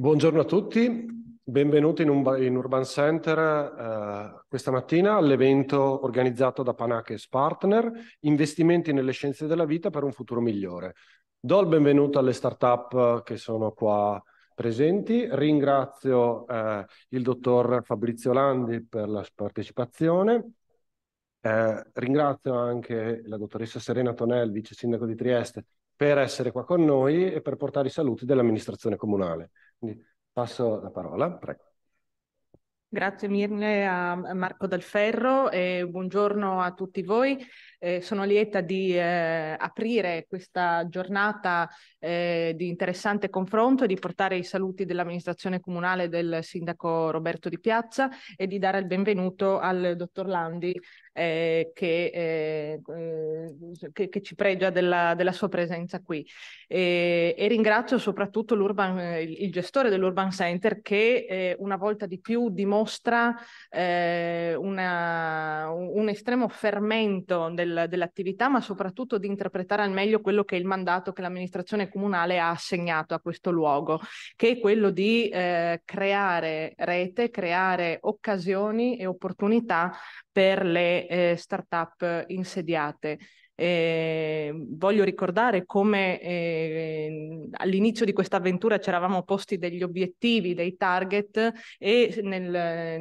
Buongiorno a tutti, benvenuti in, un, in Urban Center eh, questa mattina all'evento organizzato da Panaches Partner, investimenti nelle scienze della vita per un futuro migliore. Do il benvenuto alle start-up che sono qua presenti, ringrazio eh, il dottor Fabrizio Landi per la partecipazione, eh, ringrazio anche la dottoressa Serena Tonel, vice sindaco di Trieste, per essere qua con noi e per portare i saluti dell'amministrazione comunale. Quindi passo la parola, prego. Grazie mille a Marco Dalferro e buongiorno a tutti voi. Eh, sono lieta di eh, aprire questa giornata eh, di interessante confronto e di portare i saluti dell'amministrazione comunale del sindaco Roberto Di Piazza e di dare il benvenuto al dottor Landi eh, che, che, eh, eh, che, ci pregia della, della sua presenza qui. E, e ringrazio soprattutto il gestore dell'Urban Center che una volta di più dimostra mostra eh, una, un estremo fermento del, dell'attività, ma soprattutto di interpretare al meglio quello che è il mandato che l'amministrazione comunale ha assegnato a questo luogo, che è quello di eh, creare rete, creare occasioni e opportunità per le eh, start-up insediate. Eh, voglio ricordare come eh, all'inizio di questa avventura ci eravamo posti degli obiettivi, dei target e nel,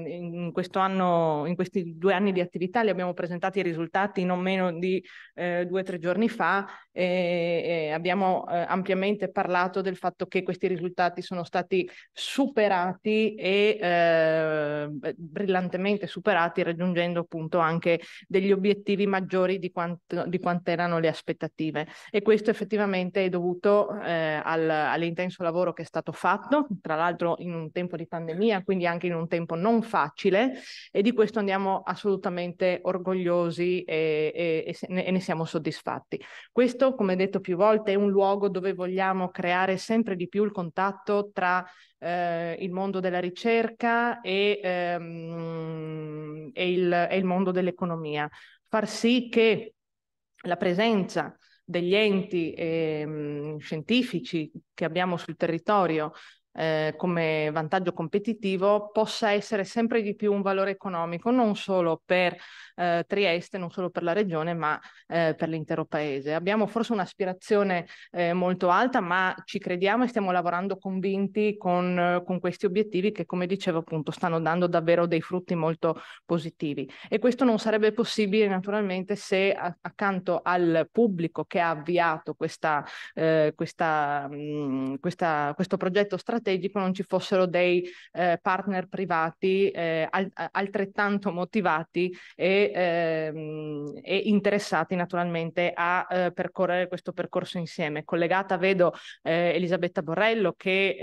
in, anno, in, questi due anni di attività li abbiamo presentati i risultati non meno di eh, due o tre giorni fa e, abbiamo eh, ampiamente parlato del fatto che questi risultati sono stati superati e eh, brillantemente superati raggiungendo appunto anche degli obiettivi maggiori di quanto, di quanto quante erano le aspettative e questo effettivamente è dovuto eh, al, all'intenso lavoro che è stato fatto, tra l'altro in un tempo di pandemia, quindi anche in un tempo non facile e di questo andiamo assolutamente orgogliosi e, e, e ne siamo soddisfatti. Questo, come detto più volte, è un luogo dove vogliamo creare sempre di più il contatto tra eh, il mondo della ricerca e, ehm, e, il, e il mondo dell'economia. Far sì che la presenza degli enti eh, scientifici che abbiamo sul territorio eh, come vantaggio competitivo possa essere sempre di più un valore economico non solo per eh, Trieste, non solo per la regione, ma eh, per l'intero paese. Abbiamo forse un'aspirazione eh, molto alta, ma ci crediamo e stiamo lavorando convinti con, con questi obiettivi che, come dicevo appunto, stanno dando davvero dei frutti molto positivi. E questo non sarebbe possibile naturalmente se a, accanto al pubblico che ha avviato questa, eh, questa, mh, mm, questa, questo progetto strategico strategico non ci fossero dei eh, partner privati eh, al- altrettanto motivati e, ehm, e, interessati naturalmente a eh, percorrere questo percorso insieme. Collegata vedo eh, Elisabetta Borrello che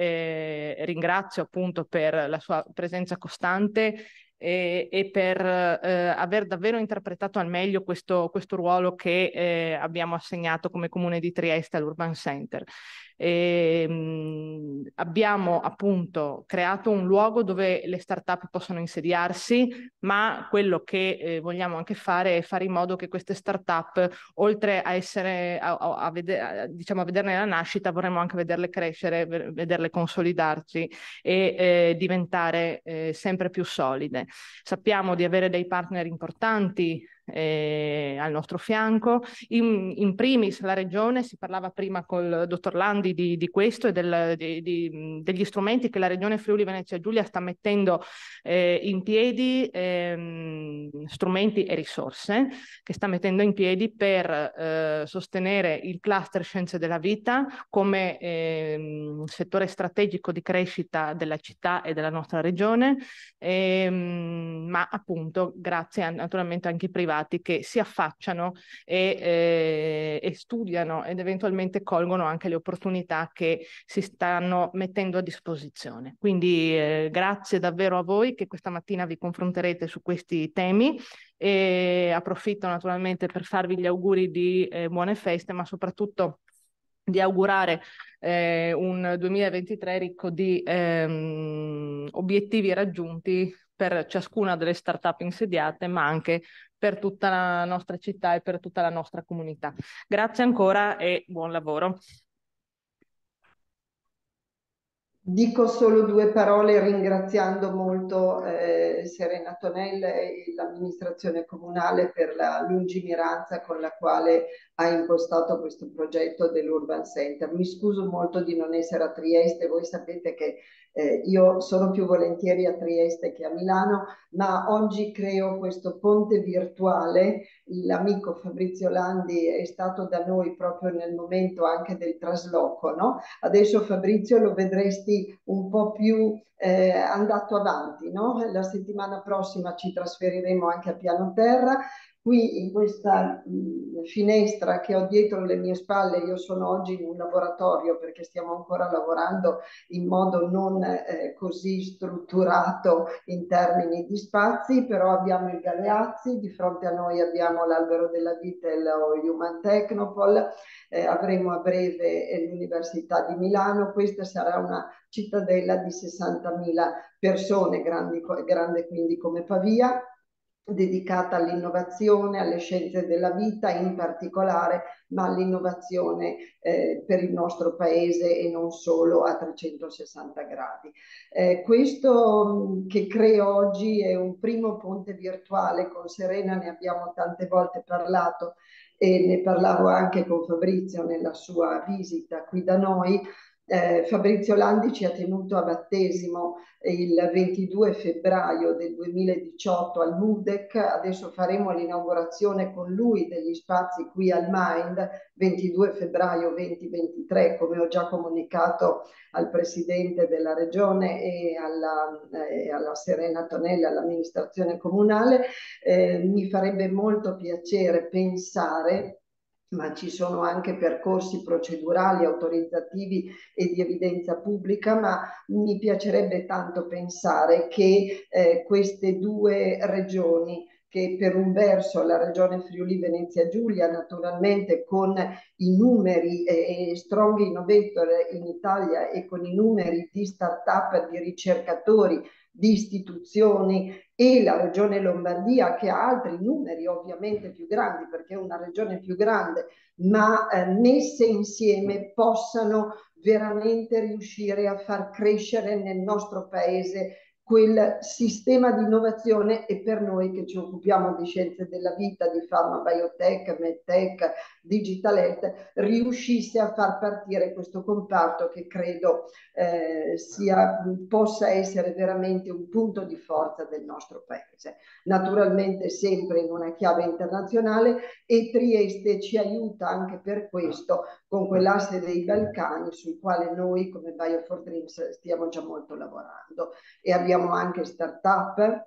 eh, ringrazio appunto per la sua presenza costante e, e, per eh, aver davvero interpretato al meglio questo, questo ruolo che eh, abbiamo assegnato come Comune di Trieste all'Urban Center. E, ehm, mh, abbiamo appunto creato un luogo dove le startup possono insediarsi, ma quello che eh, vogliamo anche fare è fare in modo che queste startup, oltre a essere, a, a, vede- a, diciamo, a vederne la nascita, vorremmo anche vederle crescere, vederle consolidarsi e eh, diventare eh, sempre più solide. Sappiamo di avere dei partner importanti, eh, al nostro fianco. In, in, primis la regione, si parlava prima col dottor Landi di, di questo e del, di, di, degli strumenti che la regione Friuli Venezia Giulia sta mettendo eh, in piedi, ehm, strumenti e risorse che sta mettendo in piedi per eh, sostenere il cluster scienze della vita come ehm, settore strategico di crescita della città e della nostra regione, ehm, ma appunto grazie a, naturalmente anche ai privati privati che si affacciano e, eh, e studiano ed eventualmente colgono anche le opportunità che si stanno mettendo a disposizione. Quindi eh, grazie davvero a voi che questa mattina vi confronterete su questi temi e approfitto naturalmente per farvi gli auguri di eh, buone feste, ma soprattutto di augurare eh, un 2023 ricco di ehm, obiettivi raggiunti per ciascuna delle startup insediate, ma anche per tutta la nostra città e per tutta la nostra comunità. Grazie ancora e buon lavoro. Dico solo due parole ringraziando molto eh, Serena Tonell e l'amministrazione comunale per la lungimiranza con la quale ha impostato questo progetto dell'Urban Center. Mi scuso molto di non essere a Trieste, voi sapete che eh, io sono più volentieri a Trieste che a Milano, ma oggi creo questo ponte virtuale. L'amico Fabrizio Landi è stato da noi proprio nel momento anche del trasloco. No? Adesso Fabrizio lo vedresti un po' più eh, andato avanti. No? La settimana prossima ci trasferiremo anche a piano terra qui in questa mm, finestra che ho dietro le mie spalle, io sono oggi in un laboratorio perché stiamo ancora lavorando in modo non eh, così strutturato in termini di spazi, però abbiamo il Galeazzi, di fronte a noi abbiamo l'Albero della Vita e lo Human Technopol, eh, avremo a breve eh, l'Università di Milano, questa sarà una cittadella di 60.000 persone, grandi, grande quindi come Pavia dedicata all'innovazione, alle scienze della vita in particolare, ma all'innovazione eh, per il nostro paese e non solo a 360 gradi. Eh, questo che creo oggi è un primo ponte virtuale, con Serena ne abbiamo tante volte parlato e ne parlavo anche con Fabrizio nella sua visita qui da noi, eh, Fabrizio Landi ci ha tenuto a battesimo il 22 febbraio del 2018 al MUDEC, adesso faremo l'inaugurazione con lui degli spazi qui al Mind 22 febbraio 2023, come ho già comunicato al Presidente della Regione e alla, eh, alla Serena Tonella, all'amministrazione comunale. Eh, mi farebbe molto piacere pensare ma ci sono anche percorsi procedurali, autorizzativi e di evidenza pubblica, ma mi piacerebbe tanto pensare che eh, queste due regioni che per un verso la regione Friuli Venezia Giulia naturalmente con i numeri eh, Strong Innovator in Italia e con i numeri di start-up, di ricercatori, di istituzioni e la regione Lombardia che ha altri numeri ovviamente più grandi perché è una regione più grande ma eh, messe insieme possano veramente riuscire a far crescere nel nostro paese quel sistema di innovazione e per noi che ci occupiamo di scienze della vita, di farma biotech, medtech, Digital Health riuscisse a far partire questo comparto che credo eh, sia, possa essere veramente un punto di forza del nostro paese. Naturalmente sempre in una chiave internazionale e Trieste ci aiuta anche per questo con quell'asse dei Balcani sul quale noi come Bio4Dreams stiamo già molto lavorando e abbiamo anche start-up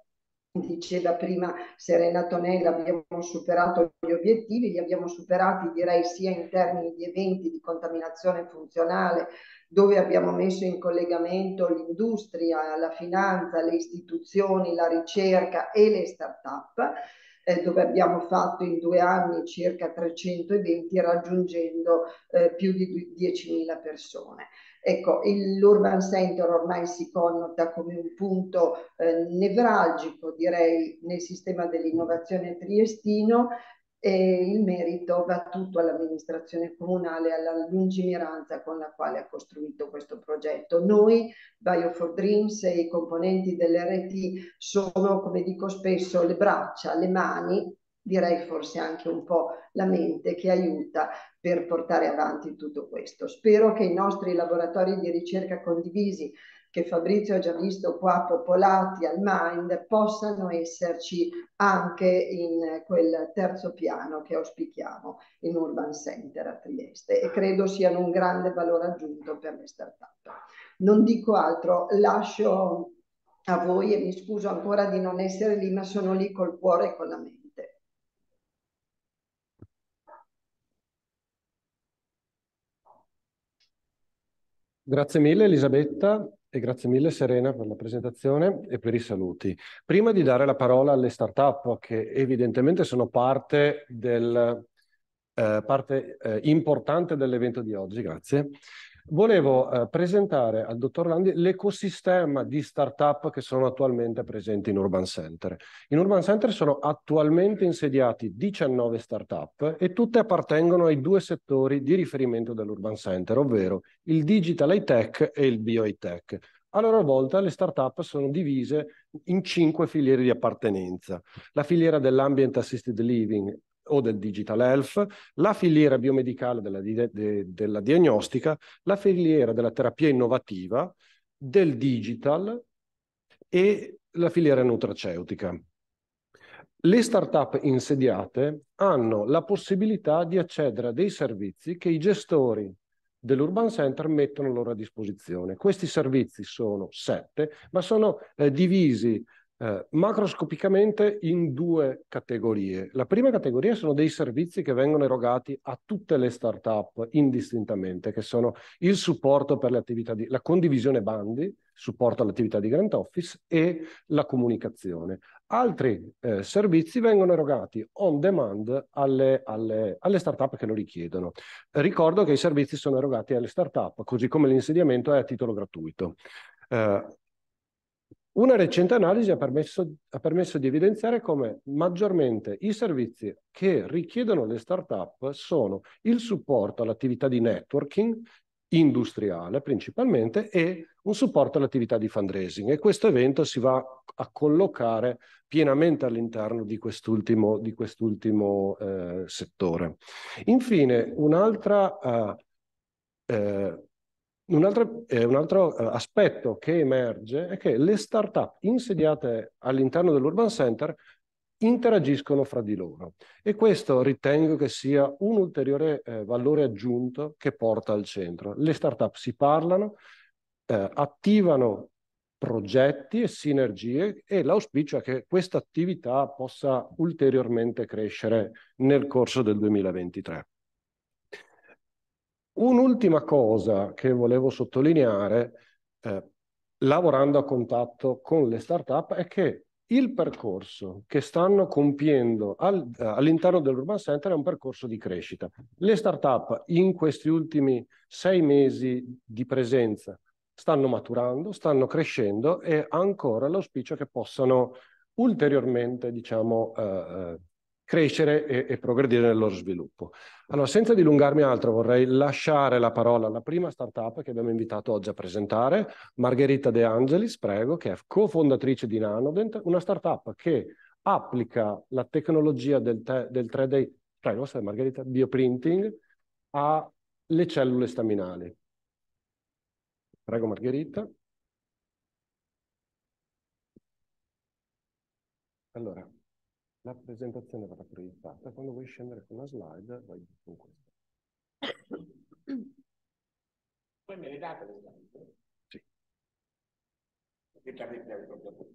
diceva prima Serena Tonella, abbiamo superato gli obiettivi, li abbiamo superati direi sia in termini di eventi di contaminazione funzionale, dove abbiamo messo in collegamento l'industria, la finanza, le istituzioni, la ricerca e le start-up, eh, dove abbiamo fatto in due anni circa 320 raggiungendo eh, più di 10.000 persone. Ecco, l'Urban Center ormai si connota come un punto eh, nevralgico, direi, nel sistema dell'innovazione triestino e il merito va tutto all'amministrazione comunale, alla lungimiranza con la quale ha costruito questo progetto. Noi, Bio for Dreams e i componenti dell'RT sono, come dico spesso, le braccia, le mani direi forse anche un po' la mente che aiuta per portare avanti tutto questo. Spero che i nostri laboratori di ricerca condivisi che Fabrizio ha già visto qua popolati al Mind possano esserci anche in quel terzo piano che auspichiamo in Urban Center a Trieste e credo siano un grande valore aggiunto per le start-up. Non dico altro, lascio a voi e mi scuso ancora di non essere lì ma sono lì col cuore e con la mente. Grazie mille Elisabetta e grazie mille Serena per la presentazione e per i saluti. Prima di dare la parola alle start-up che evidentemente sono parte, del, eh, parte eh, importante dell'evento di oggi, grazie, volevo eh, presentare al dottor Landi l'ecosistema di startup che sono attualmente presenti in Urban Center. In Urban Center sono attualmente insediati 19 startup e tutte appartengono ai due settori di riferimento dell'Urban Center, ovvero il digital high tech e il bio high tech. A loro volta le startup sono divise in cinque filiere di appartenenza. La filiera dell'ambient assisted living o del digital health, la filiera biomedicale della, de, della diagnostica, la filiera della terapia innovativa, del digital e la filiera nutraceutica. Le start-up insediate hanno la possibilità di accedere a dei servizi che i gestori dell'Urban Center mettono loro a disposizione. Questi servizi sono sette, ma sono eh, divisi eh, macroscopicamente in due categorie. La prima categoria sono dei servizi che vengono erogati a tutte le start-up indistintamente, che sono il supporto per le attività di la condivisione bandi, supporto all'attività di Grant Office e la comunicazione. Altri eh, servizi vengono erogati on demand alle, alle, alle start-up che lo richiedono. Ricordo che i servizi sono erogati alle start-up, così come l'insediamento è a titolo gratuito. Eh, una recente analisi ha permesso, ha permesso di evidenziare come maggiormente i servizi che richiedono le start-up sono il supporto all'attività di networking industriale principalmente e un supporto all'attività di fundraising e questo evento si va a collocare pienamente all'interno di quest'ultimo, di quest'ultimo eh, settore. Infine, un'altra eh, eh, un altro, eh, un altro, eh, aspetto che emerge è che le start-up insediate all'interno dell'Urban Center interagiscono fra di loro e questo ritengo che sia un ulteriore eh, valore aggiunto che porta al centro. Le start-up si parlano, eh, attivano progetti e sinergie e l'auspicio è che questa attività possa ulteriormente crescere nel corso del 2023. Un'ultima cosa che volevo sottolineare, eh, lavorando a contatto con le start-up, è che il percorso che stanno compiendo al, eh, all'interno dell'Urban Center è un percorso di crescita. Le start-up in questi ultimi sei mesi di presenza stanno maturando, stanno crescendo e ancora l'auspicio è che possano ulteriormente diciamo, eh, eh crescere e, e, progredire nel loro sviluppo. Allora, senza dilungarmi altro, vorrei lasciare la parola alla prima startup che abbiamo invitato oggi a presentare, Margherita De Angelis, prego, che è cofondatrice di Nanodent, una startup che applica la tecnologia del, te, del 3D, prego, Margherita, bioprinting, alle cellule staminali. Prego Margherita. Allora, la presentazione verrà proiettata. Quando vuoi scendere con la slide, vai con questa. Poi me le date le slide? Sì. Perché già avete proprio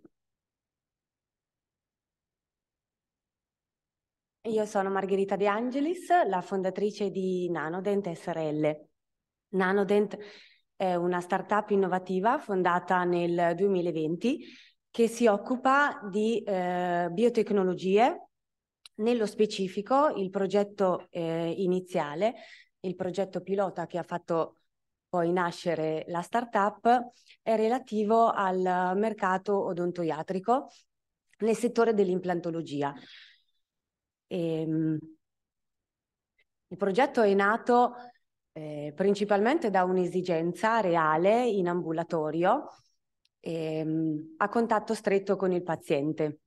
Io sono Margherita De Angelis, la fondatrice di Nanodent SRL. Nanodent è una startup innovativa fondata nel 2020 che si occupa di eh, biotecnologie, nello specifico il progetto eh, iniziale, il progetto pilota che ha fatto poi nascere la startup, è relativo al mercato odontoiatrico nel settore dell'implantologia. E, ehm, il progetto è nato eh, principalmente da un'esigenza reale in ambulatorio ehm, a contatto stretto con il paziente.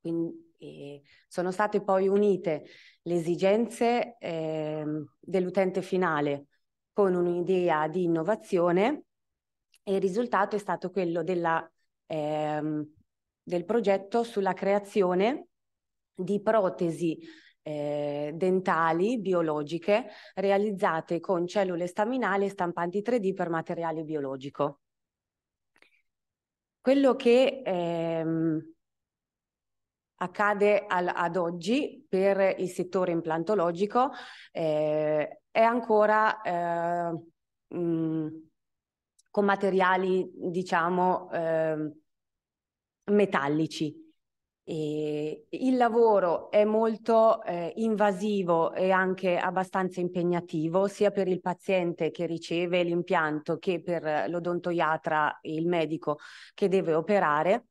Quindi, eh, sono state poi unite le esigenze ehm, dell'utente finale con un'idea di innovazione e il risultato è stato quello della, ehm, del progetto sulla creazione di protesi eh, dentali biologiche realizzate con cellule staminali e stampanti 3D per materiale biologico. Quello che ehm, accade al, ad oggi per il settore implantologico eh, è ancora eh, mh, mm, con materiali, diciamo, eh, metallici. E il lavoro è molto eh, invasivo e anche abbastanza impegnativo sia per il paziente che riceve l'impianto che per l'odontoiatra, il medico che deve operare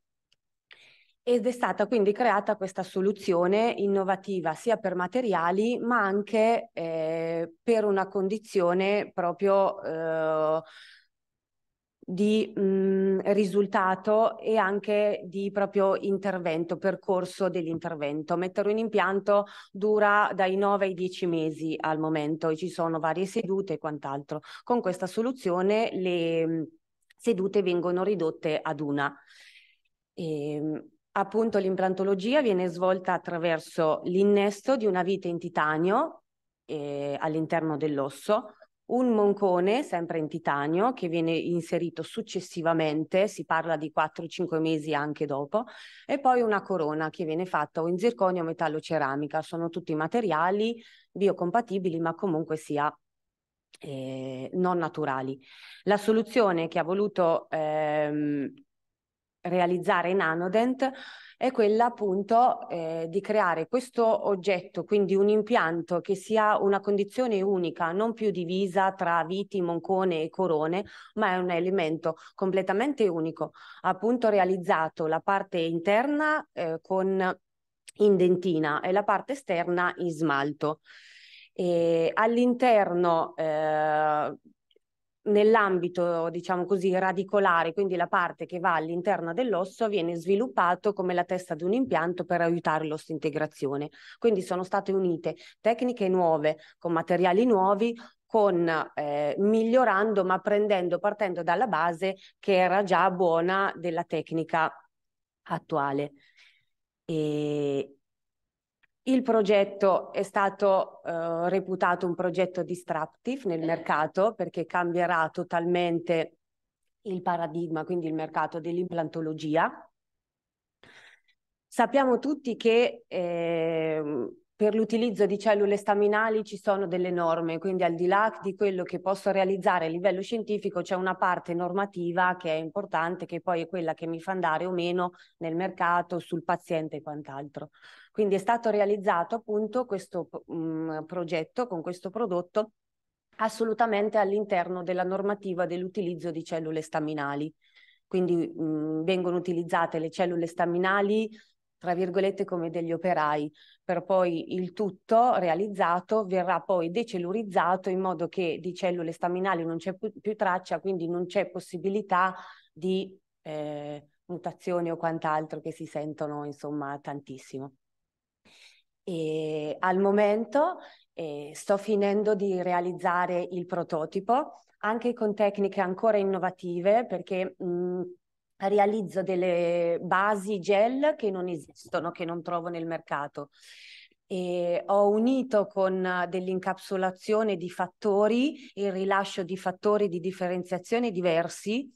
ed è stata quindi creata questa soluzione innovativa sia per materiali ma anche eh, per una condizione proprio eh, di mh, mhmm, risultato e anche di proprio intervento, percorso dell'intervento. Mettere un impianto dura dai 9 ai 10 mesi al momento e ci sono varie sedute e quant'altro. Con questa soluzione le mhmm, sedute vengono ridotte ad una. E, ehm, appunto l'implantologia viene svolta attraverso l'innesto di una vite in titanio eh, all'interno dell'osso un moncone, sempre in titanio, che viene inserito successivamente, si parla di 4-5 mesi anche dopo, e poi una corona che viene fatta o in zirconio o metallo ceramica. Sono tutti materiali biocompatibili, ma comunque sia eh, non naturali. La soluzione che ha voluto ehm, realizzare in Anodent è quella appunto eh, di creare questo oggetto, quindi un impianto che sia una condizione unica, non più divisa tra viti, moncone e corone, ma è un elemento completamente unico, appunto realizzato la parte interna eh, con dentina e la parte esterna in smalto. E all'interno eh, nell'ambito, diciamo così, radicolare, quindi la parte che va all'interno dell'osso, viene sviluppato come la testa di un impianto per aiutare l'osso integrazione. Quindi sono state unite tecniche nuove con materiali nuovi con eh, migliorando ma prendendo partendo dalla base che era già buona della tecnica attuale. E, il progetto è stato eh, reputato un progetto disruptive nel mercato perché cambierà totalmente il paradigma, quindi il mercato dell'implantologia. Sappiamo tutti che eh, per l'utilizzo di cellule staminali ci sono delle norme, quindi al di là di quello che posso realizzare a livello scientifico c'è una parte normativa che è importante, che poi è quella che mi fa andare o meno nel mercato, sul paziente e quant'altro. Quindi è stato realizzato appunto questo mh, mm, progetto con questo prodotto assolutamente all'interno della normativa dell'utilizzo di cellule staminali quindi mh, mm, vengono utilizzate le cellule staminali tra virgolette come degli operai, per poi il tutto realizzato verrà poi decellurizzato in modo che di cellule staminali non c'è più traccia, quindi non c'è possibilità di eh, mutazioni o quant'altro che si sentono insomma tantissimo. E al momento eh, sto finendo di realizzare il prototipo anche con tecniche ancora innovative perché mh, realizzo delle basi gel che non esistono, che non trovo nel mercato. E ho unito con dell'incapsulazione di fattori il rilascio di fattori di differenziazione diversi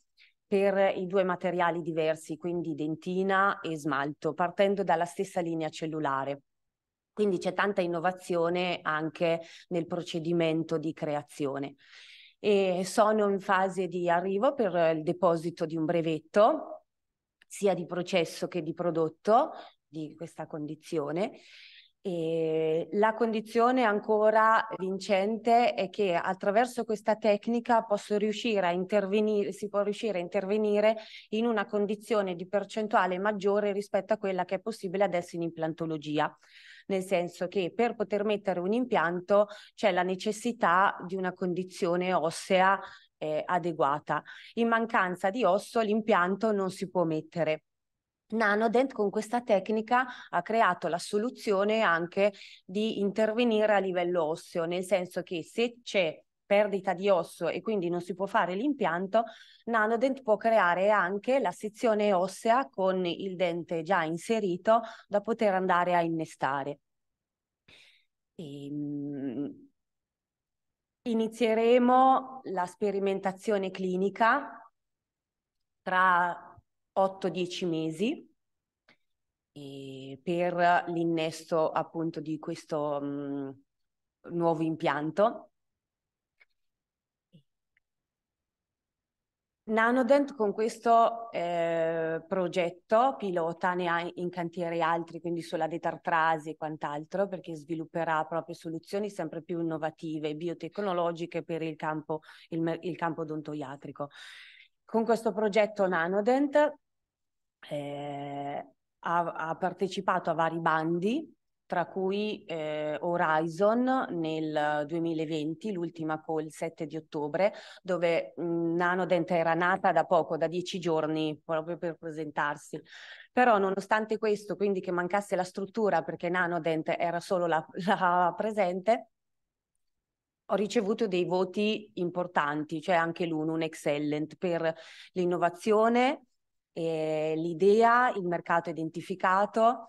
per i due materiali diversi, quindi dentina e smalto, partendo dalla stessa linea cellulare. Quindi c'è tanta innovazione anche nel procedimento di creazione e sono in fase di arrivo per il deposito di un brevetto, sia di processo che di prodotto di questa condizione. E la condizione ancora vincente è che attraverso questa tecnica posso riuscire a intervenire, si può riuscire a intervenire in una condizione di percentuale maggiore rispetto a quella che è possibile adesso in implantologia nel senso che per poter mettere un impianto c'è la necessità di una condizione ossea eh, adeguata. In mancanza di osso l'impianto non si può mettere. Nanodent con questa tecnica ha creato la soluzione anche di intervenire a livello osseo, nel senso che se c'è perdita di osso e quindi non si può fare l'impianto, Nanodent può creare anche la sezione ossea con il dente già inserito da poter andare a innestare. E, ehm, inizieremo la sperimentazione clinica tra 8-10 mesi per l'innesto appunto di questo mh, nuovo impianto Nanodent con questo eh, progetto pilota ne ha in cantiere altri, quindi sulla detartrasi e quant'altro, perché svilupperà proprio soluzioni sempre più innovative, e biotecnologiche per il campo, il, il campo odontoiatrico. Con questo progetto Nanodent eh, ha, ha partecipato a vari bandi tra cui eh, Horizon nel 2020, l'ultima call 7 di ottobre, dove mm, Nanodent era nata da poco, da dieci giorni, proprio per presentarsi. Però nonostante questo, quindi che mancasse la struttura perché Nanodent era solo la, la presente, ho ricevuto dei voti importanti, cioè anche l'uno, un excellent per l'innovazione, eh, l'idea, il mercato identificato,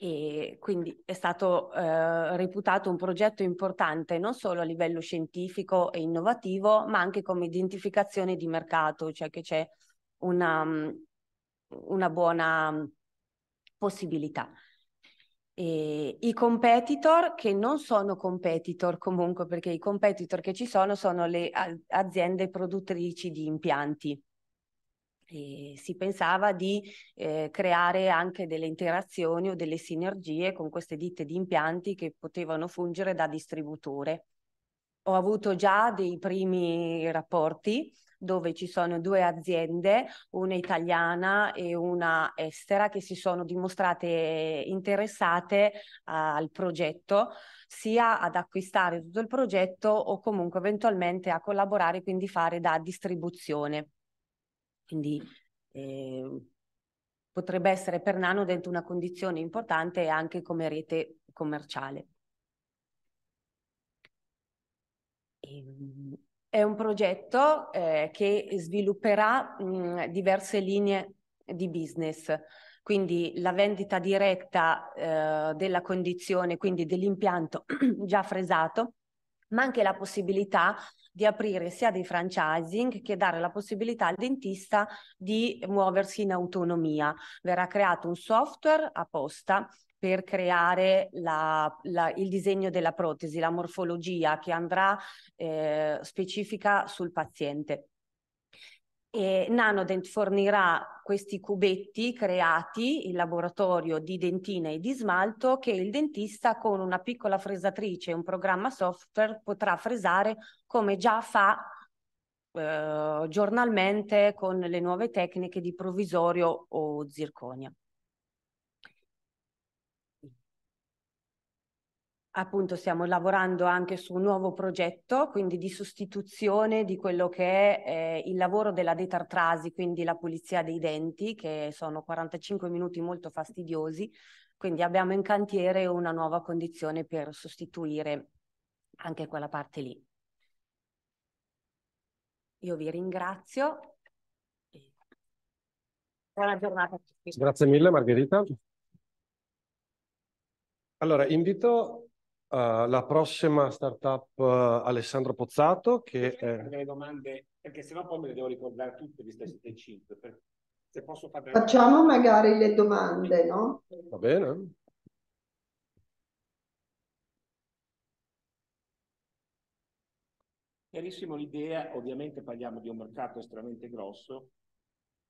e quindi è stato eh, reputato un progetto importante non solo a livello scientifico e innovativo, ma anche come identificazione di mercato, cioè che c'è una, mm, una buona mm, possibilità. E I competitor che non sono competitor comunque, perché i competitor che ci sono sono le aziende produttrici di impianti e si pensava di eh, creare anche delle interazioni o delle sinergie con queste ditte di impianti che potevano fungere da distributore. Ho avuto già dei primi rapporti dove ci sono due aziende, una italiana e una estera, che si sono dimostrate interessate al progetto, sia ad acquistare tutto il progetto o comunque eventualmente a collaborare, quindi fare da distribuzione. Quindi eh, potrebbe essere per Nano dentro una condizione importante anche come rete commerciale. E, ehm, è un progetto eh, che svilupperà mh, diverse linee di business, quindi la vendita diretta eh, della condizione, quindi dell'impianto già fresato, ma anche la possibilità di aprire sia dei franchising che dare la possibilità al dentista di muoversi in autonomia. Verrà creato un software apposta per creare la, la, il disegno della protesi, la morfologia che andrà eh, specifica sul paziente. E Nanodent fornirà questi cubetti creati in laboratorio di dentina e di smalto che il dentista con una piccola fresatrice e un programma software potrà fresare come già fa eh, giornalmente con le nuove tecniche di provvisorio o zirconia. appunto stiamo lavorando anche su un nuovo progetto, quindi di sostituzione di quello che è eh, il lavoro della detartrasi, quindi la pulizia dei denti, che sono 45 minuti molto fastidiosi, quindi abbiamo in cantiere una nuova condizione per sostituire anche quella parte lì. Io vi ringrazio. Buona giornata a tutti. Grazie mille Margherita. Allora, invito Uh, la prossima startup uh, Alessandro Pozzato che è... delle domande perché sennò poi me le devo ricordare tutte visto che siete cinque per... se posso fare facciamo magari le domande no? va bene chiarissimo l'idea ovviamente parliamo di un mercato estremamente grosso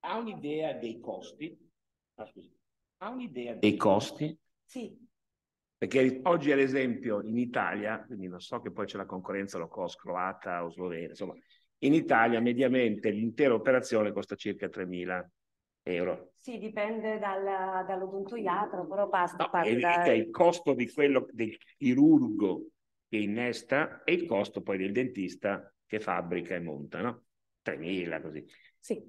ha un'idea dei costi ah, scusi. ha un'idea dei costi sì perché oggi, ad esempio, in Italia, quindi non so che poi c'è la concorrenza low cost croata o slovena, insomma, in Italia mediamente l'intera operazione costa circa 3.000 euro. Sì, dipende dal, dall'odontoiatra, però basta. No, parte da... è il costo di quello del chirurgo che innesta e il costo poi del dentista che fabbrica e monta, no? 3.000 così. Sì.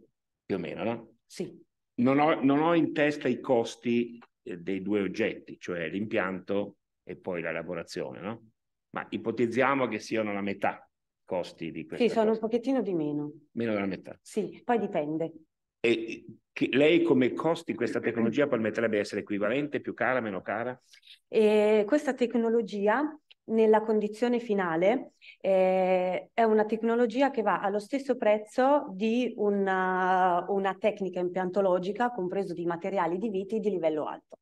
Più o meno, no? Sì. Non ho, non ho in testa i costi eh, dei due oggetti, cioè l'impianto e poi la lavorazione, no? Ma ipotizziamo che siano la metà costi di questo. Sì, sono cosa. un pochettino di meno. Meno della metà. Sì, poi dipende. E eh, lei come costi questa tecnologia permetterebbe essere equivalente, più cara, meno cara? E eh, questa tecnologia nella condizione finale eh, è una tecnologia che va allo stesso prezzo di una, una tecnica impiantologica, compreso di materiali di viti di livello alto.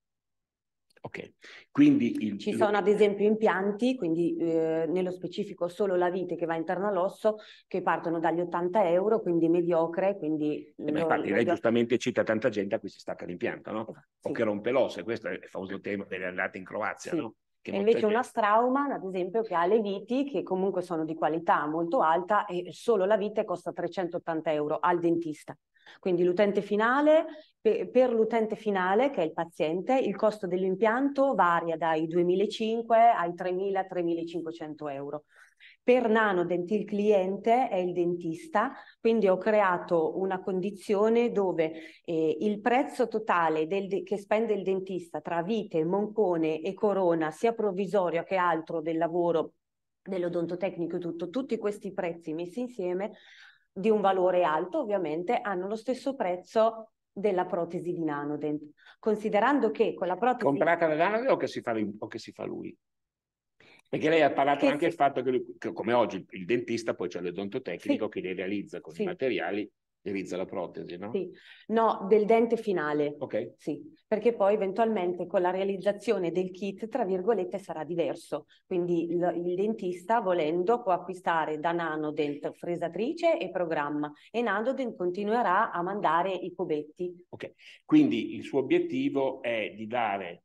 Ok, quindi il... ci sono ad esempio impianti, quindi eh, nello specifico solo la vite che va interno all'osso, che partono dagli 80 euro, quindi mediocre. Quindi eh beh, infatti, lei giustamente cita tanta gente a cui si stacca l'impianto, no? Sì. O che rompe l'osso, e questo è il famoso tema delle andate in Croazia, sì. no? e invece una Strauman, ad esempio, che ha le viti che comunque sono di qualità molto alta e solo la vite costa 380 euro al dentista. Quindi l'utente finale, per l'utente finale, che è il paziente, il costo dell'impianto varia dai 2.500 ai 3.000-3.500 euro. Per Nanodent il cliente è il dentista, quindi ho creato una condizione dove eh, il prezzo totale del, che spende il dentista tra vite, moncone e corona, sia provvisorio che altro del lavoro dell'odontotecnico e tutto, tutti questi prezzi messi insieme di un valore alto ovviamente hanno lo stesso prezzo della protesi di Nanodent, considerando che con la protesi... Comprata da Nanodent o che si fa lui? Perché lei ha parlato che anche del sì. fatto che, lui, che, come oggi, il dentista poi c'è l'odontotecnico sì. che le realizza con sì. i materiali, realizza la protesi, no? Sì, no, del dente finale. Ok. Sì, perché poi eventualmente con la realizzazione del kit, tra virgolette, sarà diverso. Quindi il, il dentista, volendo, può acquistare da Nanodent fresatrice e programma e Nanodent continuerà a mandare i cubetti. Ok, quindi il suo obiettivo è di dare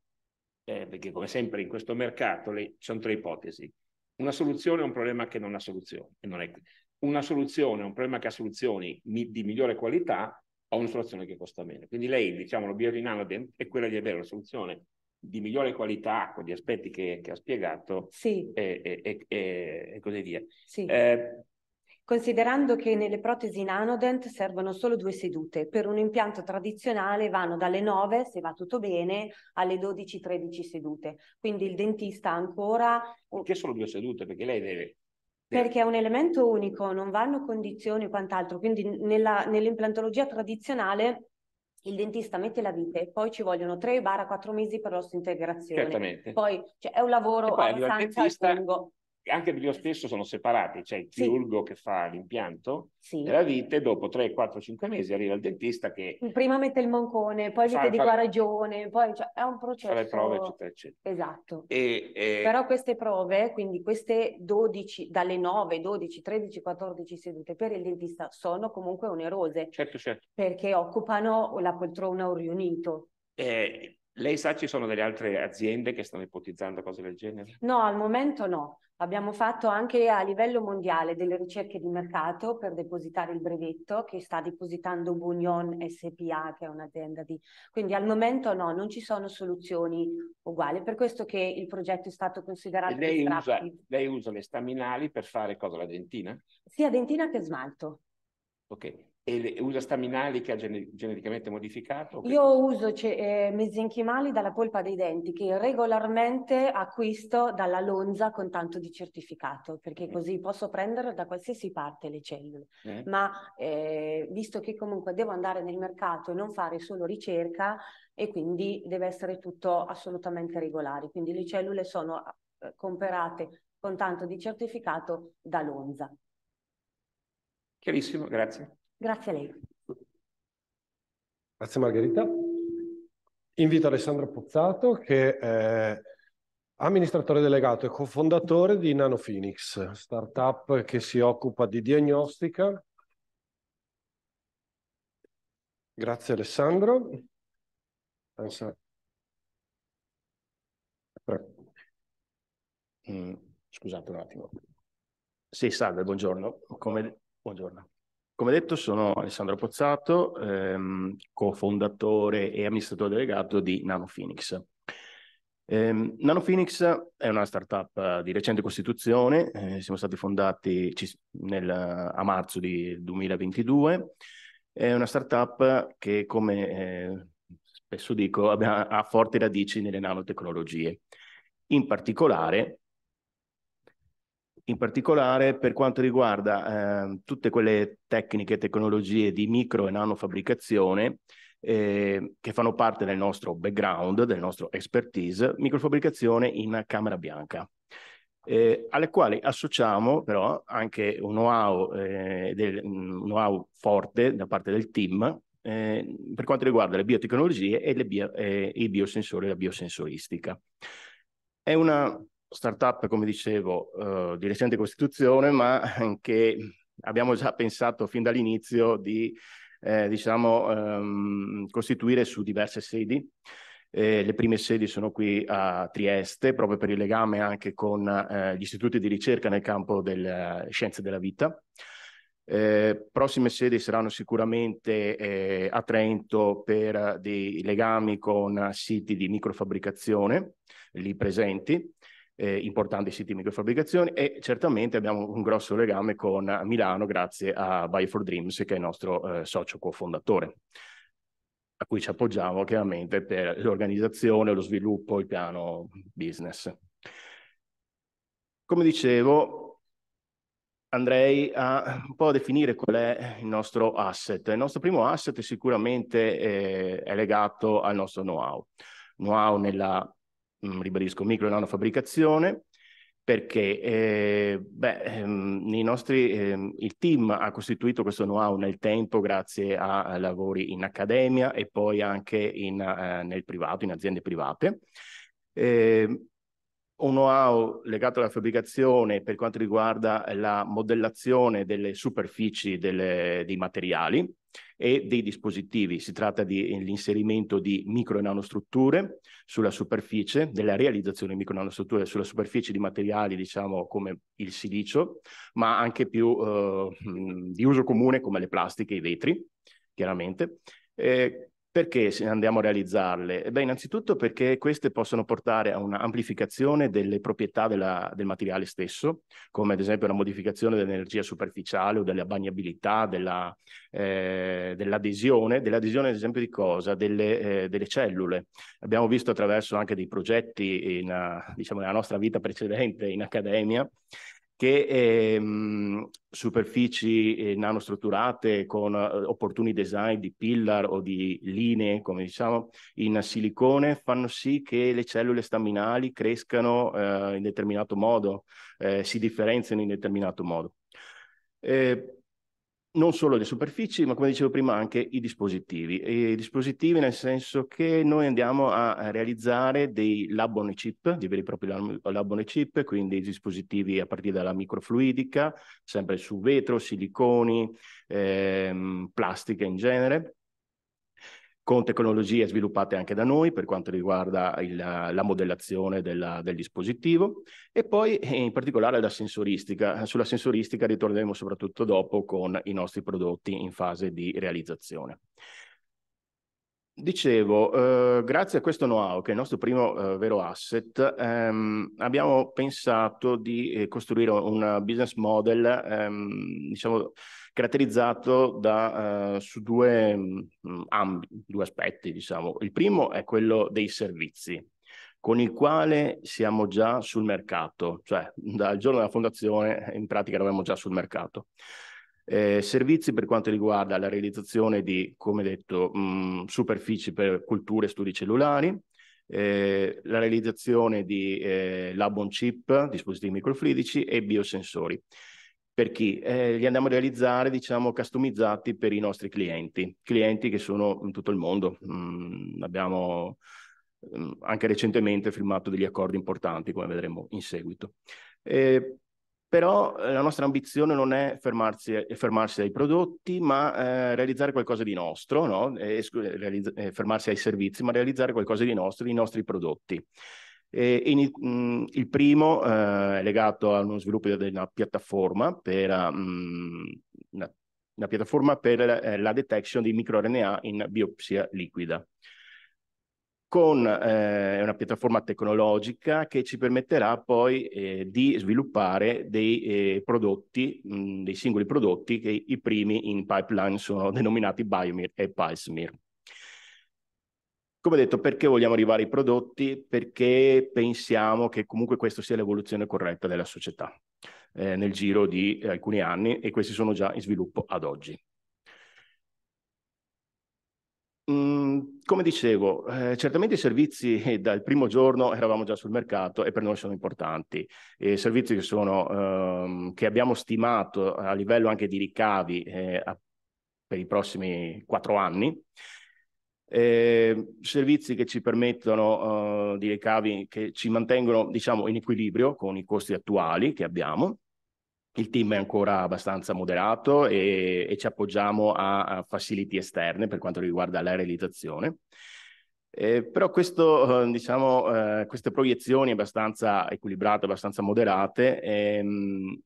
eh, perché come sempre in questo mercato le, ci sono tre ipotesi. Una soluzione è un problema che non ha soluzione. Non è, una soluzione è un problema che ha soluzioni mi, di migliore qualità o una soluzione che costa meno. Quindi lei, diciamo, l'obiettivo di Nanodent è quella di avere una soluzione di migliore qualità con gli aspetti che, che ha spiegato sì. e, e, e, e, così via. Sì. Eh, Considerando che nelle protesi nanodent servono solo due sedute, per un impianto tradizionale vanno dalle 9, se va tutto bene, alle 12-13 sedute. Quindi il dentista ancora... Perché solo due sedute? Perché lei deve perché è un elemento unico, non vanno condizioni e quant'altro. Quindi nella, nell'implantologia tradizionale il dentista mette la vite, poi ci vogliono 3 4 mesi per integrazione. Certamente. Poi cioè, è un lavoro e poi abbastanza lungo anche io stesso sono separati, c'è il chirurgo sì. che fa l'impianto sì. della vite, dopo 3, 4, 5 mesi arriva il dentista che... Prima mette il moncone, poi mette di fa... guarigione, poi cioè, è un processo... Fa le prove, eccetera, eccetera. Esatto. E, e... Però queste prove, quindi queste 12, dalle 9, 12, 13, 14 sedute per il dentista sono comunque onerose. Certo, certo. Perché occupano la poltrona o riunito. Eh, lei sa ci sono delle altre aziende che stanno ipotizzando cose del genere? No, al momento no. Abbiamo fatto anche a livello mondiale delle ricerche di mercato per depositare il brevetto che sta depositando Bunion SPA, che è un'azienda di... Quindi al momento no, non ci sono soluzioni uguali, per questo che il progetto è stato considerato... E lei usa, lei usa le staminali per fare cosa? La dentina? Sia dentina che smalto. Ok, e usa staminali che ha geneticamente modificato? Io uso ce- eh, mesenchimali dalla polpa dei denti che regolarmente acquisto dalla Lonza con tanto di certificato perché eh. così posso prendere da qualsiasi parte le cellule. Eh. Ma eh, visto che comunque devo andare nel mercato e non fare solo ricerca e quindi deve essere tutto assolutamente regolare. Quindi le cellule sono eh, comperate con tanto di certificato da Lonza. Chiarissimo, grazie. Grazie a lei. Grazie Margherita. Invito Alessandro Pozzato che è amministratore delegato e cofondatore di Nanophoenix, startup che si occupa di diagnostica. Grazie Alessandro. Mm, scusate un attimo. Sì, salve, buongiorno. Come... Buongiorno. Come detto, sono Alessandro Pozzato, ehm, cofondatore e amministratore delegato di NanoPhoenix. Eh, NanoPhoenix è una startup di recente costituzione, eh, siamo stati fondati nel, a marzo di 2022. È una startup che, come eh, spesso dico, abbia, ha forti radici nelle nanotecnologie. In particolare, in particolare per quanto riguarda eh, tutte quelle tecniche e tecnologie di micro e nanofabbricazione eh, che fanno parte del nostro background, del nostro expertise, microfabbricazione in camera bianca. Eh, alle quali associamo però anche un know-how, eh, del, un know-how forte da parte del team eh, per quanto riguarda le biotecnologie e le bio, eh, i biosensori e la biosensoristica. È una startup, come dicevo, eh, di recente costituzione, ma che abbiamo già pensato fin dall'inizio di eh, diciamo, ehm, costituire su diverse sedi. Eh, le prime sedi sono qui a Trieste, proprio per il legame anche con eh, gli istituti di ricerca nel campo delle eh, scienze della vita. Eh, prossime sedi saranno sicuramente eh, a Trento per dei legami con siti di microfabbricazione lì presenti eh, importanti siti di microfabbricazione e certamente abbiamo un grosso legame con Milano grazie a Buy for dreams che è il nostro eh, socio cofondatore a cui ci appoggiamo chiaramente per l'organizzazione, lo sviluppo, il piano business. Come dicevo, andrei a un po' a definire qual è il nostro asset. Il nostro primo asset sicuramente eh, è legato al nostro know-how, know-how nella Mm, ribadisco, micro e nanofabbricazione, perché eh, beh, ehm, nostri, eh, il team ha costituito questo know-how nel tempo grazie a, a lavori in accademia e poi anche in, eh, nel privato, in aziende private. Eh, un know-how legato alla fabbricazione per quanto riguarda la modellazione delle superfici delle, dei materiali e dei dispositivi. Si tratta dell'inserimento eh, di, micro e nanostrutture sulla superficie, della realizzazione di micro e nanostrutture sulla superficie di materiali, diciamo, come il silicio, ma anche più eh, mm, di uso comune come le plastiche, i vetri, chiaramente. Eh, perché andiamo a realizzarle? Eh, beh, innanzitutto perché queste possono portare a un'amplificazione delle proprietà della, del materiale stesso, come ad esempio la modificazione dell'energia superficiale o della bagnabilità, della, eh, dell'adesione, dell'adesione ad esempio di cosa? Delle, eh, delle, cellule. Abbiamo visto attraverso anche dei progetti in, eh, diciamo, nella nostra vita precedente in accademia che ehm, superfici eh, nanostrutturate con eh, opportuni design di pillar o di linee, come diciamo, in silicone, fanno sì che le cellule staminali crescano eh, in determinato modo, eh, si differenziano in determinato modo. Eh, non solo le superfici, ma come dicevo prima anche i dispositivi. I dispositivi nel senso che noi andiamo a realizzare dei lab on chip, dei veri e propri lab on chip, quindi dispositivi a partire dalla microfluidica, sempre su vetro, siliconi, ehm, plastica in genere, con tecnologie sviluppate anche da noi per quanto riguarda il, la modellazione della, del dispositivo e poi eh, in particolare la sensoristica. Sulla sensoristica ritorneremo soprattutto dopo con i nostri prodotti in fase di realizzazione. Dicevo, eh, grazie a questo know-how, che è il nostro primo eh, vero asset, ehm, abbiamo pensato di eh, costruire un business model, ehm, diciamo, caratterizzato da, eh, su due, mh, mm, ambi, due aspetti, diciamo. Il primo è quello dei servizi, con il quale siamo già sul mercato, cioè dal giorno della fondazione eh, in pratica eravamo già sul mercato. Eh, servizi per quanto riguarda la realizzazione di, come detto, mh, mm, superfici per culture e studi cellulari, eh, la realizzazione di eh, lab on chip, dispositivi microfluidici e biosensori. Perché eh, li andiamo a realizzare, diciamo, customizzati per i nostri clienti, clienti che sono in tutto il mondo. Mm, abbiamo mm, anche recentemente firmato degli accordi importanti, come vedremo in seguito. Eh, però eh, la nostra ambizione non è fermarsi, fermarsi ai prodotti, ma eh, realizzare qualcosa di nostro, no? e, eh, eh, realizz- fermarsi ai servizi, ma realizzare qualcosa di nostro, i nostri prodotti. E in, mh, il primo eh, è legato a uno sviluppo di una piattaforma per, mh, una, una piattaforma per eh, la detection di microRNA in biopsia liquida con eh, una piattaforma tecnologica che ci permetterà poi eh, di sviluppare dei eh, prodotti, mh, dei singoli prodotti che i primi in pipeline sono denominati Biomir e Pysmir. Come detto, perché vogliamo arrivare ai prodotti? Perché pensiamo che comunque questa sia l'evoluzione corretta della società eh, nel giro di eh, alcuni anni e questi sono già in sviluppo ad oggi. Mm, come dicevo, eh, certamente i servizi eh, dal primo giorno eravamo già sul mercato e per noi sono importanti. Eh, servizi che, sono, ehm, che, abbiamo stimato a livello anche di ricavi eh, a, per i prossimi quattro anni eh, servizi che ci permettono eh, di ricavi che ci mantengono diciamo in equilibrio con i costi attuali che abbiamo. Il team è ancora abbastanza moderato e, e ci appoggiamo a, a facility esterne per quanto riguarda la realizzazione. Eh, però questo, eh, diciamo, eh, queste proiezioni abbastanza equilibrate, abbastanza moderate, ehm,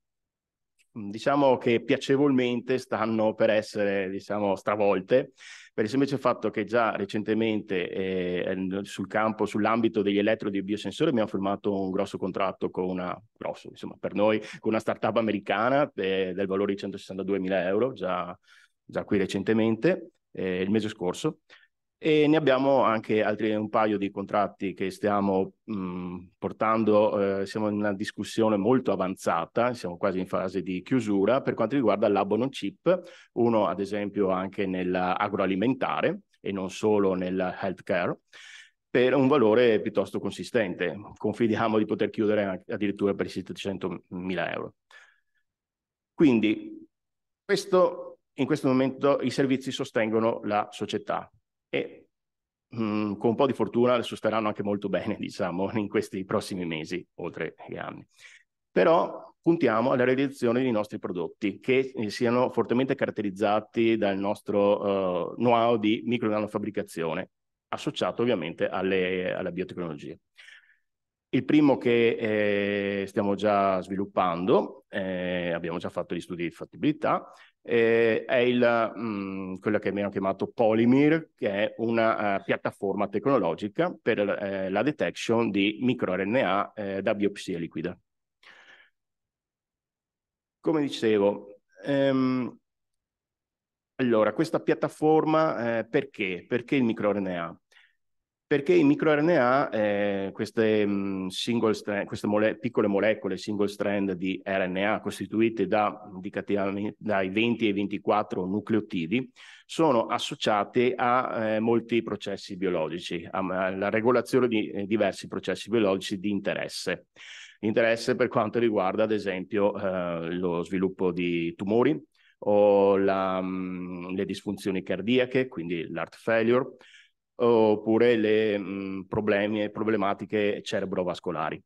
diciamo che piacevolmente stanno per essere diciamo, stravolte per il semplice fatto che già recentemente eh, sul campo, sull'ambito degli elettrodi e biosensori abbiamo firmato un grosso contratto con una, grosso, insomma, per noi, con una startup americana eh, del valore di 162 mila euro, già, già qui recentemente, eh, il mese scorso e ne abbiamo anche altri un paio di contratti che stiamo mh, mm, portando, eh, siamo in una discussione molto avanzata, siamo quasi in fase di chiusura per quanto riguarda l'abbono chip, uno ad esempio anche nell'agroalimentare e non solo nel healthcare per un valore piuttosto consistente. Confidiamo di poter chiudere addirittura per i 700.000 euro. Quindi questo in questo momento i servizi sostengono la società e mh, mm, con un po' di fortuna le sosterranno anche molto bene, diciamo, in questi prossimi mesi, oltre che anni. Però puntiamo alla realizzazione dei nostri prodotti che eh, siano fortemente caratterizzati dal nostro uh, know-how di micro nanofabbricazione, associato ovviamente alle, alla biotecnologia. Il primo che eh, stiamo già sviluppando, eh, abbiamo già fatto gli studi di fattibilità, eh, è il, mh, mm, quella che abbiamo chiamato Polymir, che è una uh, piattaforma tecnologica per uh, la detection di microRNA uh, da biopsia liquida. Come dicevo, ehm, allora, questa piattaforma eh, perché? Perché il microRNA? perché i microRNA, eh, queste, mm, strand, queste mole, piccole molecole single strand di RNA costituite da, dai 20 e 24 nucleotidi, sono associate a eh, molti processi biologici, alla regolazione di eh, diversi processi biologici di interesse. Interesse per quanto riguarda, ad esempio, eh, lo sviluppo di tumori o la, mh, mm, le disfunzioni cardiache, quindi l'art failure, oppure le mh, mhmm, problemi, problematiche cerebrovascolari.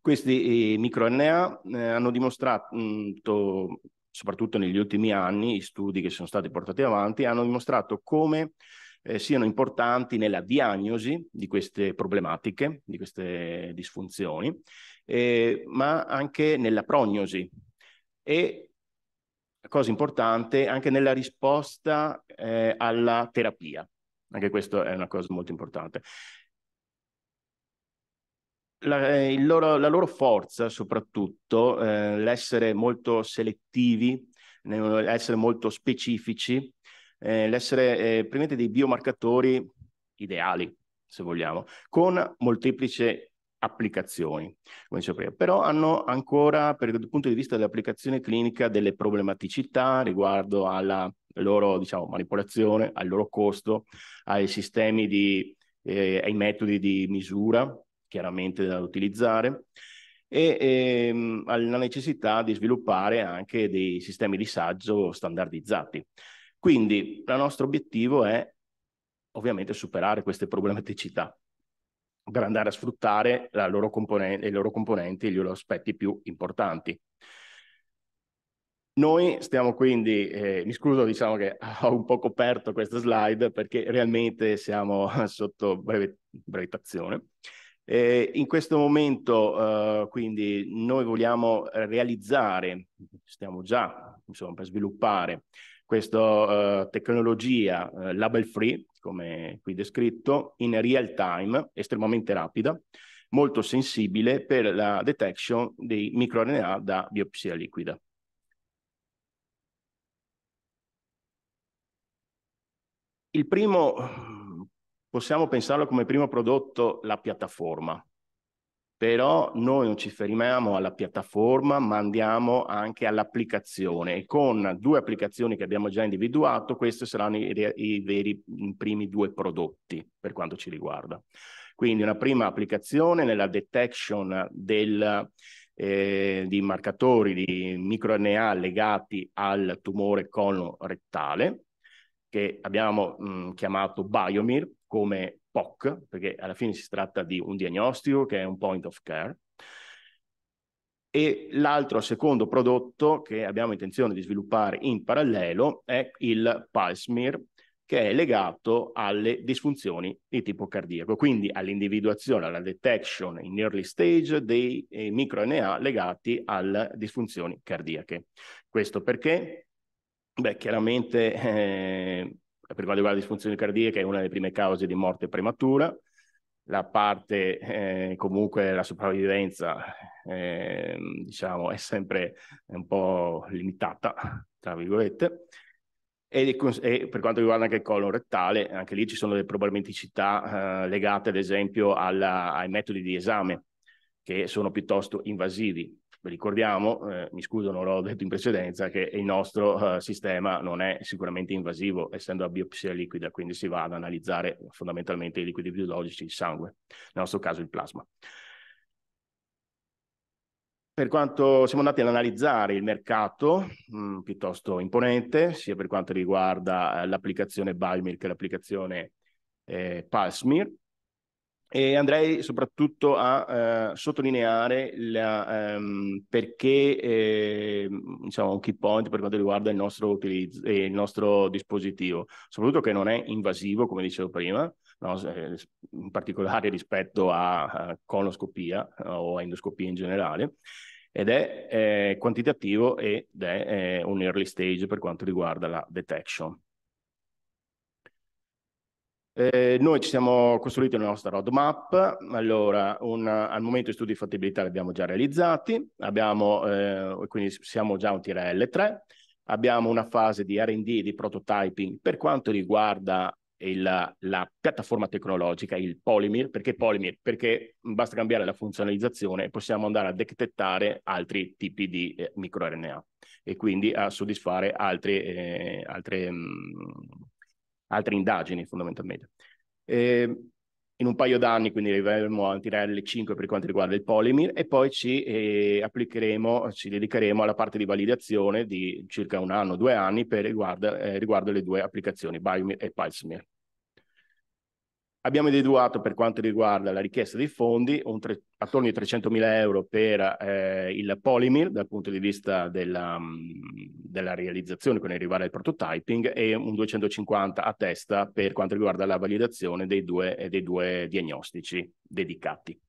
Questi microRNA eh, hanno dimostrato, mh, soprattutto negli ultimi anni, gli studi che sono stati portati avanti hanno dimostrato come eh, siano importanti nella diagnosi di queste problematiche, di queste disfunzioni, eh, ma anche nella prognosi e, cosa importante, anche nella risposta eh, alla terapia. Anche questo è una cosa molto importante. La eh, loro, la, loro, forza, soprattutto, eh, l'essere molto selettivi, l'essere molto specifici, eh, l'essere eh, praticamente dei biomarcatori ideali, se vogliamo, con molteplici applicazioni, come dicevo prima, però hanno ancora, per il punto di vista dell'applicazione clinica, delle problematicità riguardo alla loro diciamo, manipolazione, al loro costo, ai sistemi di, eh, ai metodi di misura chiaramente da utilizzare e ehm, alla necessità di sviluppare anche dei sistemi di saggio standardizzati. Quindi il nostro obiettivo è ovviamente superare queste problematicità per andare a sfruttare loro componen- le loro componenti e gli aspetti più importanti. Noi stiamo quindi, eh, mi scuso diciamo che ho un po' coperto questa slide perché realmente siamo sotto brevet- brevettazione. Eh, in questo momento eh, quindi noi vogliamo realizzare, stiamo già insomma, per sviluppare questa eh, tecnologia eh, label free, come qui descritto, in real time, estremamente rapida, molto sensibile per la detection dei microRNA da biopsia liquida. Il primo, possiamo pensarlo come primo prodotto, la piattaforma. Però noi non ci fermiamo alla piattaforma, ma andiamo anche all'applicazione. E con due applicazioni che abbiamo già individuato, questi saranno i, i veri i primi due prodotti per quanto ci riguarda. Quindi una prima applicazione nella detection del, eh, di marcatori di microRNA legati al tumore colon rettale che abbiamo mh, chiamato Biomir come POC, perché alla fine si tratta di un diagnostico che è un point of care. E l'altro secondo prodotto che abbiamo intenzione di sviluppare in parallelo è il PulseMir, che è legato alle disfunzioni di tipo cardiaco, quindi all'individuazione, alla detection in early stage dei eh, microRNA legati alle disfunzioni cardiache. Questo perché Beh, chiaramente eh, per quanto riguarda la disfunzione cardiache è una delle prime cause di morte prematura, la parte eh, comunque la sopravvivenza eh, diciamo è sempre un po' limitata, tra virgolette, e, e, per quanto riguarda anche il colon rettale, anche lì ci sono delle problematicità eh, legate ad esempio alla, ai metodi di esame che sono piuttosto invasivi ricordiamo, eh, mi scuso non l'ho detto in precedenza, che il nostro eh, sistema non è sicuramente invasivo, essendo a biopsia liquida, quindi si va ad analizzare fondamentalmente i liquidi biologici, il sangue, nel nostro caso il plasma. Per quanto siamo andati ad analizzare il mercato, mh, mm, piuttosto imponente, sia per quanto riguarda eh, l'applicazione Balmir che l'applicazione eh, Palsmir, e andrei soprattutto a eh, sottolineare la, ehm, perché eh, diciamo un key point per quanto riguarda il nostro utilizzo eh, il nostro dispositivo, soprattutto che non è invasivo, come dicevo prima, no? Eh, in particolare rispetto a, a coloscopia eh, o a endoscopia in generale ed è eh, quantitativo ed è eh, un early stage per quanto riguarda la detection. Eh, noi ci siamo costruiti la nostra roadmap, allora una, al momento i studi di fattibilità li abbiamo già realizzati, abbiamo, eh, quindi siamo già un l 3, abbiamo una fase di R&D, di prototyping per quanto riguarda il, la piattaforma tecnologica, il Polymir. Perché Polymir? Perché basta cambiare la funzionalizzazione e possiamo andare a detettare altri tipi di eh, microRNA e quindi a soddisfare altri, eh, altre, mh, mm, altre indagini fondamentalmente. E ehm, in un paio d'anni quindi arriveremo a tirare le 5 per quanto riguarda il Polymir e poi ci eh, applicheremo, ci dedicheremo alla parte di validazione di circa un anno, due anni per riguardo, eh, riguardo le due applicazioni, Biomir e Pulsemir. Abbiamo individuato per quanto riguarda la richiesta dei fondi tre, attorno ai 300.000 euro per eh, il Polymir dal punto di vista della, della realizzazione con arrivare al prototyping e un 250 a testa per quanto riguarda la validazione dei due, dei due diagnostici dedicati.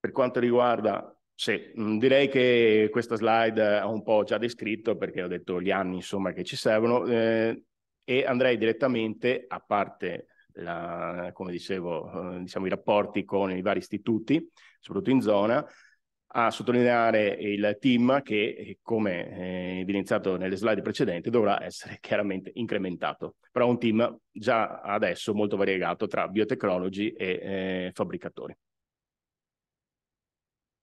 Per quanto riguarda sì, direi che questa slide ho un po' già descritto perché ho detto gli anni insomma, che ci servono. Eh, e andrei direttamente, a parte la, come dicevo, eh, diciamo, i rapporti con i vari istituti, soprattutto in zona, a sottolineare il team che, eh, come eh, evidenziato nelle slide precedenti, dovrà essere chiaramente incrementato. Però un team già adesso molto variegato tra biotecnologi e eh, fabbricatori.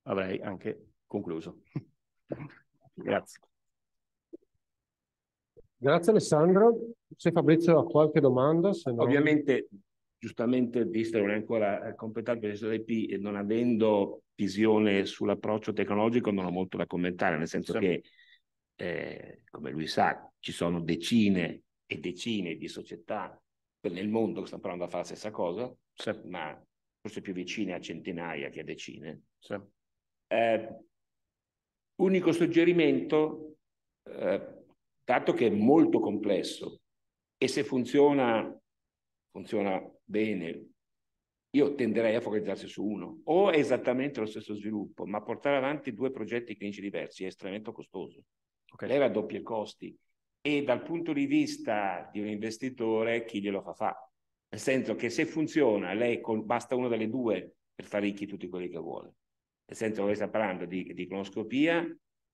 Avrei anche concluso. Grazie. Grazie Alessandro. Se Fabrizio ha qualche domanda. No... Ovviamente, giustamente, visto che non è ancora eh, completato il processo IP e non avendo visione sull'approccio tecnologico, non ho molto da commentare, nel senso sì. che, eh, come lui sa, ci sono decine e decine di società nel mondo che stanno provando a fare la stessa cosa, sì. ma forse più vicine a centinaia che a decine. Sì. Eh, unico suggerimento, eh, tanto che è molto complesso e se funziona, funziona bene, io tenderei a focalizzarsi su uno o è esattamente lo stesso sviluppo, ma portare avanti due progetti clinici diversi è estremamente costoso. Okay. Lei raddoppia i costi e dal punto di vista di un investitore chi glielo fa fa. Nel senso che se funziona, lei con, basta una delle due per far ricchi tutti quelli che vuole. Nel senso che lei sta parlando di, di colonoscopia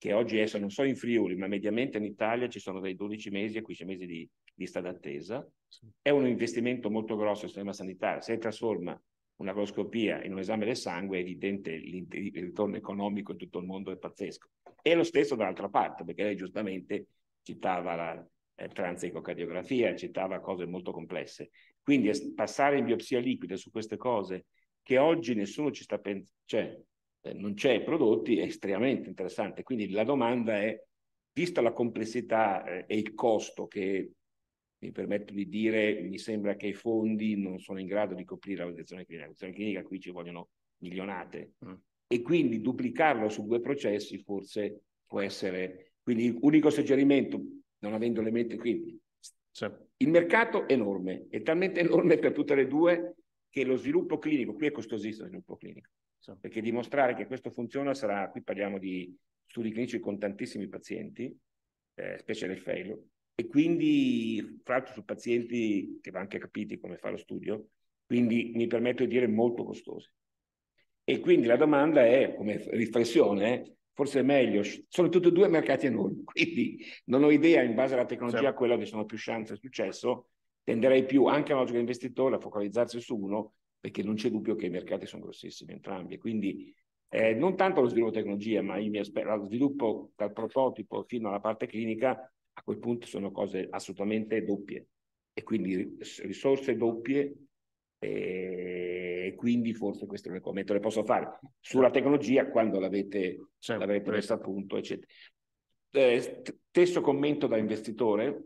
che oggi è, non so in Friuli, ma mediamente in Italia ci sono dai 12 mesi a 15 mesi di lista d'attesa. Sì. È un investimento molto grosso nel sistema sanitario. Se trasforma una coloscopia in un esame del sangue, è evidente il ritorno economico in tutto il mondo è pazzesco. E lo stesso dall'altra parte, perché lei giustamente citava la eh, transecografia, citava cose molto complesse. Quindi passare in biopsia liquida su queste cose che oggi nessuno ci sta pensando, cioè eh, non c'è prodotti è estremamente interessante. Quindi la domanda è, vista la complessità eh, e il costo che mi permetto di dire, mi sembra che i fondi non sono in grado di coprire la valutazione clinica. La valutazione clinica qui ci vogliono milionate. Mm. E quindi duplicarlo su due processi forse può essere... Quindi unico suggerimento, non avendo le mette qui, sì. il mercato è enorme, è talmente enorme per tutte le due che lo sviluppo clinico, qui è costosissimo lo sviluppo clinico, perché dimostrare che questo funziona sarà, qui parliamo di studi clinici con tantissimi pazienti, eh, specie nel fail, e quindi fra l'altro su pazienti che va anche capiti come fa lo studio, quindi mi permetto di dire molto costosi. E quindi la domanda è, come riflessione, eh, forse è meglio, sono tutti e due mercati enormi, quindi non ho idea in base alla tecnologia certo. quella che sono più chance di successo, tenderei più anche alla logica di investitore a focalizzarsi su uno perché non c'è dubbio che i mercati sono grossissimi entrambi. Quindi eh, non tanto lo sviluppo tecnologia, ma io mi aspetto lo sviluppo dal prototipo fino alla parte clinica, a quel punto sono cose assolutamente doppie e quindi risorse doppie eh, e quindi forse queste le commento le posso fare sulla tecnologia quando l'avete, certo. l'avete certo. messa a punto, eccetera. Eh, stesso commento da investitore,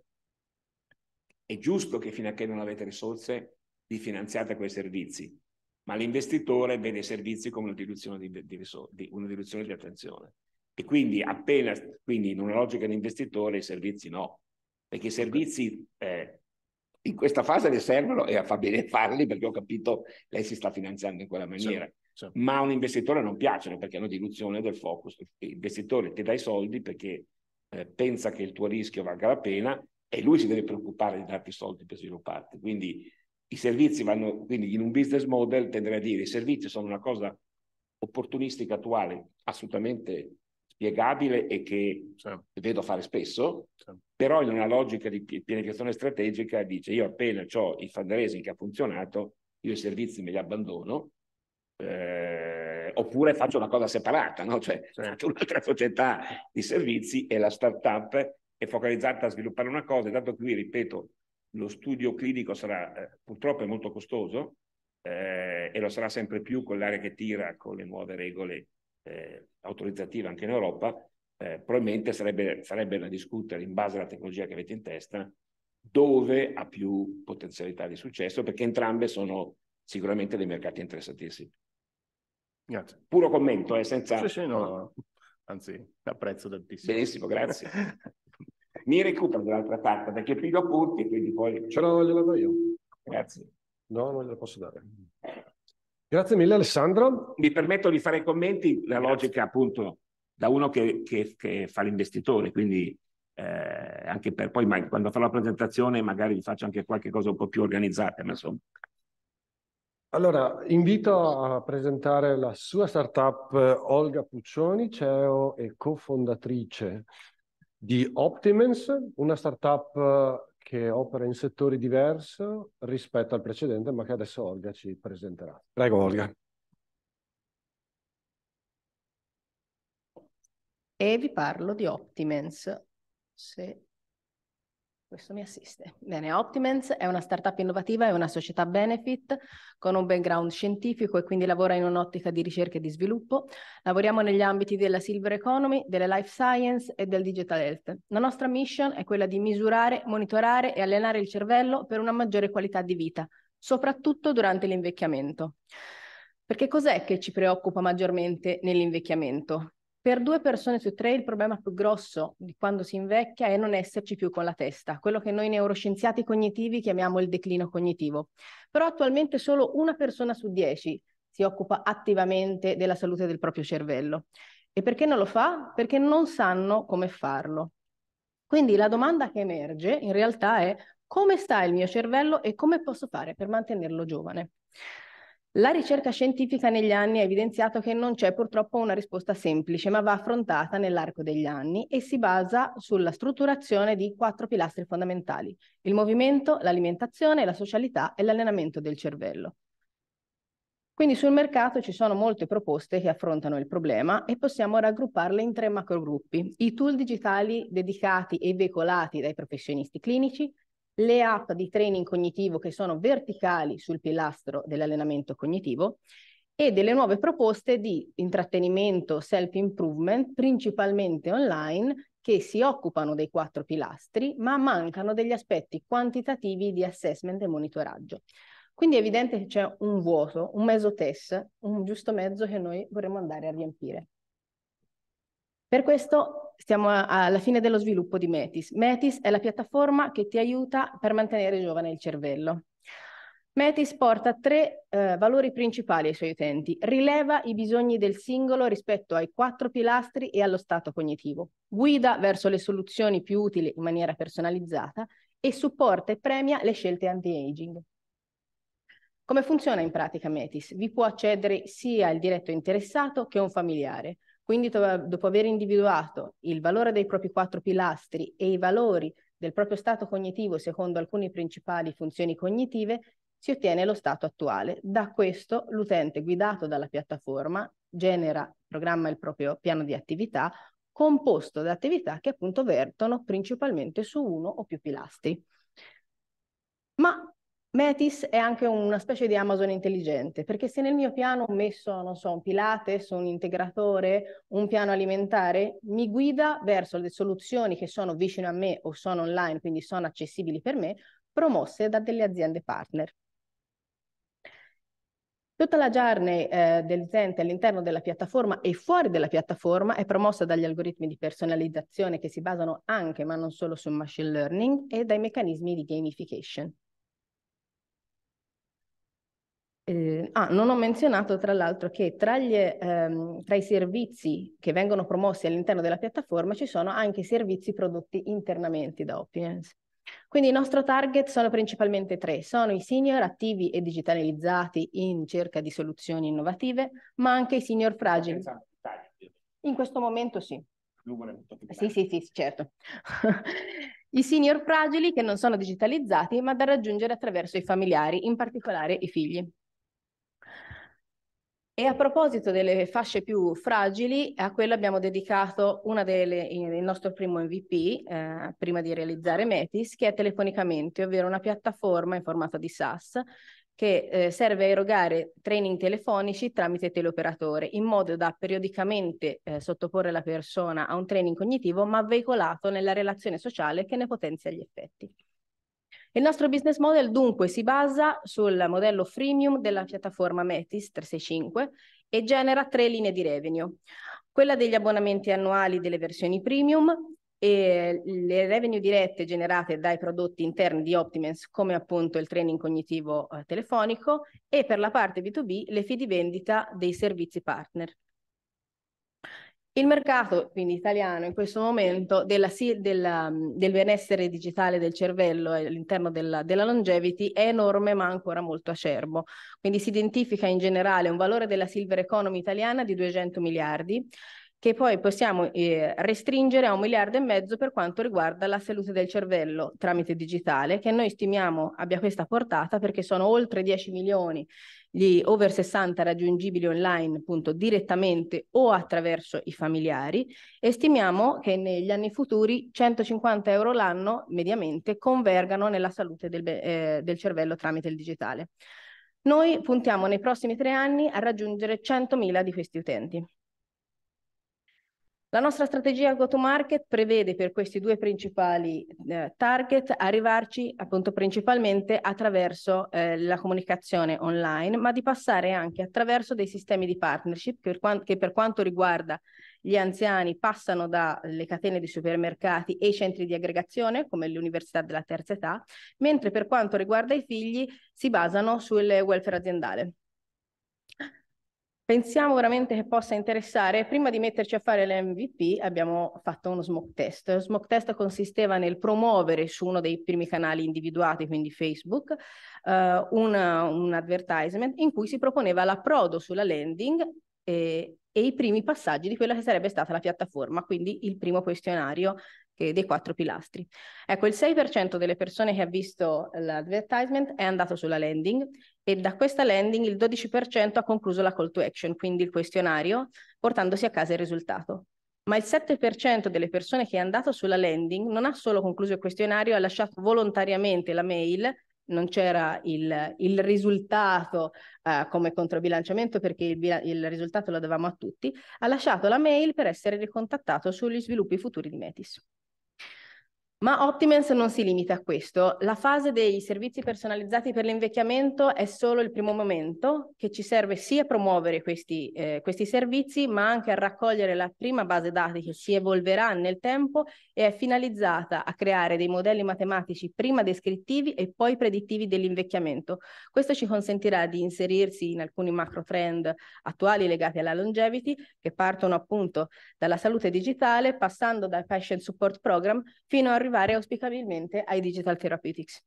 è giusto che fino a che non avete risorse di rifinanziate quei servizi, ma l'investitore vede i servizi come una diluzione di, di, di, una diluzione di attenzione. E quindi appena, quindi in una logica di investitore, i servizi no, perché i servizi eh, in questa fase le servono e fa bene farli perché ho capito lei si sta finanziando in quella certo, maniera. Certo, certo. Ma a un investitore non piacciono perché è una diluzione del focus. L'investitore ti dà i soldi perché eh, pensa che il tuo rischio valga la pena e lui si deve preoccupare di darti i soldi per svilupparti. Quindi i servizi vanno quindi in un business model, tenderei a dire i servizi sono una cosa opportunistica attuale assolutamente spiegabile e che sì. Certo. vedo fare spesso, sì. Certo. però in una logica di pianificazione strategica dice io appena ho il fundraising che ha funzionato, io i servizi me li abbandono, eh, oppure faccio una cosa separata, no? cioè sì. un'altra società di servizi e la startup è focalizzata a sviluppare una cosa, dato che qui, ripeto, lo studio clinico sarà eh, purtroppo è molto costoso eh, e lo sarà sempre più con l'area che tira con le nuove regole eh, autorizzative anche in Europa, eh, probabilmente sarebbe, sarebbe, da discutere in base alla tecnologia che avete in testa dove ha più potenzialità di successo perché entrambe sono sicuramente dei mercati interessantissimi. Grazie. Puro commento, eh, senza... Sì, sì, no. no. Anzi, apprezzo tantissimo. Benissimo, grazie. mi recupero dall'altra parte perché piglio appunti e quindi poi... Ce l'ho, gliela do io. Grazie. No, non gliela posso dare. Grazie mille Alessandro. Mi permetto di fare i commenti, la Grazie. logica appunto da uno che, che, che fa l'investitore, quindi eh, anche per poi ma, quando fa la presentazione magari gli faccio anche qualche cosa un po' più organizzata. Ma insomma. Allora, invito a presentare la sua startup eh, Olga Puccioni, CEO e cofondatrice di Optimens, una startup eh, che opera in settori diversi rispetto al precedente, ma che adesso Olga ci presenterà. Prego Olga. E vi parlo di Optimens. Se questo mi assiste. Bene, Optimens è una startup innovativa, e una società benefit con un background scientifico e quindi lavora in un'ottica di ricerca e di sviluppo. Lavoriamo negli ambiti della silver economy, delle life science e del digital health. La nostra mission è quella di misurare, monitorare e allenare il cervello per una maggiore qualità di vita, soprattutto durante l'invecchiamento. Perché cos'è che ci preoccupa maggiormente nell'invecchiamento? Per due persone su tre il problema più grosso di quando si invecchia è non esserci più con la testa, quello che noi neuroscienziati cognitivi chiamiamo il declino cognitivo. Però attualmente solo una persona su dieci si occupa attivamente della salute del proprio cervello. E perché non lo fa? Perché non sanno come farlo. Quindi la domanda che emerge in realtà è come sta il mio cervello e come posso fare per mantenerlo giovane? La ricerca scientifica negli anni ha evidenziato che non c'è purtroppo una risposta semplice, ma va affrontata nell'arco degli anni e si basa sulla strutturazione di quattro pilastri fondamentali: il movimento, l'alimentazione, la socialità e l'allenamento del cervello. Quindi sul mercato ci sono molte proposte che affrontano il problema e possiamo raggrupparle in tre macrogruppi: i tool digitali dedicati e veicolati dai professionisti clinici, le app di training cognitivo che sono verticali sul pilastro dell'allenamento cognitivo e delle nuove proposte di intrattenimento self-improvement, principalmente online, che si occupano dei quattro pilastri, ma mancano degli aspetti quantitativi di assessment e monitoraggio. Quindi è evidente che c'è un vuoto, un mezzo test, un giusto mezzo che noi vorremmo andare a riempire. Per questo stiamo alla fine dello sviluppo di Metis. Metis è la piattaforma che ti aiuta per mantenere giovane il cervello. Metis porta tre eh, valori principali ai suoi utenti. Rileva i bisogni del singolo rispetto ai quattro pilastri e allo stato cognitivo. Guida verso le soluzioni più utili in maniera personalizzata e supporta e premia le scelte anti-aging. Come funziona in pratica Metis? Vi può accedere sia il diretto interessato che un familiare. Quindi dopo aver individuato il valore dei propri quattro pilastri e i valori del proprio stato cognitivo secondo alcune principali funzioni cognitive, si ottiene lo stato attuale. Da questo l'utente guidato dalla piattaforma genera, programma il proprio piano di attività composto da attività che appunto vertono principalmente su uno o più pilastri. Ma Metis è anche una specie di Amazon intelligente, perché se nel mio piano ho messo, non so, un Pilates, un integratore, un piano alimentare, mi guida verso le soluzioni che sono vicine a me o sono online, quindi sono accessibili per me, promosse da delle aziende partner. Tutta la journey eh, dell'utente all'interno della piattaforma e fuori della piattaforma è promossa dagli algoritmi di personalizzazione che si basano anche, ma non solo, sul machine learning e dai meccanismi di gamification. Eh, ah, non ho menzionato tra l'altro che tra, gli, ehm, tra, i servizi che vengono promossi all'interno della piattaforma ci sono anche i servizi prodotti internamente da Opinions. Quindi il nostro target sono principalmente tre, sono i senior attivi e digitalizzati in cerca di soluzioni innovative, ma anche i senior fragili. In questo momento sì. Sì, sì, sì, certo. I senior fragili che non sono digitalizzati ma da raggiungere attraverso i familiari, in particolare i figli. E a proposito delle fasce più fragili, a quello abbiamo dedicato delle, eh, il nostro primo MVP, eh, prima di realizzare Metis, che è telefonicamente, ovvero una piattaforma in formato di SaaS che eh, serve a erogare training telefonici tramite teleoperatore, in modo da periodicamente eh, sottoporre la persona a un training cognitivo, ma veicolato nella relazione sociale che ne potenzia gli effetti. Il nostro business model dunque si basa sul modello freemium della piattaforma Metis 365 e genera tre linee di revenue. Quella degli abbonamenti annuali delle versioni premium, e le revenue dirette generate dai prodotti interni di Optimens come appunto il training cognitivo eh, telefonico e per la parte B2B le fee di vendita dei servizi partner. Il mercato, quindi italiano, in questo momento della, della, mm, del benessere digitale del cervello all'interno della, della, longevity è enorme ma ancora molto acerbo. Quindi si identifica in generale un valore della silver economy italiana di 200 miliardi che poi possiamo eh, restringere a un miliardo e mezzo per quanto riguarda la salute del cervello tramite digitale, che noi stimiamo abbia questa portata perché sono oltre 10 milioni gli over 60 raggiungibili online appunto direttamente o attraverso i familiari e stimiamo che negli anni futuri 150 euro l'anno mediamente convergano nella salute del, eh, del cervello tramite il digitale. Noi puntiamo nei prossimi tre anni a raggiungere 100.000 di questi utenti. La nostra strategia go-to-market prevede per questi due principali eh, target arrivarci appunto principalmente attraverso eh, la comunicazione online, ma di passare anche attraverso dei sistemi di partnership che per, quant che per quanto riguarda gli anziani passano dalle catene di supermercati e i centri di aggregazione come l'Università della Terza Età, mentre per quanto riguarda i figli si basano sul welfare aziendale pensiamo veramente che possa interessare. Prima di metterci a fare l'MVP abbiamo fatto uno smoke test. Lo smoke test consisteva nel promuovere su uno dei primi canali individuati, quindi Facebook, uh, una, un advertisement in cui si proponeva l'approdo sulla landing e, eh, e i primi passaggi di quella che sarebbe stata la piattaforma, quindi il primo questionario che, dei quattro pilastri. Ecco, il 6% delle persone che ha visto l'advertisement è andato sulla landing e da questa landing il 12% ha concluso la call to action, quindi il questionario, portandosi a casa il risultato. Ma il 7% delle persone che è andato sulla landing non ha solo concluso il questionario, ha lasciato volontariamente la mail non c'era il, il risultato uh, come controbilanciamento perché il, il, risultato lo davamo a tutti, ha lasciato la mail per essere ricontattato sugli sviluppi futuri di Metis. Ma Optimens non si limita a questo. La fase dei servizi personalizzati per l'invecchiamento è solo il primo momento che ci serve sia a promuovere questi, eh, questi servizi, ma anche a raccogliere la prima base dati che si evolverà nel tempo e è finalizzata a creare dei modelli matematici prima descrittivi e poi predittivi dell'invecchiamento. Questo ci consentirà di inserirsi in alcuni macro trend attuali legati alla longevity che partono appunto dalla salute digitale, passando dal Patient Support Program fino a arrivare auspicabilmente ai digital therapeutics.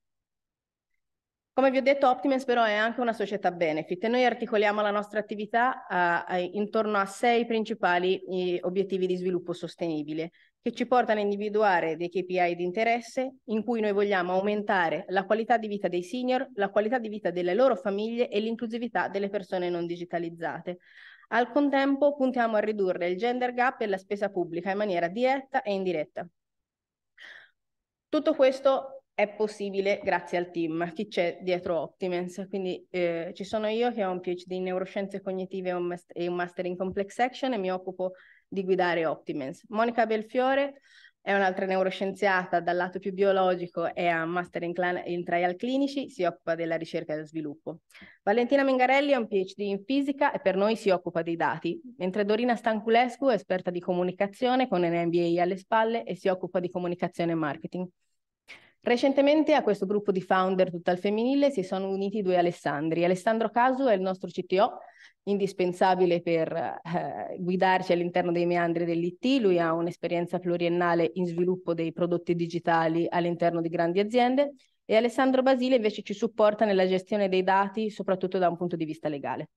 Come vi ho detto, Optimens però è anche una società benefit e noi articoliamo la nostra attività a, a, intorno a sei principali obiettivi di sviluppo sostenibile che ci portano a individuare dei KPI di interesse in cui noi vogliamo aumentare la qualità di vita dei senior, la qualità di vita delle loro famiglie e l'inclusività delle persone non digitalizzate. Al contempo puntiamo a ridurre il gender gap e la spesa pubblica in maniera diretta e indiretta. Tutto questo è possibile grazie al team chi c'è dietro Optimens. Quindi eh, ci sono io che ho un PhD in neuroscienze cognitive e un master in complex action e mi occupo di guidare Optimens. Monica Belfiore è un'altra neuroscienziata dal lato più biologico e ha un master in, clan- in trial clinici, si occupa della ricerca e dello sviluppo. Valentina Mengarelli ha un PhD in fisica e per noi si occupa dei dati, mentre Dorina Stanculescu è esperta di comunicazione con un MBA alle spalle e si occupa di comunicazione e marketing. Recentemente a questo gruppo di founder tutto al femminile si sono uniti due Alessandri. Alessandro Caso è il nostro CTO, indispensabile per eh, guidarci all'interno dei meandri dell'IT. Lui ha un'esperienza pluriennale in sviluppo dei prodotti digitali all'interno di grandi aziende e Alessandro Basile invece ci supporta nella gestione dei dati, soprattutto da un punto di vista legale.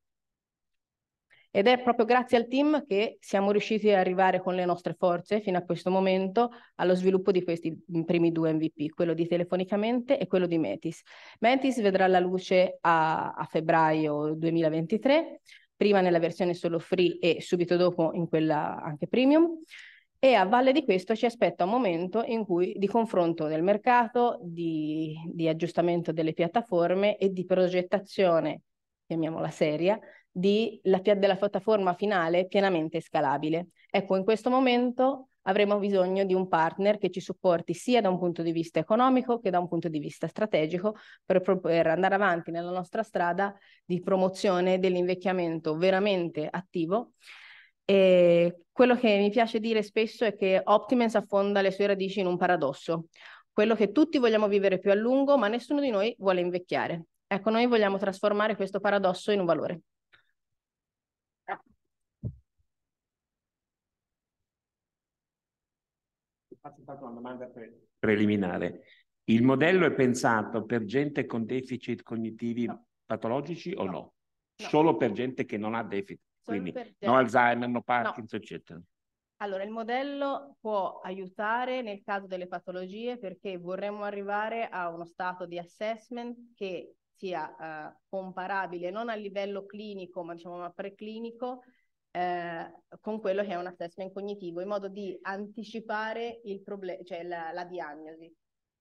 Ed è proprio grazie al team che siamo riusciti ad arrivare con le nostre forze fino a questo momento allo sviluppo di questi primi due MVP, quello di Telefonicamente e quello di Metis. Metis vedrà la luce a, a febbraio 2023, prima nella versione solo free e subito dopo in quella anche premium. E a valle di questo ci aspetta un momento in cui di confronto del mercato, di, di aggiustamento delle piattaforme e di progettazione, chiamiamola seria, di la, della piattaforma finale pienamente scalabile. Ecco, in questo momento avremo bisogno di un partner che ci supporti sia da un punto di vista economico che da un punto di vista strategico per, per andare avanti nella nostra strada di promozione dell'invecchiamento veramente attivo. E quello che mi piace dire spesso è che Optimens affonda le sue radici in un paradosso, quello che tutti vogliamo vivere più a lungo, ma nessuno di noi vuole invecchiare. Ecco, noi vogliamo trasformare questo paradosso in un valore. Faccio intanto una domanda pre- preliminare. Il modello è pensato per gente con deficit cognitivi no. patologici o no? no? Solo per gente che non ha deficit, Solo quindi no Alzheimer, no Parkinson, eccetera. Allora, il modello può aiutare nel caso delle patologie perché vorremmo arrivare a uno stato di assessment che sia uh, comparabile non a livello clinico, ma diciamo ma preclinico, eh, con quello che è un assessment cognitivo, in modo di anticipare il problema, cioè la, la diagnosi.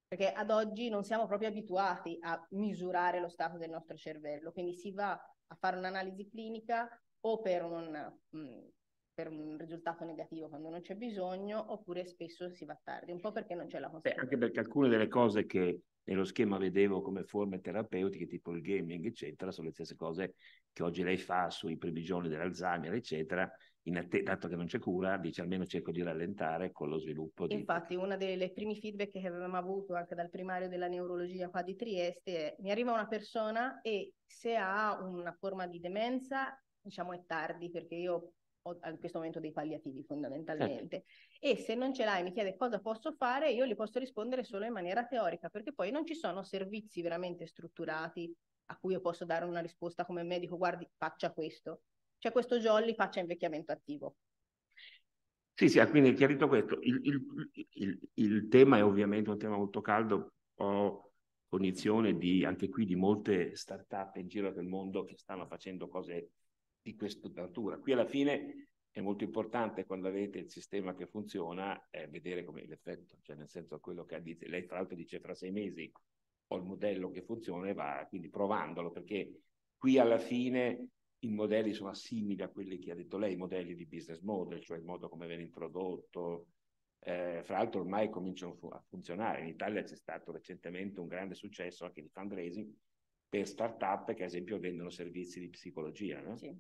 Perché ad oggi non siamo proprio abituati a misurare lo stato del nostro cervello, quindi si va a fare un'analisi clinica o per un, mh, mm, per un risultato negativo quando non c'è bisogno, oppure spesso si va tardi, un po' perché non c'è la consapevolezza. anche perché alcune delle cose che nello schema vedevo come forme terapeutiche tipo il gaming, eccetera, sono le stesse cose che oggi lei fa sui primi giorni dell'Alzheimer, eccetera, Att- dato che non c'è cura, dice almeno cerco di rallentare con lo sviluppo. Di... Infatti, una delle primi feedback che avevamo avuto anche dal primario della neurologia qua di Trieste è mi arriva una persona e se ha una forma di demenza, diciamo è tardi, perché io in eh, questo momento dei palliativi certo. fondamentalmente. Certo. E se non ce l'hai mi chiede cosa posso fare, io gli posso rispondere solo in maniera teorica, perché poi non ci sono servizi veramente strutturati a cui io posso dare una risposta come medico, guardi, faccia questo. C'è cioè, questo jolly, faccia invecchiamento attivo. Sì, sì, ah, quindi chiarito questo. Il, il, il, il tema è ovviamente un tema molto caldo. Ho cognizione di, anche qui di molte start-up in giro del mondo che stanno facendo cose di questa natura. Qui alla fine è molto importante quando avete il sistema che funziona eh, vedere come l'effetto, cioè nel senso quello che ha detto, lei tra l'altro dice fra sei mesi ho il modello che funziona e va quindi provandolo perché qui alla fine i modelli sono simili a quelli che ha detto lei, i modelli di business model, cioè il modo come viene introdotto. Eh, fra l'altro ormai cominciano a funzionare, in Italia c'è stato recentemente un grande successo anche di fundraising per start-up che ad esempio vendono servizi di psicologia, no? sì.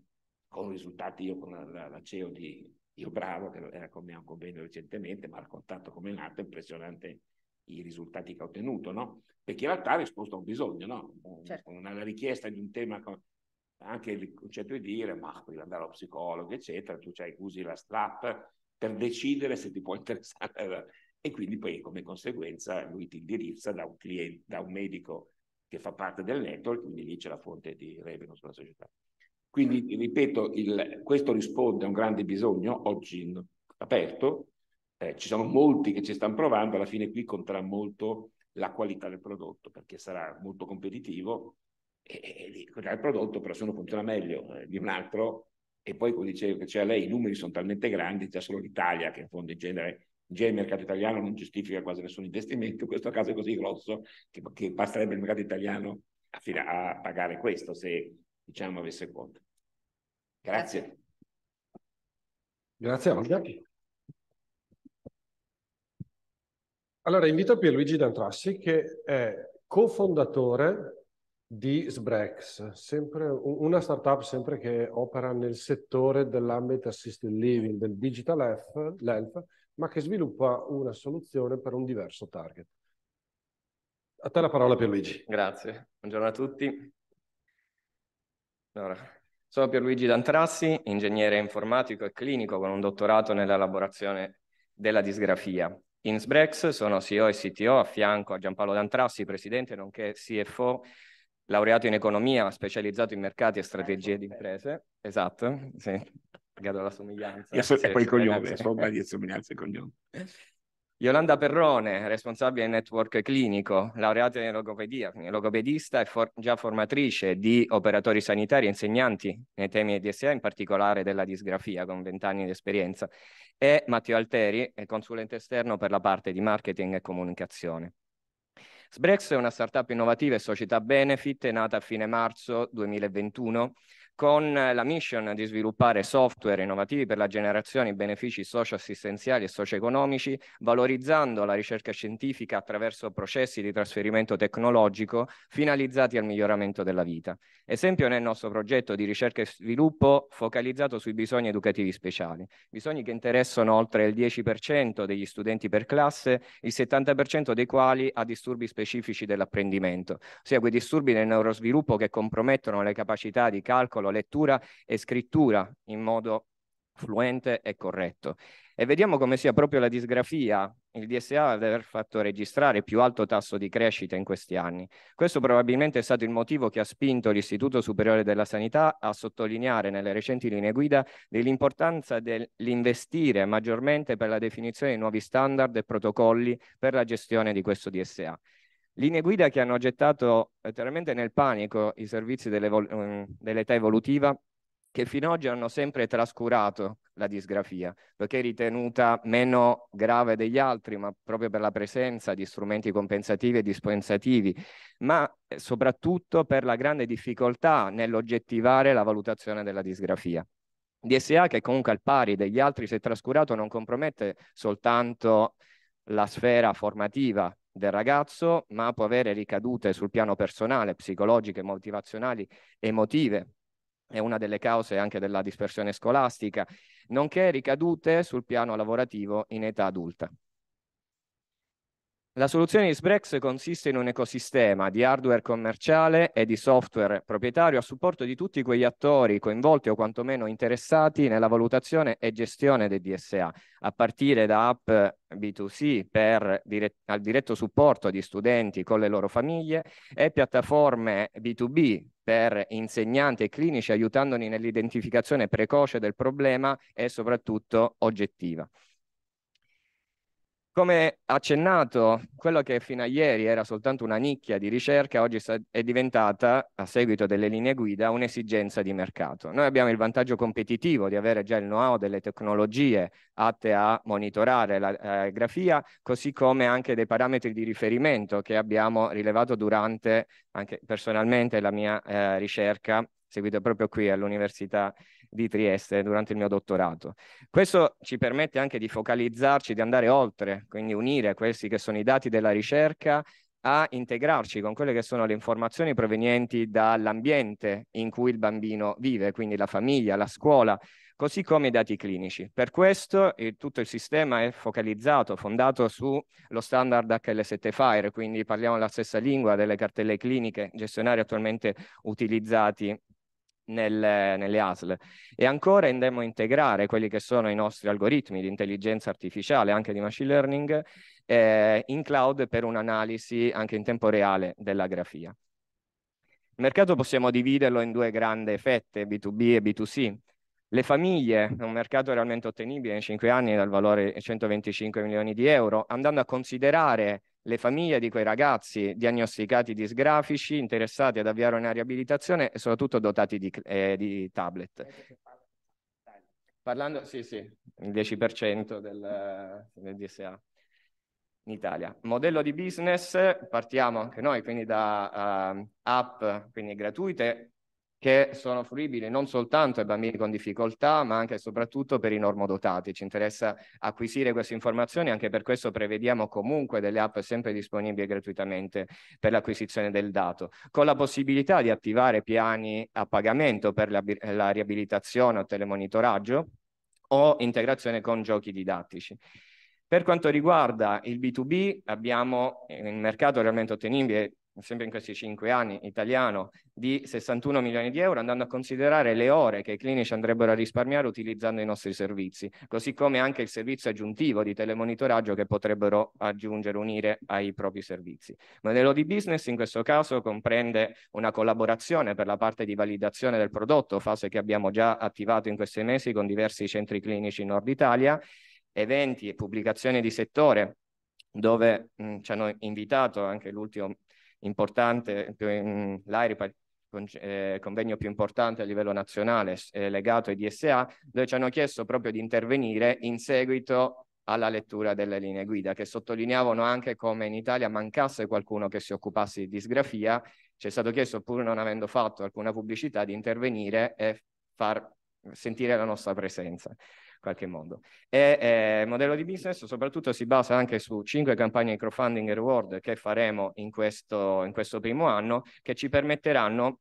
con risultati io con la, la, la CEO di Io Bravo, che era con me a un convegno recentemente, ma ha raccontato come è nato, impressionante i risultati che ha ottenuto, no? perché in realtà ha risposto a un bisogno, no? certo. una richiesta di un tema, anche il concetto di dire, ma puoi andare allo psicologo, eccetera, tu cioè, usi la strap per decidere se ti può interessare. E quindi poi come conseguenza lui ti indirizza da un, cliente, da un medico che fa parte del network, quindi lì c'è la fonte di revenue sulla società. Quindi, ripeto, il, questo risponde a un grande bisogno oggi aperto, eh, ci sono molti che ci stanno provando, alla fine qui conterà molto la qualità del prodotto, perché sarà molto competitivo e, e, il prodotto però se uno funziona meglio eh, di un altro e poi come diceva cioè lei i numeri sono talmente grandi, già solo l'Italia che in fondo in genere già il mercato italiano non giustifica quasi nessun investimento, in questo caso è così grosso che, che basterebbe il mercato italiano a, a, pagare questo se diciamo avesse conto. Grazie. Grazie Olga. Allora invito Pierluigi Dantrassi che è cofondatore di Sbrex, sempre una startup sempre che opera nel settore dell'ambito assisted living, del digital health, ma che sviluppa una soluzione per un diverso target. A te la parola Pierluigi. Grazie, buongiorno a tutti. Allora, sono Pierluigi Dantrassi, ingegnere informatico e clinico con un dottorato nell'elaborazione della disgrafia. In Sbrex sono CEO e CTO a fianco a Giampaolo Dantrassi, presidente nonché CFO, laureato in economia, specializzato in mercati e strategie di imprese. Esatto, sì. Pagato la somiglianza. La so- sì, e poi cognome, forma di somiglianza e cognome. Yolanda Perrone, responsabile del network clinico, laureata in logopedia, logopedista e for- già formatrice di operatori sanitari e insegnanti nei temi di DSA, in particolare della disgrafia, con vent'anni di esperienza, e Matteo Alteri, consulente esterno per la parte di marketing e comunicazione. Sbrex è una startup innovativa e società benefit nata a fine marzo 2021 con la mission di sviluppare software innovativi per la generazione di benefici socioassistenziali e socio-economici, valorizzando la ricerca scientifica attraverso processi di trasferimento tecnologico finalizzati al miglioramento della vita. Esempio nel nostro progetto di ricerca e sviluppo focalizzato sui bisogni educativi speciali, bisogni che interessano oltre il 10% degli studenti per classe, il 70% dei quali ha disturbi specifici dell'apprendimento, ossia quei disturbi del neurosviluppo che compromettono le capacità di calcolo lettura e scrittura in modo fluente e corretto. E vediamo come sia proprio la disgrafia, il DSA, ad aver fatto registrare più alto tasso di crescita in questi anni. Questo probabilmente è stato il motivo che ha spinto l'Istituto Superiore della Sanità a sottolineare nelle recenti linee guida dell'importanza dell'investire maggiormente per la definizione di nuovi standard e protocolli per la gestione di questo DSA. Linee guida che hanno gettato eh, letteralmente nel panico i servizi mm, dell'età evolutiva che fino ad oggi hanno sempre trascurato la disgrafia, perché è ritenuta meno grave degli altri, ma proprio per la presenza di strumenti compensativi e dispensativi, ma eh, soprattutto per la grande difficoltà nell'oggettivare la valutazione della disgrafia. DSA che comunque al pari degli altri se trascurato non compromette soltanto la sfera formativa del ragazzo, ma può avere ricadute sul piano personale, psicologiche, motivazionali, emotive. È una delle cause anche della dispersione scolastica, nonché ricadute sul piano lavorativo in età adulta. La soluzione di Sbrex consiste in un ecosistema di hardware commerciale e di software proprietario a supporto di tutti quegli attori coinvolti o quantomeno interessati nella valutazione e gestione del DSA, a partire da app B2C per dire al diretto supporto di studenti con le loro famiglie e piattaforme B2B per insegnanti e clinici aiutandoli nell'identificazione precoce del problema e soprattutto oggettiva. Come accennato, quello che fino a ieri era soltanto una nicchia di ricerca, oggi è diventata, a seguito delle linee guida, un'esigenza di mercato. Noi abbiamo il vantaggio competitivo di avere già il know-how delle tecnologie atte a monitorare la eh, grafia, così come anche dei parametri di riferimento che abbiamo rilevato durante anche personalmente la mia eh, ricerca seguito proprio qui all'Università di Trieste durante il mio dottorato. Questo ci permette anche di focalizzarci, di andare oltre, quindi unire questi che sono i dati della ricerca a integrarci con quelle che sono le informazioni provenienti dall'ambiente in cui il bambino vive, quindi la famiglia, la scuola, così come i dati clinici. Per questo il, eh, tutto il sistema è focalizzato, fondato sullo standard HL7 FIRE, quindi parliamo la stessa lingua delle cartelle cliniche gestionari attualmente utilizzati nel, nelle ASL e ancora andremo a integrare quelli che sono i nostri algoritmi di intelligenza artificiale, anche di machine learning, eh, in cloud per un'analisi anche in tempo reale della grafia. Il mercato possiamo dividerlo in due grandi fette, B2B e B2C. Le famiglie, un mercato realmente ottenibile in 5 anni dal valore di 125 milioni di euro, andando a considerare le famiglie di quei ragazzi diagnosticati disgrafici, interessati ad avviare una riabilitazione e soprattutto dotati di, eh, di tablet. Parlando, sì, sì, il 10% del, del DSA in Italia. Modello di business, partiamo anche noi quindi da uh, app quindi gratuite che sono fruibili non soltanto ai bambini con difficoltà, ma anche e soprattutto per i normodotati. Ci interessa acquisire queste informazioni, anche per questo prevediamo comunque delle app sempre disponibili gratuitamente per l'acquisizione del dato, con la possibilità di attivare piani a pagamento per la, la riabilitazione o telemonitoraggio o integrazione con giochi didattici. Per quanto riguarda il B2B, abbiamo il mercato realmente ottenibile, sempre in questi cinque anni, italiano, di 61 milioni di euro, andando a considerare le ore che i clinici andrebbero a risparmiare utilizzando i nostri servizi, così come anche il servizio aggiuntivo di telemonitoraggio che potrebbero aggiungere, unire ai propri servizi. Il modello di business in questo caso comprende una collaborazione per la parte di validazione del prodotto, fase che abbiamo già attivato in questi mesi con diversi centri clinici in Nord Italia, eventi e pubblicazioni di settore dove mh, ci hanno invitato anche l'ultimo importante, l'AIRIPA il eh, convegno più importante a livello nazionale eh, legato ai DSA, dove ci hanno chiesto proprio di intervenire in seguito alla lettura delle linee guida, che sottolineavano anche come in Italia mancasse qualcuno che si occupasse di disgrafia. Ci è stato chiesto, pur non avendo fatto alcuna pubblicità, di intervenire e far sentire la nostra presenza qualche modo. E eh, il modello di business soprattutto si basa anche su cinque campagne di crowdfunding reward che faremo in questo, in questo primo anno che ci permetteranno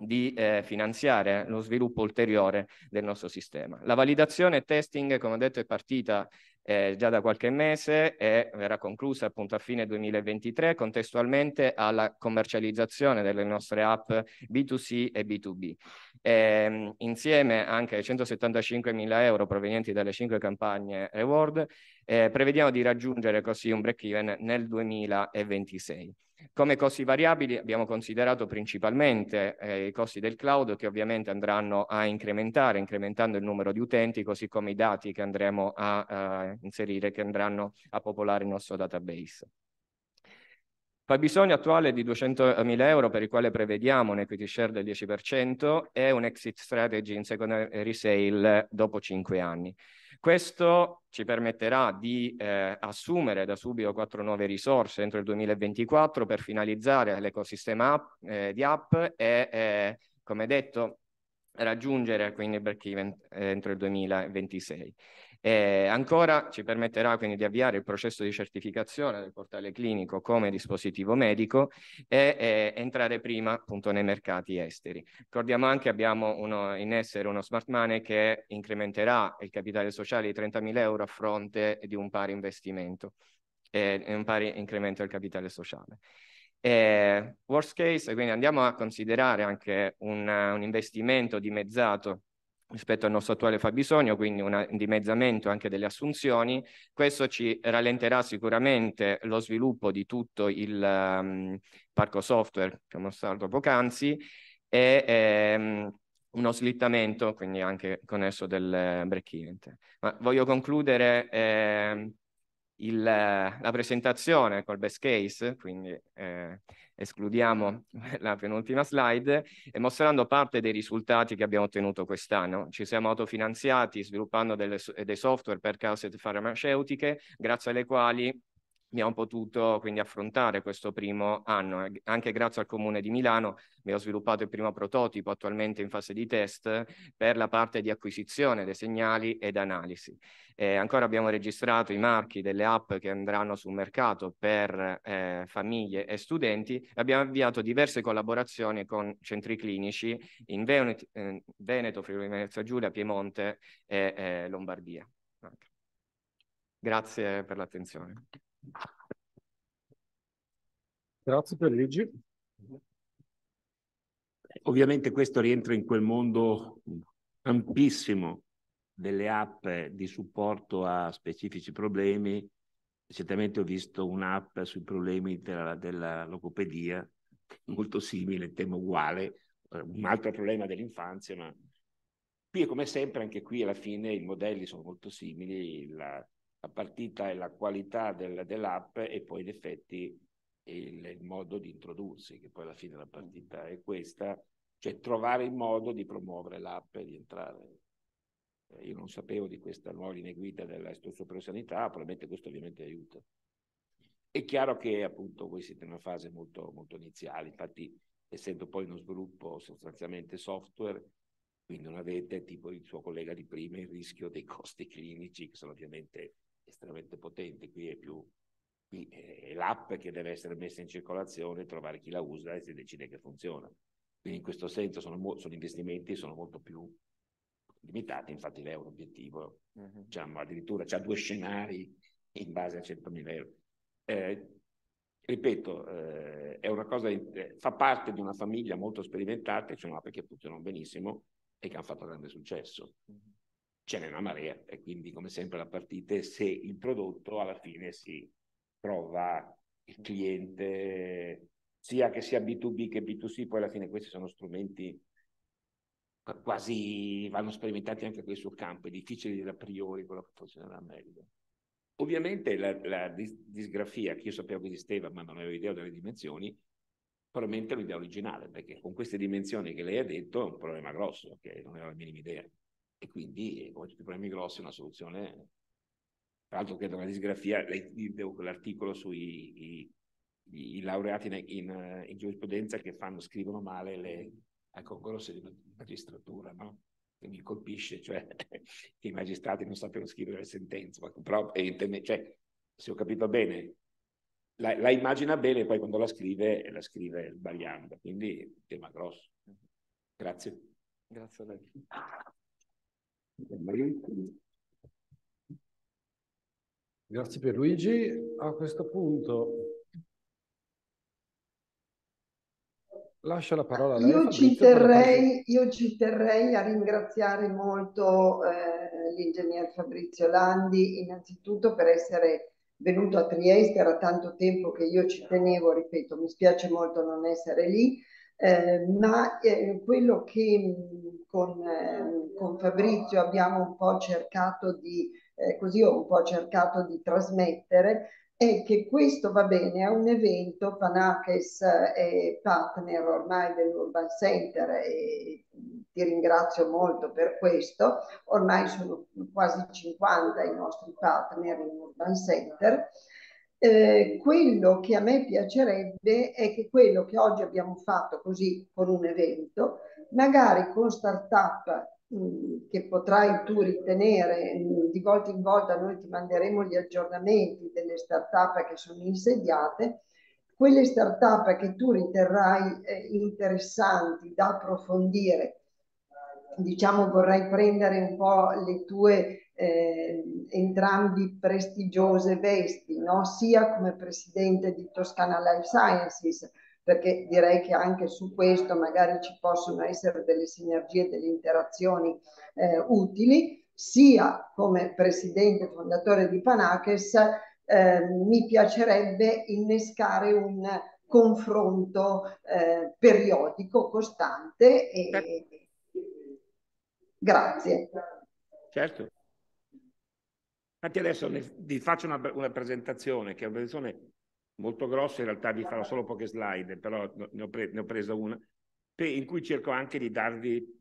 di eh, finanziare lo sviluppo ulteriore del nostro sistema. La validazione e testing, come ho detto, è partita eh, già da qualche mese e verrà conclusa appunto a fine 2023 contestualmente alla commercializzazione delle nostre app B2C e B2B. E, ehm, insieme anche ai 175 mila euro provenienti dalle cinque campagne Reward, eh, prevediamo di raggiungere così un break-even nel 2026. Come costi variabili abbiamo considerato principalmente eh, i costi del cloud che ovviamente andranno a incrementare, incrementando il numero di utenti, così come i dati che andremo a, a eh, inserire, che andranno a popolare il nostro database. Fabbisogno attuale è di 200.000 euro per il quale prevediamo un equity share del 10% e un exit strategy in secondary sale dopo 5 anni. Questo ci permetterà di eh, assumere da subito quattro nuove risorse entro il 2024 per finalizzare l'ecosistema app, eh, di app e, eh, come detto, raggiungere quindi il break even eh, entro il 2026. E eh, ancora ci permetterà quindi di avviare il processo di certificazione del portale clinico come dispositivo medico e, e eh, entrare prima appunto nei mercati esteri. Ricordiamo anche che abbiamo uno, in essere uno smart money che incrementerà il capitale sociale di 30.000 euro a fronte di un pari investimento e eh, un pari incremento del capitale sociale. E worst case, quindi andiamo a considerare anche un, un investimento dimezzato rispetto al nostro attuale fabbisogno, quindi un dimezzamento anche delle assunzioni. Questo ci rallenterà sicuramente lo sviluppo di tutto il um, parco software che ho mostrato poc'anzi e ehm, uno slittamento, quindi anche connesso del break-even. Ma voglio concludere eh, il, la presentazione col best case, quindi eh, escludiamo la penultima slide, mostrando parte dei risultati che abbiamo ottenuto quest'anno. Ci siamo autofinanziati sviluppando delle, dei software per case farmaceutiche, grazie alle quali abbiamo potuto quindi affrontare questo primo anno. Anche grazie al Comune di Milano abbiamo sviluppato il primo prototipo attualmente in fase di test per la parte di acquisizione dei segnali ed analisi. Eh, ancora abbiamo registrato i marchi delle app che andranno sul mercato per eh, famiglie e studenti. Abbiamo avviato diverse collaborazioni con centri clinici in Veneto, eh, Veneto Friuli Venezia Giulia, Piemonte e eh, Lombardia. Grazie per l'attenzione. Grazie per Luigi. Ovviamente questo rientra in quel mondo ampissimo delle app di supporto a specifici problemi. Recentemente ho visto un'app sui problemi della, della logopedia, molto simile, tema uguale, eh, un altro problema dell'infanzia, ma qui come sempre anche qui alla fine i modelli sono molto simili, la, la partita è la qualità del, dell'app e poi in effetti il, il, modo di introdursi, che poi alla fine della partita è questa, cioè trovare il modo di promuovere l'app e di entrare. Eh, io non sapevo di questa nuova linea guida dell'Istituto Superiore Sanità, probabilmente questo ovviamente aiuta. È chiaro che appunto voi siete in una fase molto, molto iniziale, infatti essendo poi uno sviluppo sostanzialmente software, quindi non avete tipo il suo collega di prima il rischio dei costi clinici che sono ovviamente estremamente potente, qui è più qui è l'app che deve essere messa in circolazione, trovare chi la usa e si decide che funziona. Quindi in questo senso sono, sono investimenti sono molto più limitati, infatti l'euro obiettivo, uh-huh. diciamo, addirittura c'ha due scenari in base a 100.000 euro. Eh, ripeto, eh, è una cosa, eh, fa parte di una famiglia molto sperimentata, c'è sono app che funziona benissimo e che ha fatto grande successo. Uh-huh ce n'è una marea e quindi come sempre la partita è se il prodotto alla fine si trova il cliente sia che sia B2B che B2C, poi alla fine questi sono strumenti quasi vanno sperimentati anche qui sul campo, è difficile dire a priori quello che funzionerà meglio. Ovviamente la, la dis- disgrafia, che io sapevo che esisteva ma non avevo idea delle dimensioni, probabilmente è l'idea originale, perché con queste dimensioni che lei ha detto è un problema grosso, che non era la minima idea e quindi con tutti i problemi grossi una soluzione tra l'altro credo che la disgrafia l'articolo sui i, i, i laureati in, in, in, giurisprudenza che fanno, scrivono male le, al di magistratura no? che mi colpisce cioè che i magistrati non sappiano scrivere le sentenze però cioè, se ho capito bene la, la, immagina bene e poi quando la scrive la scrive sbagliando quindi tema grosso grazie grazie a lei Grazie per Luigi. A questo punto lascio la parola a lei. Io ci, terrei, io ci terrei, a ringraziare molto eh, l'ingegner Fabrizio Landi, innanzitutto per essere venuto a Trieste, era tanto tempo che io ci tenevo, ripeto, mi spiace molto non essere lì, eh, ma eh, quello che mhmm, con, eh, con, Fabrizio abbiamo un po' cercato di, eh, così ho un po' cercato di trasmettere, è che questo va bene, è un evento, Panakes eh, è partner ormai dell'Urban Center e mhmm, ti ringrazio molto per questo, ormai sono quasi 50 i nostri partner in Urban Center, eh, quello che a me piacerebbe è che quello che oggi abbiamo fatto così con un evento, magari con startup mm, che potrai tu ritenere, mm, di volta in volta noi ti manderemo gli aggiornamenti delle startup che sono insediate, quelle startup che tu riterrai eh, interessanti da approfondire, diciamo vorrai prendere un po' le tue eh, entrambi prestigiose vesti, no? sia come presidente di Toscana Life Sciences, perché direi che anche su questo magari ci possono essere delle sinergie, delle interazioni eh, utili, sia come presidente fondatore di Panaches, eh, mi piacerebbe innescare un confronto eh, periodico, costante. E... Certo. Grazie. Certo. Infatti adesso ne, vi faccio una, una, presentazione, che è una presentazione molto grossa, in realtà vi farò solo poche slide, però ne ho, pre, ne ho presa una, per, in cui cerco anche di darvi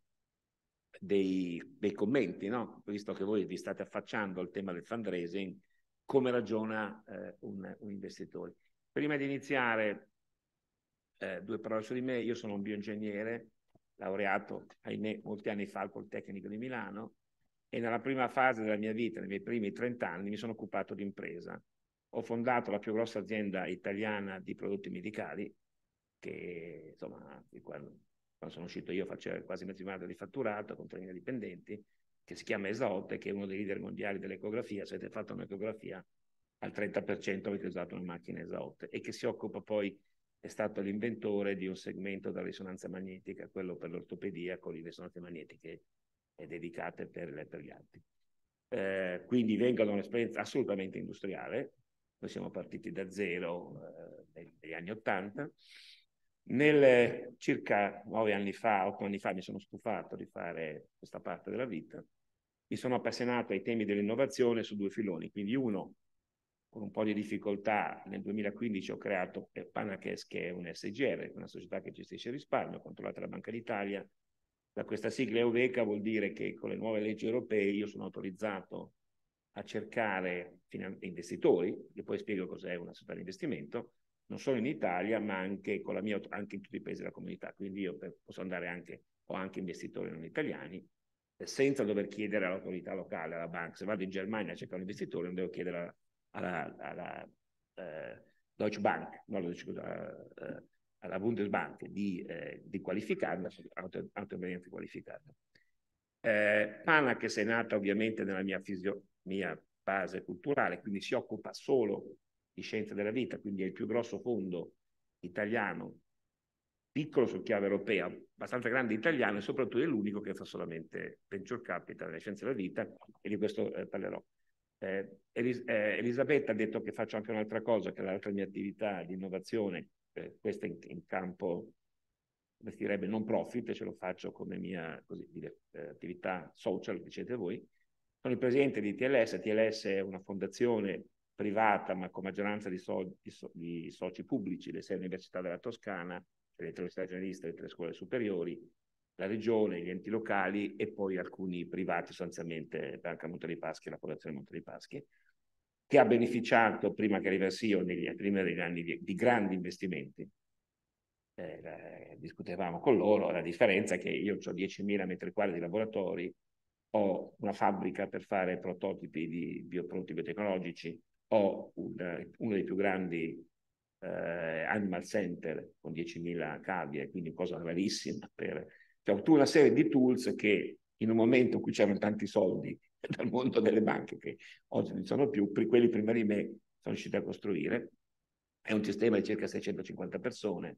dei, dei commenti, no? visto che voi vi state affacciando al tema del fundraising, come ragiona eh, un, un, investitore. Prima di iniziare, eh, due parole su di me, io sono un bioingegnere, laureato, ahimè, molti anni fa al Politecnico di Milano, e nella prima fase della mia vita, nei miei primi 30 anni, mi sono occupato di impresa. Ho fondato la più grossa azienda italiana di prodotti medicali, che insomma, quando, quando sono uscito io faceva quasi mezzo miliardo di fatturato con 3.000 dipendenti, che si chiama Esaote, che è uno dei leader mondiali dell'ecografia. Se avete fatto un'ecografia al 30% avete usato una macchina Esaote e che si occupa poi è stato l'inventore di un segmento della risonanza magnetica, quello per l'ortopedia con le risonanze magnetiche e dedicate per, per gli altri. Eh, quindi vengo da un'esperienza assolutamente industriale, noi siamo partiti da zero eh, negli anni Ottanta. Nel circa nove anni fa, otto anni fa mi sono stufato di fare questa parte della vita. Mi sono appassionato ai temi dell'innovazione su due filoni, quindi uno con un po' di difficoltà nel 2015 ho creato Panakes, che è un SGR, una società che gestisce risparmio controllata dalla Banca d'Italia da questa sigla Eureka vuol dire che con le nuove leggi europee io sono autorizzato a cercare investitori, che poi spiego cos'è una società di investimento, non solo in Italia, ma anche, mia, anche in tutti i paesi della comunità. Quindi io per, posso andare anche, ho anche investitori non italiani, eh, senza dover chiedere all'autorità locale, alla banca. Se vado in Germania a cercare un investitore, non devo chiedere alla, alla, alla eh, Deutsche Bank, no, alla, eh, eh alla Bundesbank di, eh, di qualificarla, auto, qualificata. Eh, che è nata ovviamente nella mia, fisio, mia base culturale, quindi si occupa solo di scienze della vita, quindi è il più grosso fondo italiano, piccolo su chiave europea, abbastanza grande italiano e soprattutto è l'unico che fa solamente venture capital nelle scienze della vita e di questo eh, parlerò. Eh, Elis- eh, Elisabetta ha detto che faccio anche un'altra cosa, che è l'altra mia attività di innovazione cioè, questo in, in, campo, come non profit, ce lo faccio come mia così, dire, eh, attività social, dicete voi. Sono il presidente di TLS, TLS è una fondazione privata ma con maggioranza di, so, di, so, di soci pubblici, le sei università della Toscana, cioè le tre università generaliste, le tre scuole superiori, la regione, gli enti locali e poi alcuni privati, sostanzialmente Banca Monte dei Paschi e la Fondazione Monte dei Paschi che ha beneficiato prima che arrivassi io, negli, prima degli anni di, di grandi investimenti. Eh, discutevamo con loro la differenza è che io ho 10.000 metri quadri di laboratori, ho una fabbrica per fare prototipi di bioprodotti biotecnologici, ho una, uno dei più grandi eh, animal center con 10.000 cavie, quindi cosa rarissima. Per... Cioè, ho tutta una serie di tools che in un momento in cui c'erano tanti soldi dal mondo delle banche che oggi non sono più, per quelli prima di me sono riusciti a costruire. È un sistema di circa 650 persone,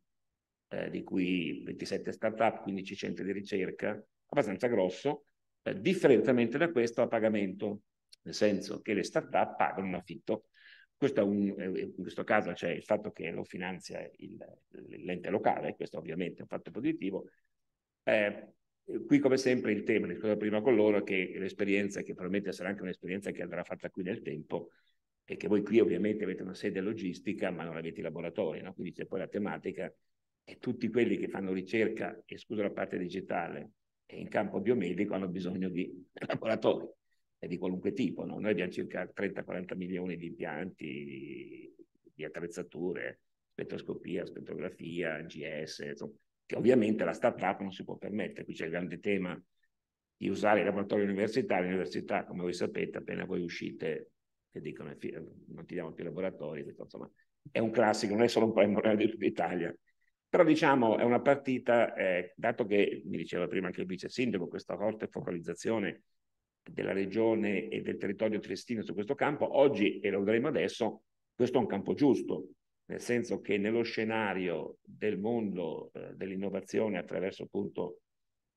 eh, di cui 27 start-up, 15 centri di ricerca, abbastanza grosso, eh, differentemente da questo a pagamento, nel senso che le start-up pagano un affitto. Questo un, in questo caso c'è il fatto che lo finanzia il, l'ente locale, questo ovviamente è un fatto positivo. Eh, Qui come sempre il tema, discutevo prima con loro, che l'esperienza, che probabilmente sarà anche un'esperienza che andrà fatta qui nel tempo, è che voi qui ovviamente avete una sede logistica, ma non avete i laboratori, no? quindi c'è poi la tematica e tutti quelli che fanno ricerca, escluso la parte digitale, e in campo biomedico hanno bisogno di laboratori e di qualunque tipo. No? Noi abbiamo circa 30-40 milioni di impianti, di attrezzature, spettroscopia, spettrografia, GS, insomma, che ovviamente la startup non si può permettere. Qui c'è il grande tema di usare i laboratori universitari. L'università, come voi sapete, appena voi uscite e dicono eh, non ti diamo più i laboratori, questo, insomma, è un classico, non è solo un problema di tutta Italia. Però diciamo è una partita, eh, dato che mi diceva prima anche il vice sindaco, questa forte focalizzazione della regione e del territorio triestino su questo campo, oggi, e lo vedremo adesso, questo è un campo giusto, nel senso che nello scenario del mondo eh, dell'innovazione attraverso appunto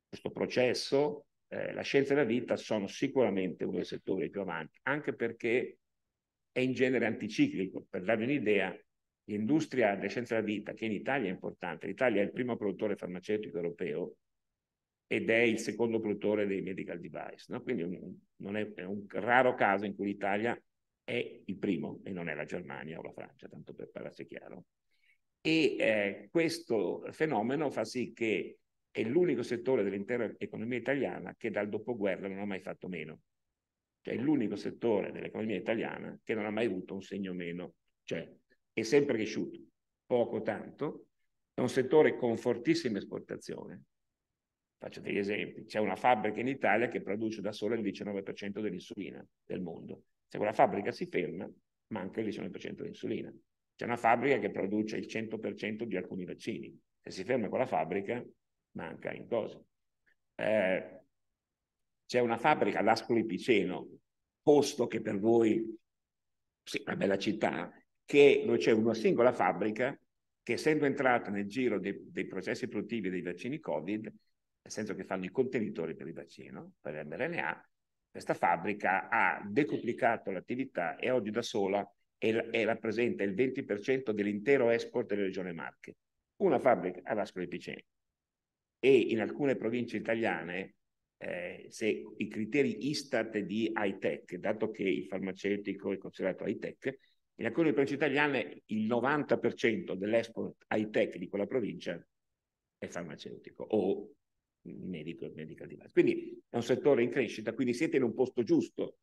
questo processo, eh, la scienza e la vita sono sicuramente uno dei settori più avanti, anche perché è in genere anticiclico. Per darvi un'idea, l'industria della scienza e della vita, che in Italia è importante, l'Italia è il primo produttore farmaceutico europeo ed è il secondo produttore dei medical device, no? quindi un, non è, è un raro caso in cui l'Italia è il primo e non è la Germania o la Francia, tanto per parlarsi chiaro. E eh, questo fenomeno fa sì che è l'unico settore dell'intera economia italiana che dal dopoguerra non ha mai fatto meno. Cioè è l'unico settore dell'economia italiana che non ha mai avuto un segno meno, cioè è sempre cresciuto, poco tanto, è un settore con fortissima esportazione. Faccio degli esempi, c'è una fabbrica in Italia che produce da sola il 19% dell'insulina del mondo, se cioè, quella fabbrica si ferma, manca il 19% di insulina. C'è una fabbrica che produce il 100% di alcuni vaccini. Se si ferma quella fabbrica, manca in cosa. Eh, c'è una fabbrica all'Ascoli Piceno, posto che per voi sì, una bella città, che dove c'è una singola fabbrica che essendo entrata nel giro dei, dei processi produttivi dei vaccini Covid, nel senso che fanno i contenitori per il vaccino, per l'mRNA, questa fabbrica ha decuplicato l'attività e oggi da sola è, è rappresenta il 20% dell'intero export della regione Marche. Una fabbrica ad Vasco di Piceno. E in alcune province italiane eh, se i criteri ISTAT di high tech, dato che il farmaceutico è considerato high tech, in alcune province italiane il 90% dell'export high tech di quella provincia è farmaceutico o medico e medical device. Quindi è un settore in crescita, quindi siete in un posto giusto.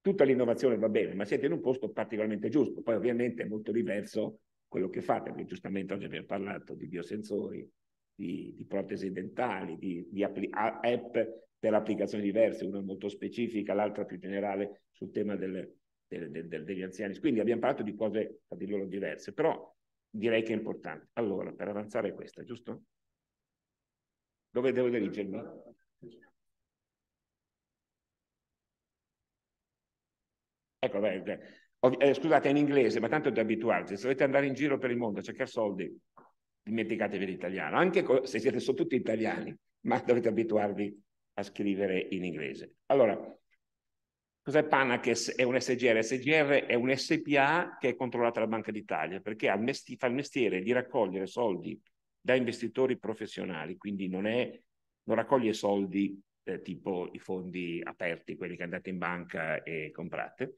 Tutta l'innovazione va bene, ma siete in un posto particolarmente giusto. Poi ovviamente è molto diverso quello che fate, perché giustamente oggi abbiamo parlato di biosensori, di, di protesi dentali, di, di app per applicazioni diverse, una molto specifica, l'altra più generale sul tema del, del, del, degli anziani. Quindi abbiamo parlato di cose, a di loro, diverse, però direi che è importante. Allora, per avanzare questa, giusto? Dove devo dirigermi? Ecco, beh, eh, eh, scusate, è in inglese, ma tanto è da abituarsi. Se dovete andare in giro per il mondo a cercare soldi, dimenticatevi l'italiano, anche se siete sono tutti italiani, ma dovete abituarvi a scrivere in inglese. Allora, cos'è PANA che è un SGR? SGR è un SPA che è controllata dalla Banca d'Italia perché fa il mestiere di raccogliere soldi da investitori professionali, quindi non, è, non raccoglie soldi eh, tipo i fondi aperti, quelli che andate in banca e comprate,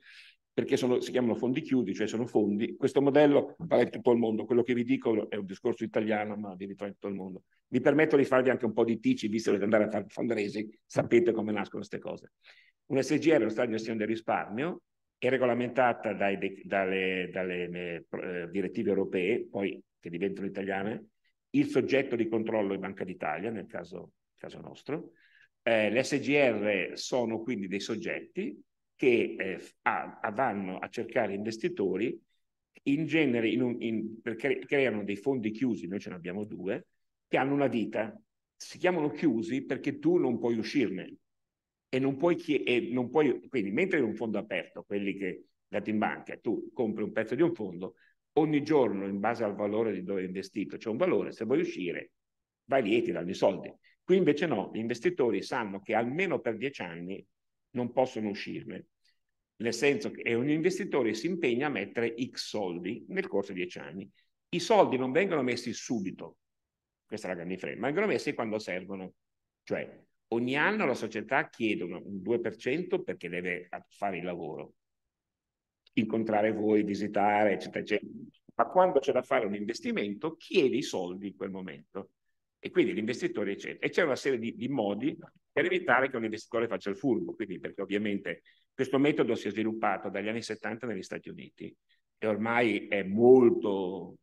perché sono, si chiamano fondi chiusi, cioè sono fondi. Questo modello vale in tutto il mondo, quello che vi dico è un discorso italiano, ma vi ritrovo in tutto il mondo. Mi permetto di farvi anche un po' di tici, visto che andate a fare fundraising, sapete come nascono queste cose. Un SGR, lo Stato di gestione del risparmio, è regolamentata dai, dalle, dalle eh, direttive europee, poi che diventano italiane, il soggetto di controllo è Banca d'Italia, nel caso, caso nostro. Eh, le SGR sono quindi dei soggetti che eh, a, a vanno a cercare investitori, in genere in un, in, cre creano dei fondi chiusi, noi ce ne abbiamo due, che hanno una vita. Si chiamano chiusi perché tu non puoi uscirne e non puoi, e non puoi quindi mentre in un fondo aperto, quelli che dati in banca, tu compri un pezzo di un fondo, ogni giorno in base al valore di dove è investito. C'è un valore, se vuoi uscire, vai lì e ti danno i soldi. Qui invece no, gli investitori sanno che almeno per dieci anni non possono uscirne, nel senso che un investitore si impegna a mettere X soldi nel corso di dieci anni. I soldi non vengono messi subito, questa è la grande differenza, ma vengono messi quando servono. Cioè, ogni anno la società chiede un 2% perché deve fare il lavoro, incontrare voi, visitare, eccetera, eccetera. Ma quando c'è da fare un investimento, chiede i soldi in quel momento. E quindi l'investitore, eccetera. E c'è una serie di, di modi per evitare che un investitore faccia il furbo. Quindi, perché ovviamente questo metodo si è sviluppato dagli anni 70 negli Stati Uniti e ormai è molto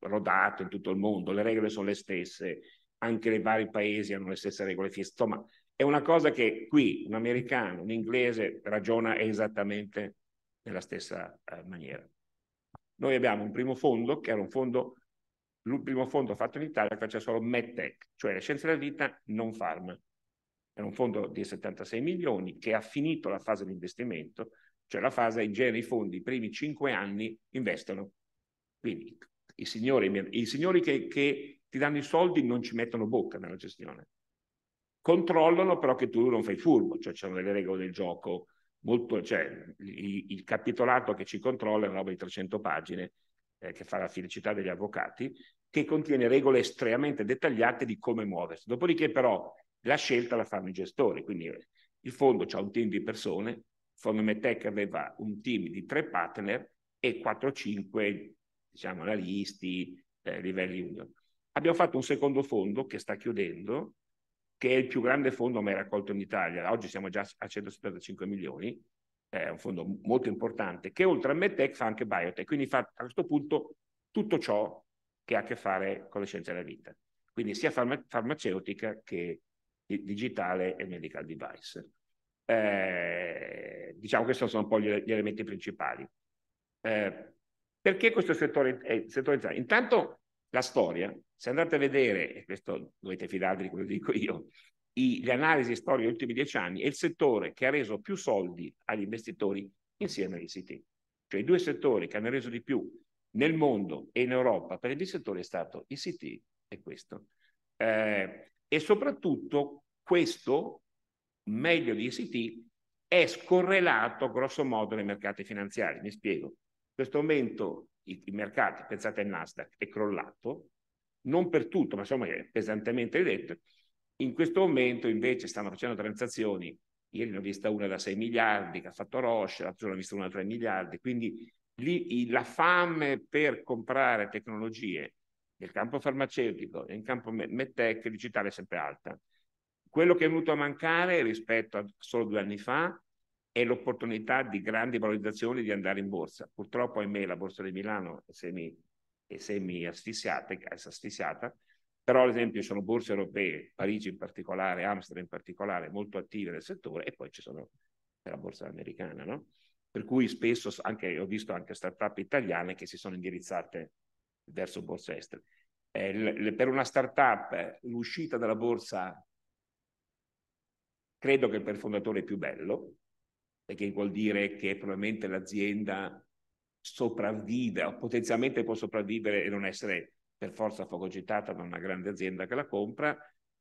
rodato in tutto il mondo, le regole sono le stesse, anche i vari paesi hanno le stesse regole Insomma, è una cosa che qui un americano, un inglese ragiona esattamente nella stessa eh, maniera. Noi abbiamo un primo fondo che era un fondo, il primo fondo fatto in Italia che faceva solo MedTech, cioè le scienze della vita non farma. Era un fondo di 76 milioni che ha finito la fase di investimento, cioè la fase in genere i fondi i primi cinque anni investono. Quindi i signori, i signori che, che ti danno i soldi non ci mettono bocca nella gestione. Controllano però che tu non fai furbo, cioè ci sono delle regole del gioco, molto, cioè, il, il, capitolato che ci controlla è una roba di 300 pagine eh, che fa la felicità degli avvocati, che contiene regole estremamente dettagliate di come muoversi. Dopodiché però la scelta la fanno i gestori, quindi eh, il fondo ha un team di persone, il fondo Metec aveva un team di tre partner e 4-5 diciamo, analisti, eh, livelli union. Abbiamo fatto un secondo fondo che sta chiudendo, che è il più grande fondo mai raccolto in Italia. Oggi siamo già a 175 milioni, è un fondo molto importante, che oltre a MedTech fa anche biotech, quindi fa a questo punto tutto ciò che ha a che fare con le scienze della vita, quindi sia farma- farmaceutica che digitale e medical device. Eh, diciamo che questi sono un po' gli, gli elementi principali. Eh, perché questo settore è settore Intanto la storia, se andate a vedere, e questo dovete fidarvi di quello che dico io, i, le analisi storiche degli ultimi dieci anni, è il settore che ha reso più soldi agli investitori insieme all'ICT. Cioè i due settori che hanno reso di più nel mondo e in Europa per il settore è stato ICT e questo. Eh, e soprattutto questo, meglio di ICT, è scorrelato grosso modo dai mercati finanziari. Mi spiego. In questo momento i, i mercati, pensate al Nasdaq, è crollato, non per tutto, ma insomma è pesantemente ridotto. In questo momento invece stanno facendo transazioni, ieri ne ho vista una da 6 miliardi che ha fatto Roche, l'altro giorno ne ho vista una da 3 miliardi, quindi lì la fame per comprare tecnologie nel campo farmaceutico, nel campo medtech, digitale è sempre alta. Quello che è venuto a mancare rispetto a solo due anni fa è l'opportunità di grandi valorizzazioni di andare in borsa. Purtroppo, ahimè, la borsa di Milano è semi, è semi astissiata, è astissiata, però ad esempio ci sono borse europee, Parigi in particolare, Amsterdam in particolare, molto attive nel settore e poi ci sono la borsa americana, no? Per cui spesso anche, ho visto anche start-up italiane che si sono indirizzate verso borse estere. Eh, per una start-up l'uscita dalla borsa credo che per il fondatore è più bello, che vuol dire che probabilmente l'azienda sopravvive o potenzialmente può sopravvivere e non essere per forza fagocitata da una grande azienda che la compra,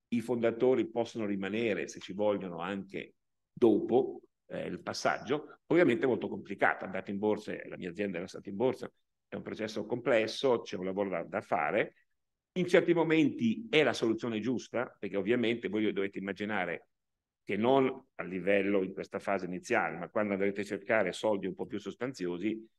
i fondatori possono rimanere, se ci vogliono, anche dopo eh, il passaggio. Ovviamente è molto complicato, andate in borsa, la mia azienda era stata in borsa, è un processo complesso, c'è un lavoro da, da fare. In certi momenti è la soluzione giusta, perché ovviamente voi dovete immaginare che non a livello in questa fase iniziale, ma quando andrete a cercare soldi un po' più sostanziosi,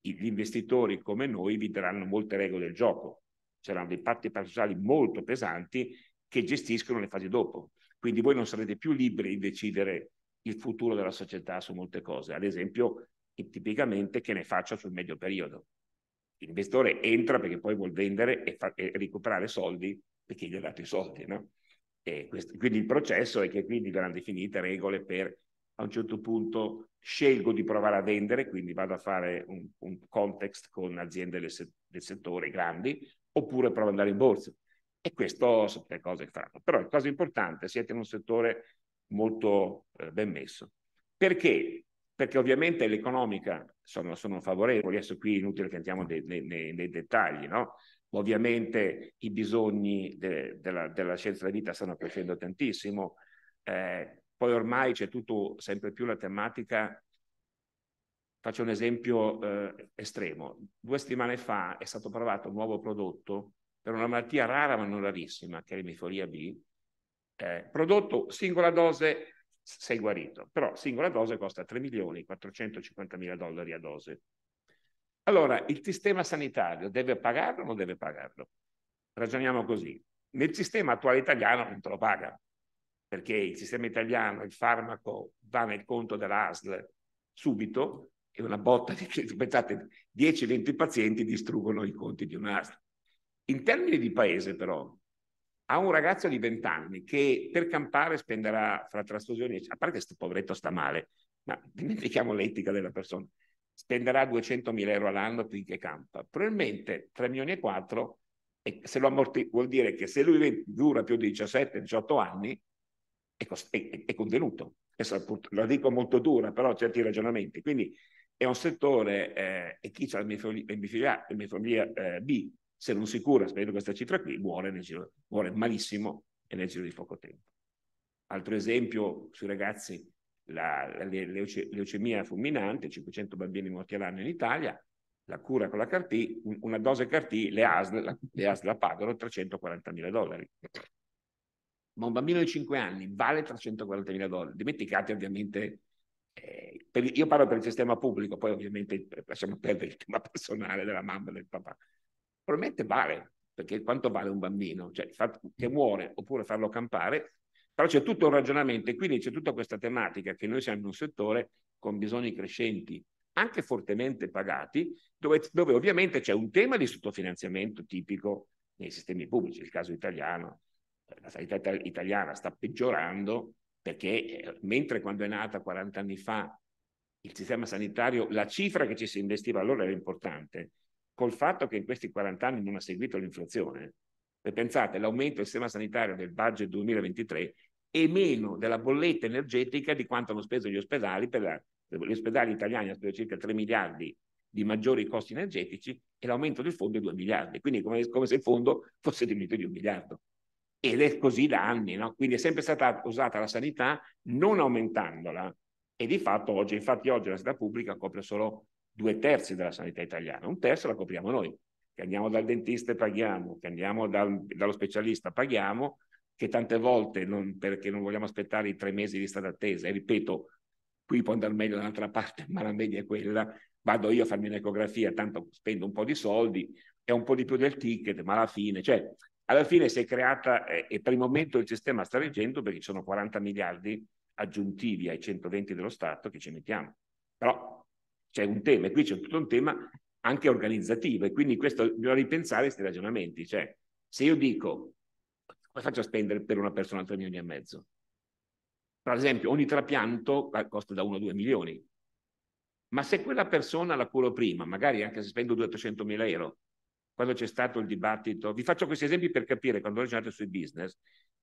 gli investitori come noi vi daranno molte regole del gioco. C'erano dei patti parziali molto pesanti che gestiscono le fasi dopo. Quindi voi non sarete più liberi di decidere il futuro della società su molte cose. Ad esempio, tipicamente che ne faccio sul medio periodo. L'investitore entra perché poi vuol vendere e, fa- e recuperare soldi perché gli ha dato i soldi, no? E questo, quindi il processo è che quindi verranno definite regole per a un certo punto scelgo di provare a vendere, quindi vado a fare un, un context con aziende del, se- del, settore grandi, oppure provo ad andare in borsa. E questo sono le cose che faranno. Però la cosa importante, siete in un settore molto eh, ben messo. Perché? Perché ovviamente l'economica sono, sono favorevoli, adesso qui è inutile che entriamo nei, nei, nei dettagli, no? Ovviamente i bisogni de, della, della, scienza della vita stanno crescendo tantissimo, eh, poi ormai c'è tutto sempre più la tematica. Faccio un esempio eh, estremo. Due settimane fa è stato provato un nuovo prodotto per una malattia rara ma non rarissima, che è l'emiforia B. Eh, prodotto singola dose sei guarito, però singola dose costa 3 milioni 450 mila dollari a dose. Allora, il sistema sanitario deve pagarlo o non deve pagarlo? Ragioniamo così. Nel sistema attuale italiano non te lo paga, perché il sistema italiano, il farmaco va nel conto dell'ASL subito e una botta di, pensate, 10-20 pazienti distruggono i conti di un'ASL. In termini di paese, però, a un ragazzo di 20 anni che per campare spenderà fra trasfusioni, a parte che questo poveretto sta male, ma dimentichiamo l'etica della persona, spenderà 200.000 euro all'anno finché campa. Probabilmente 3 milioni e 4 e se lo ammorti, vuol dire che se lui dura più di 17-18 anni è, è, è contenuto. Adesso la dico molto dura, però certi ragionamenti. Quindi è un settore, eh, e chi ha la mia famiglia, la miofilia eh, B, se non si cura, spero questa cifra qui, muore, giro, muore malissimo e nel giro di poco tempo. Altro esempio sui ragazzi la, la leuce, leucemia fulminante, 500 bambini morti all'anno in Italia, la cura con la CAR-T, una dose CAR-T, le ASL, la, le ASL la pagano 340 mila dollari. Ma un bambino di 5 anni vale 340 mila dollari. Dimenticate ovviamente, eh, per, io parlo per il sistema pubblico, poi ovviamente lasciamo perdere il tema personale della mamma e del papà. Probabilmente vale, perché quanto vale un bambino? Cioè, che muore oppure farlo campare però c'è tutto un ragionamento e quindi c'è tutta questa tematica che noi siamo in un settore con bisogni crescenti, anche fortemente pagati, dove, dove ovviamente c'è un tema di sottofinanziamento tipico nei sistemi pubblici, il caso italiano, eh, la sanità italiana sta peggiorando perché eh, mentre quando è nata 40 anni fa il sistema sanitario, la cifra che ci si investiva allora era importante, col fatto che in questi 40 anni non ha seguito l'inflazione, pensate l'aumento del sistema sanitario del budget 2023 è meno della bolletta energetica di quanto hanno speso gli ospedali, per la, gli ospedali italiani hanno speso circa 3 miliardi di maggiori costi energetici e l'aumento del fondo è 2 miliardi, quindi come, come se il fondo fosse diminuito di un miliardo. Ed è così da anni, no? quindi è sempre stata usata la sanità non aumentandola e di fatto oggi, infatti oggi la sanità pubblica copre solo due terzi della sanità italiana, un terzo la copriamo noi, che andiamo dal dentista e paghiamo, che andiamo dal, dallo specialista paghiamo, che tante volte non, perché non vogliamo aspettare i tre mesi di strada attesa. E ripeto, qui può andare meglio da un'altra parte, ma la media è quella. Vado io a farmi un'ecografia, tanto spendo un po' di soldi, è un po' di più del ticket, ma alla fine, cioè, alla fine si è creata eh, e per il momento il sistema sta reggendo perché ci sono 40 miliardi aggiuntivi ai 120 dello Stato che ci mettiamo. Però c'è un tema, e qui c'è tutto un tema anche organizzative. Quindi questo bisogna ripensare questi ragionamenti. Cioè, se io dico, come faccio a spendere per una persona 3 milioni e mezzo? Per esempio, ogni trapianto costa da 1 a 2 milioni. Ma se quella persona la curo prima, magari anche se spendo 200 mila euro, quando c'è stato il dibattito, vi faccio questi esempi per capire quando ragionate sui business,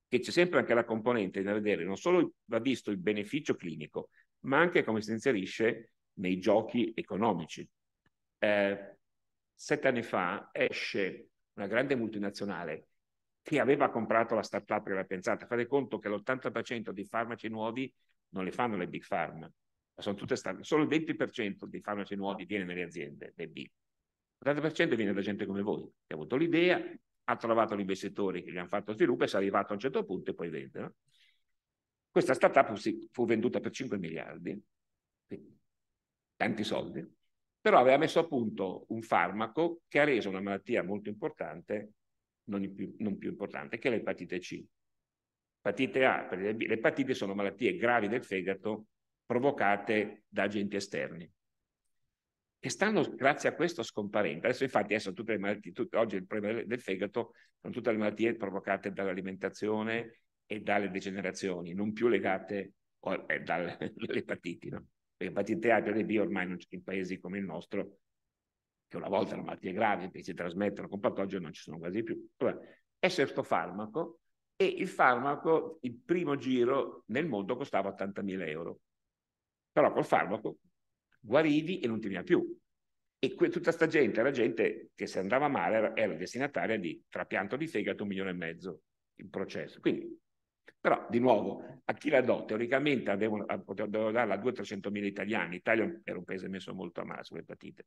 che c'è sempre anche la componente da vedere, non solo va visto il beneficio clinico, ma anche come si inserisce nei giochi economici. Eh, sette anni fa esce una grande multinazionale che aveva comprato la startup che aveva pensata. Fate conto che l'80% dei farmaci nuovi non li fanno le big farm, sono tutte start- solo il 20% dei farmaci nuovi viene nelle aziende, le big. L'80% viene da gente come voi, che ha avuto l'idea, ha trovato gli investitori che gli hanno fatto sviluppo e si è arrivato a un certo punto e poi vende. No? Questa startup fu venduta per 5 miliardi, tanti soldi, però aveva messo a punto un farmaco che ha reso una malattia molto importante, non più, non più importante, che è l'epatite C. Epatite A, le epatite sono malattie gravi del fegato provocate da agenti esterni che stanno grazie a questo scomparendo. Adesso infatti adesso tutte le malattie, tutte, oggi il problema del fegato sono tutte le malattie provocate dall'alimentazione e dalle degenerazioni, non più legate eh, dall'epatite. No? perché patite A e B ormai in paesi come il nostro, che una volta la malattia è grave, che si trasmettono con patogeno, non ci sono quasi più. è questo farmaco e il farmaco, il primo giro nel mondo costava 80.000 euro. Però col farmaco guarivi e non ti veniva più. E que- tutta sta gente la gente che se andava male era, era destinataria di trapianto di fegato un milione e mezzo in processo. Quindi però, di nuovo, a chi la do? Teoricamente eh, dovevano darla a 200-300 mila italiani. L'Italia era un paese messo molto a male sull'epatite.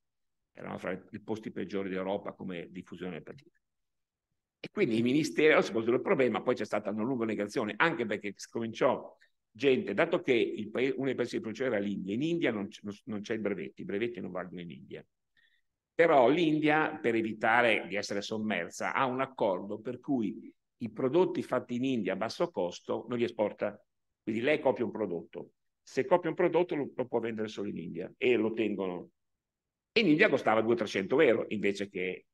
Erano fra i posti peggiori d'Europa come diffusione dell'epatite. E quindi i ministeri hanno risolto il problema, poi c'è stata una lunga negazione, anche perché cominciò gente, dato che paese, uno dei paesi di produzione era l'India, in India non, non c'è i brevetti, i brevetti non valgono in India. Però l'India, per evitare di essere sommersa, ha un accordo per cui i prodotti fatti in India a basso costo non li esporta. Quindi lei copia un prodotto. Se copia un prodotto lo, lo può vendere solo in India e lo tengono. E in India costava 200-300 euro invece che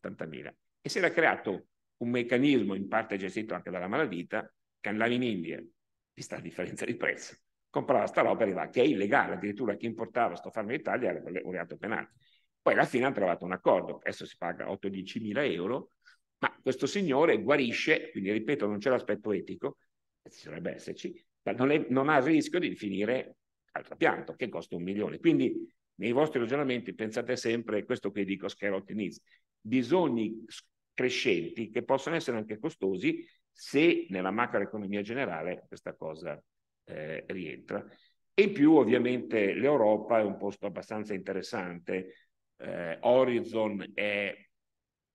80.000. E si era creato un meccanismo, in parte gestito anche dalla malavita, che andava in India, vista la differenza di prezzo, comprava sta roba e arrivava, che è illegale, addirittura chi importava sto farmaco in Italia era un reato penale. Poi alla fine hanno trovato un accordo, adesso si paga 8-10 mila euro, questo signore guarisce, quindi ripeto, non c'è l'aspetto etico, ci dovrebbe esserci, ma non, è, non ha il rischio di finire al trapianto, che costa un milione. Quindi nei vostri ragionamenti pensate sempre, a questo che dico scherotti scherotiniz, bisogni crescenti che possono essere anche costosi se nella macroeconomia generale questa cosa eh, rientra. E in più ovviamente l'Europa è un posto abbastanza interessante, eh, Horizon è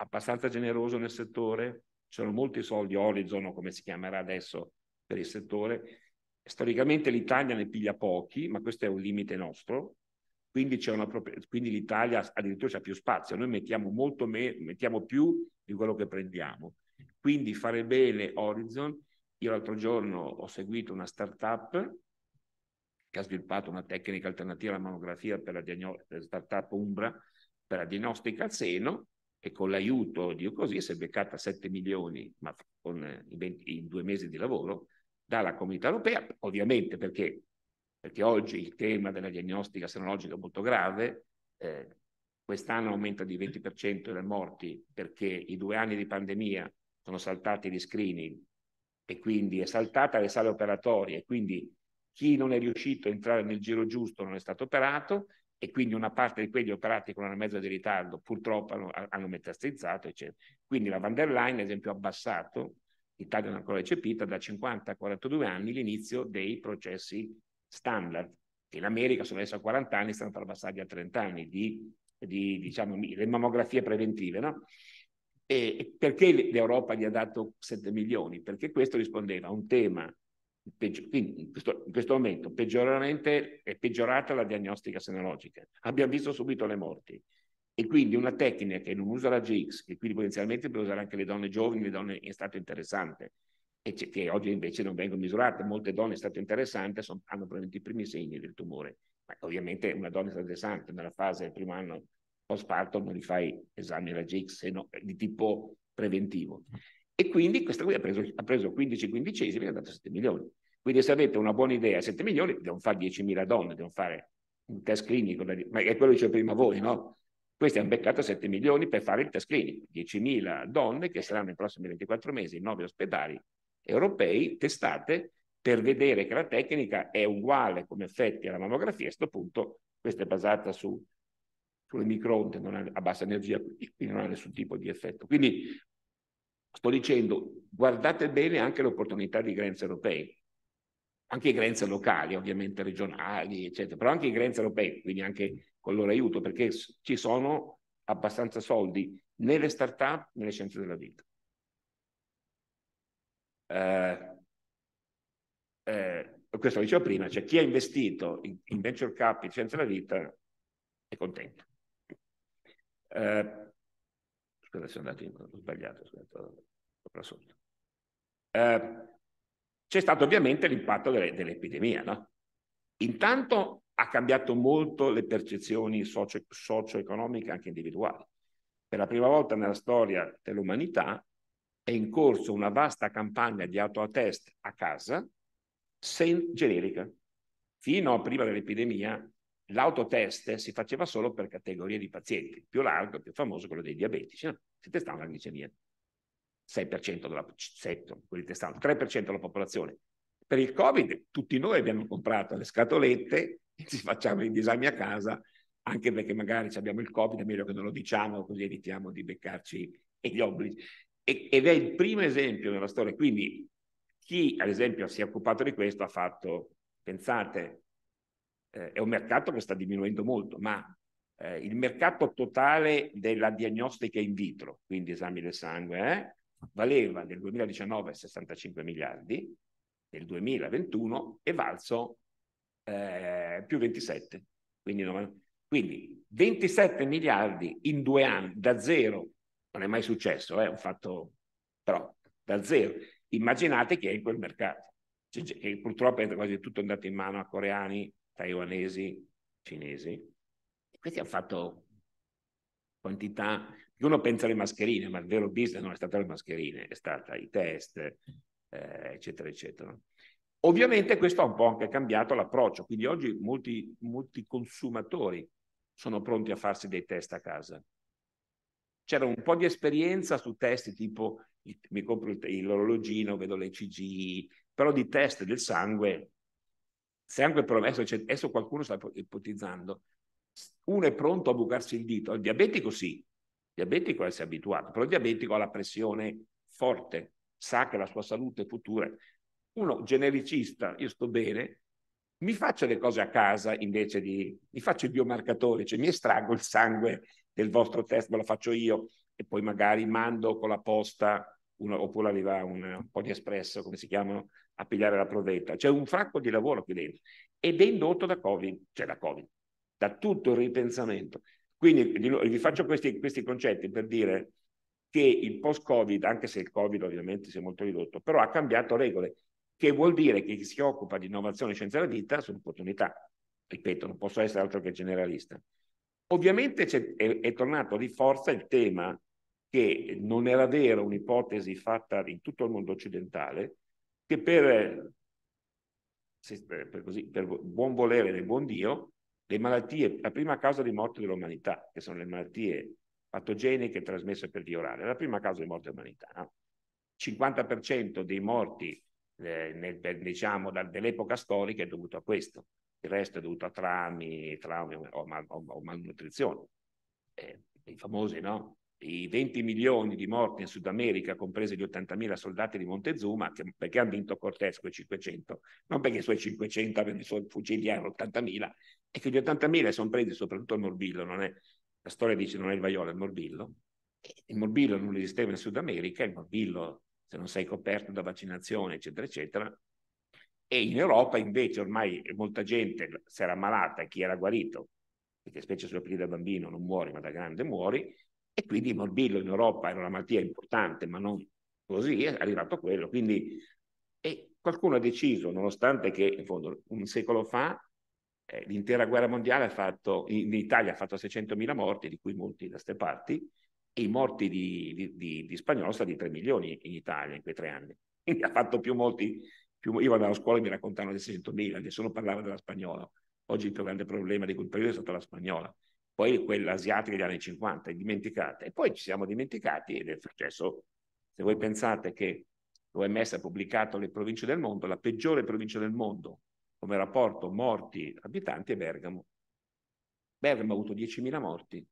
abbastanza generoso nel settore, ci sono molti soldi, Horizon o come si chiamerà adesso per il settore. Storicamente l'Italia ne piglia pochi, ma questo è un limite nostro, quindi, una, quindi l'Italia addirittura ha più spazio, noi mettiamo, molto me, mettiamo più di quello che prendiamo. Quindi fare bene Horizon. Io l'altro giorno ho seguito una startup che ha sviluppato una tecnica alternativa alla mammografia per la diagnostica, startup Umbra per la diagnostica al seno e con l'aiuto di così si è beccata 7 milioni ma con, eh, in, 20, in, due mesi di lavoro dalla comunità europea, ovviamente perché, perché oggi il tema della diagnostica serologica è molto grave, eh, quest'anno aumenta di 20% le morti perché i due anni di pandemia sono saltati gli screening e quindi è saltata le sale operatorie, quindi chi non è riuscito a entrare nel giro giusto non è stato operato e quindi una parte di quelli operati con una mezza di ritardo purtroppo hanno, hanno metastazzato, eccetera. Quindi la van der Leyen, ad esempio, ha abbassato, l'Italia non ancora recepita, da 50 a 42 anni l'inizio dei processi standard, che in America sono adesso a 40 anni, stanno per abbassarli a 30 anni, di, di diciamo, le mammografie preventive, no? E perché l'Europa gli ha dato 7 milioni? Perché questo rispondeva a un tema quindi in questo, in questo momento è peggiorata la diagnostica senologica. Abbiamo visto subito le morti. E quindi una tecnica che non usa la GX, che quindi potenzialmente può usare anche le donne giovani, le donne in stato interessante, e che oggi invece non vengono misurate. Molte donne in stato interessante sono, hanno probabilmente i primi segni del tumore. Ma ovviamente una donna in stato interessante nella fase del primo anno post parto non gli fai esami la GX, se no, di tipo preventivo. E quindi questa qui ha preso, ha preso 15 quindicesimi e ha dato 7 milioni. Quindi se avete una buona idea, 7 milioni, devono fare 10.000 donne, devono fare un test clinico, ma è quello che dicevo prima voi, no? Questi hanno beccato 7 milioni per fare il test clinico, 10.000 donne che saranno nei prossimi 24 mesi in 9 ospedali europei testate per vedere che la tecnica è uguale come effetti alla mammografia, a questo punto questa è basata su, sulle microonde, non ha, a bassa energia, quindi non ha nessun tipo di effetto. Quindi Sto dicendo, guardate bene anche le opportunità di grants europei, anche i grants locali, ovviamente regionali, eccetera, però anche i grants europei, quindi anche con loro aiuto, perché ci sono abbastanza soldi nelle start-up, nelle scienze della vita. Eh, eh, questo lo dicevo prima, cioè chi ha investito in, in venture capital, in scienze della vita, è contento. Eh, Scusate, sono andato in, ho sbagliato, sono sopra sotto. Eh, c'è stato ovviamente l'impatto delle, dell'epidemia, no? Intanto ha cambiato molto le percezioni socio, socio-economiche anche individuali. Per la prima volta nella storia dell'umanità è in corso una vasta campagna di autotest a casa, sen- generica. Fino a prima dell'epidemia l'autotest si faceva solo per categorie di pazienti, più largo, più famoso quello dei diabetici, no? si testava la glicemia, 6% della, 7, 3% della popolazione. Per il Covid tutti noi abbiamo comprato le scatolette, ci facciamo i esami a casa, anche perché magari abbiamo il Covid, è meglio che non lo diciamo, così evitiamo di beccarci gli obblighi. ed è il primo esempio nella storia, quindi chi ad esempio si è occupato di questo ha fatto, pensate, eh, è un mercato che sta diminuendo molto, ma eh, il mercato totale della diagnostica in vitro, quindi esami del sangue, eh, valeva nel 2019 65 miliardi, nel 2021 è valso eh, più 27. Quindi, no, quindi 27 miliardi in due anni, da zero, non è mai successo, eh, è un fatto però da zero. Immaginate che è in quel mercato. Cioè, purtroppo è quasi tutto andato in mano a coreani, taiwanesi, cinesi, e questi hanno fatto quantità, uno pensa alle mascherine, ma il vero business non è stato le mascherine, è stato i test, eh, eccetera, eccetera. Ovviamente questo ha un po' anche cambiato l'approccio, quindi oggi molti, molti consumatori sono pronti a farsi dei test a casa. C'era un po' di esperienza su test tipo mi compro l'orologino, vedo l'ECG, però di test del sangue se anche però adesso, adesso qualcuno sta ipotizzando, uno è pronto a bucarsi il dito, il diabetico sì, il diabetico si è abituato, però il diabetico ha la pressione forte, sa che la sua salute futura. Uno genericista, io sto bene, mi faccio le cose a casa invece di, mi faccio i biomarcatori, cioè mi estraggo il sangue del vostro test, me lo faccio io e poi magari mando con la posta uno, oppure arriva un, un, po' di espresso, come si chiamano, a pigliare la provetta. C'è un fracco di lavoro qui dentro ed è indotto da Covid, cioè da Covid, da tutto il ripensamento. Quindi vi faccio questi, questi concetti per dire che il post-Covid, anche se il Covid ovviamente si è molto ridotto, però ha cambiato regole, che vuol dire che chi si occupa di innovazione e scienza della vita sono opportunità. Ripeto, non posso essere altro che generalista. Ovviamente è, è tornato di forza il tema che non era vera un'ipotesi fatta in tutto il mondo occidentale, che per, per, così, per buon volere del buon Dio, le malattie, la prima causa di morte dell'umanità, che sono le malattie patogeniche trasmesse per via orale, la prima causa di morte dell'umanità. No? 50% dei morti eh, nel, diciamo, da, dell'epoca storica è dovuto a questo, il resto è dovuto a trami, traumi o, mal, o, o malnutrizione. Eh, I famosi, no? i 20 milioni di morti in Sud America, compresi gli 80.000 soldati di Montezuma, che, perché hanno vinto Cortés con i 500, non perché i suoi 500 avevano i suoi fucili, erano 80.000, e che gli 80.000 sono presi soprattutto il morbillo, non è, la storia dice non è il vaiolo, è il morbillo. Il morbillo non esisteva in Sud America, il morbillo se non sei coperto da vaccinazione, eccetera, eccetera. E in Europa invece ormai molta gente si era ammalata, chi era guarito, perché specie sulla pelle da bambino non muori, ma da grande muori, e quindi il morbillo in Europa era una malattia importante, ma non così, è arrivato quello. Quindi qualcuno ha deciso, nonostante che in fondo un secolo fa eh, l'intera guerra mondiale ha fatto, in, Italia ha fatto 600.000 morti, di cui molti da ste parti, e i morti di, di, di, di spagnolo sono stati di 3 milioni in Italia in quei tre anni. Quindi ha fatto più molti, più, io andavo a scuola e mi raccontavano di 600.000, nessuno parlava della spagnola. Oggi il più grande problema di quel periodo è stata la spagnola poi quella asiatica degli anni 50, è dimenticata. E poi ci siamo dimenticati ed è successo. Se voi pensate che l'OMS ha pubblicato le province del mondo, la peggiore provincia del mondo come rapporto morti abitanti è Bergamo. Bergamo ha avuto 10.000 morti,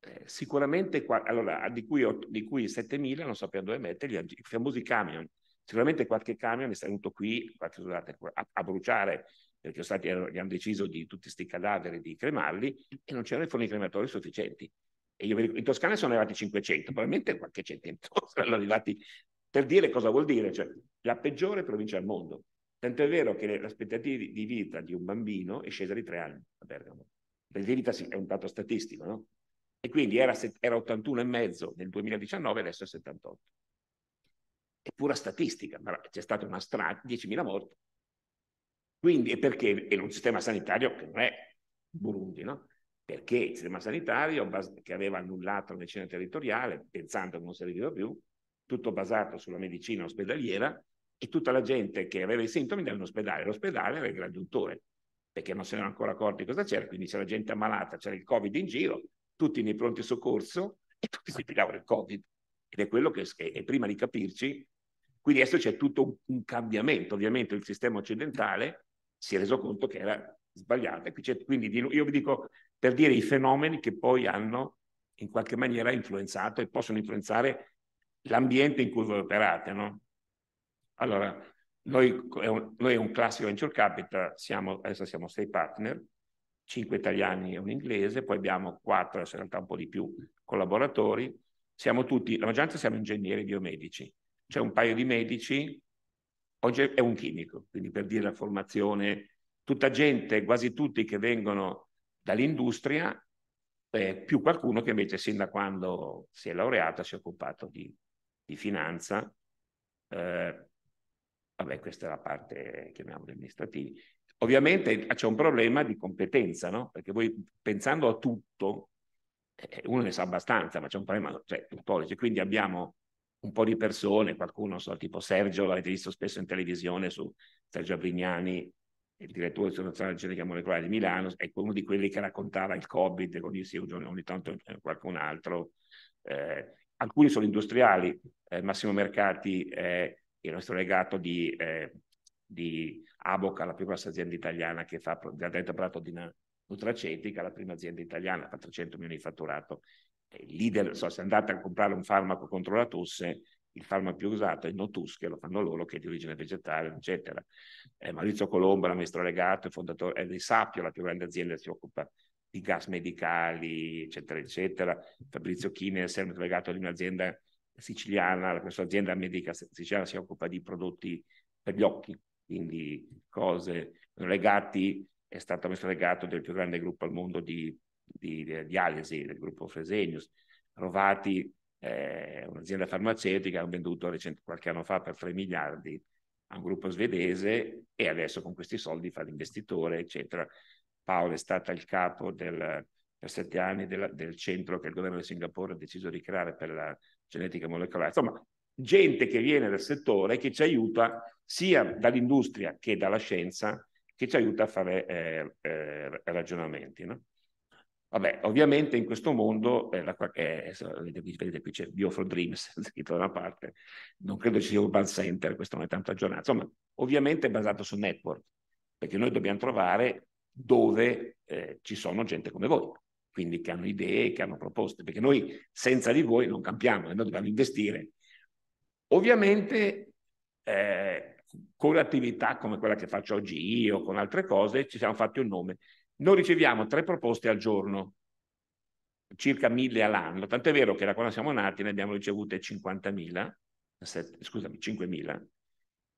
eh, sicuramente allora, di, cui, di cui 7.000 non sappiamo dove metterli, i famosi camion. Sicuramente qualche camion è venuto qui, scusate, a, a bruciare perché stati, hanno deciso di tutti questi cadaveri di cremarli e non c'erano i forni crematori sufficienti. E io ricordo, in Toscana sono arrivati 500, probabilmente qualche centinaio saranno arrivati per dire cosa vuol dire, cioè la peggiore provincia al mondo. Tanto è vero che l'aspettativa di vita di un bambino è scesa di tre anni a Bergamo. di vita sì, è un dato statistico, no? E quindi era, era 81,5 nel 2019, adesso è 78. È pura statistica, ma c'è stata una strage, 10.000 morti quindi, e perché? in un sistema sanitario che non è Burundi, no? Perché il sistema sanitario che aveva annullato la medicina territoriale, pensando che non serviva più, tutto basato sulla medicina ospedaliera e tutta la gente che aveva i sintomi andava in ospedale. L'ospedale era il raggiuntore, perché non se ne erano ancora accorti cosa c'era, quindi c'era gente ammalata, c'era il Covid in giro, tutti nei pronti soccorso e tutti si pigliavano il Covid. Ed è quello che, e prima di capirci, quindi adesso c'è tutto un cambiamento, ovviamente il sistema occidentale si è reso conto che era sbagliata. Quindi io vi dico per dire i fenomeni che poi hanno in qualche maniera influenzato e possono influenzare l'ambiente in cui voi operate. No? Allora, noi è, un, noi è un classico venture capital, siamo, adesso siamo sei partner, cinque italiani e un inglese, poi abbiamo quattro, adesso in realtà un po' di più, collaboratori. Siamo tutti, la maggioranza siamo ingegneri biomedici. C'è un paio di medici Oggi è un chimico, quindi per dire la formazione, tutta gente, quasi tutti che vengono dall'industria, eh, più qualcuno che invece sin da quando si è laureato si è occupato di, di finanza. Eh, vabbè, questa è la parte, chiamiamola, amministrativa. Ovviamente c'è un problema di competenza, no? Perché voi pensando a tutto, eh, uno ne sa abbastanza, ma c'è un problema, cioè, un pollice. Quindi abbiamo un po' di persone, qualcuno, so, tipo Sergio, l'avete visto spesso in televisione su Sergio Brignani, il direttore della nazionale genetica molecolare di Milano, ecco uno di quelli che raccontava il Covid, con ogni, ogni tanto eh, qualcun altro. Eh, alcuni sono industriali, eh, Massimo Mercati è il nostro legato di, eh, di Aboca, la più grossa azienda italiana che fa, ha detto parlato di una nutraceutica, la prima azienda italiana, fa 300 milioni di fatturato leader, so, se andate a comprare un farmaco contro la tosse, il farmaco più usato è il Notus, che lo fanno loro, che è di origine vegetale, eccetera. Eh, Maurizio Colombo, la maestro legato, è fondatore è di Sappio, la più grande azienda che si occupa di gas medicali, eccetera, eccetera. Fabrizio Chini, è sempre legato ad un'azienda siciliana, la questa azienda medica siciliana si occupa di prodotti per gli occhi, quindi cose legate, è stato messo legato del più grande gruppo al mondo di di, di, di Alesi, del gruppo Fresenius, Rovati, eh, un'azienda farmaceutica, hanno venduto recente, qualche anno fa per 3 miliardi a un gruppo svedese e adesso con questi soldi fa l'investitore, eccetera. Paolo è stata il capo del, per sette anni della, del centro che il governo di Singapore ha deciso di creare per la genetica molecolare. Insomma, gente che viene dal settore che ci aiuta sia dall'industria che dalla scienza, che ci aiuta a fare eh, eh, ragionamenti. No? Vabbè, ovviamente in questo mondo, eh, eh, vedete, qui, c'è Bio for Dreams scritto da una parte, non credo ci sia Urban Center, questo non è tanto aggiornato, insomma, ovviamente è basato su network, perché noi dobbiamo trovare dove eh, ci sono gente come voi, quindi che hanno idee, che hanno proposte, perché noi senza di voi non campiamo e noi dobbiamo investire. Ovviamente eh, con attività come quella che faccio oggi io, con altre cose, ci siamo fatti un nome noi riceviamo tre proposte al giorno, circa mille all'anno, tant'è vero che da quando siamo nati ne abbiamo ricevute 50.000, scusami, 5.000,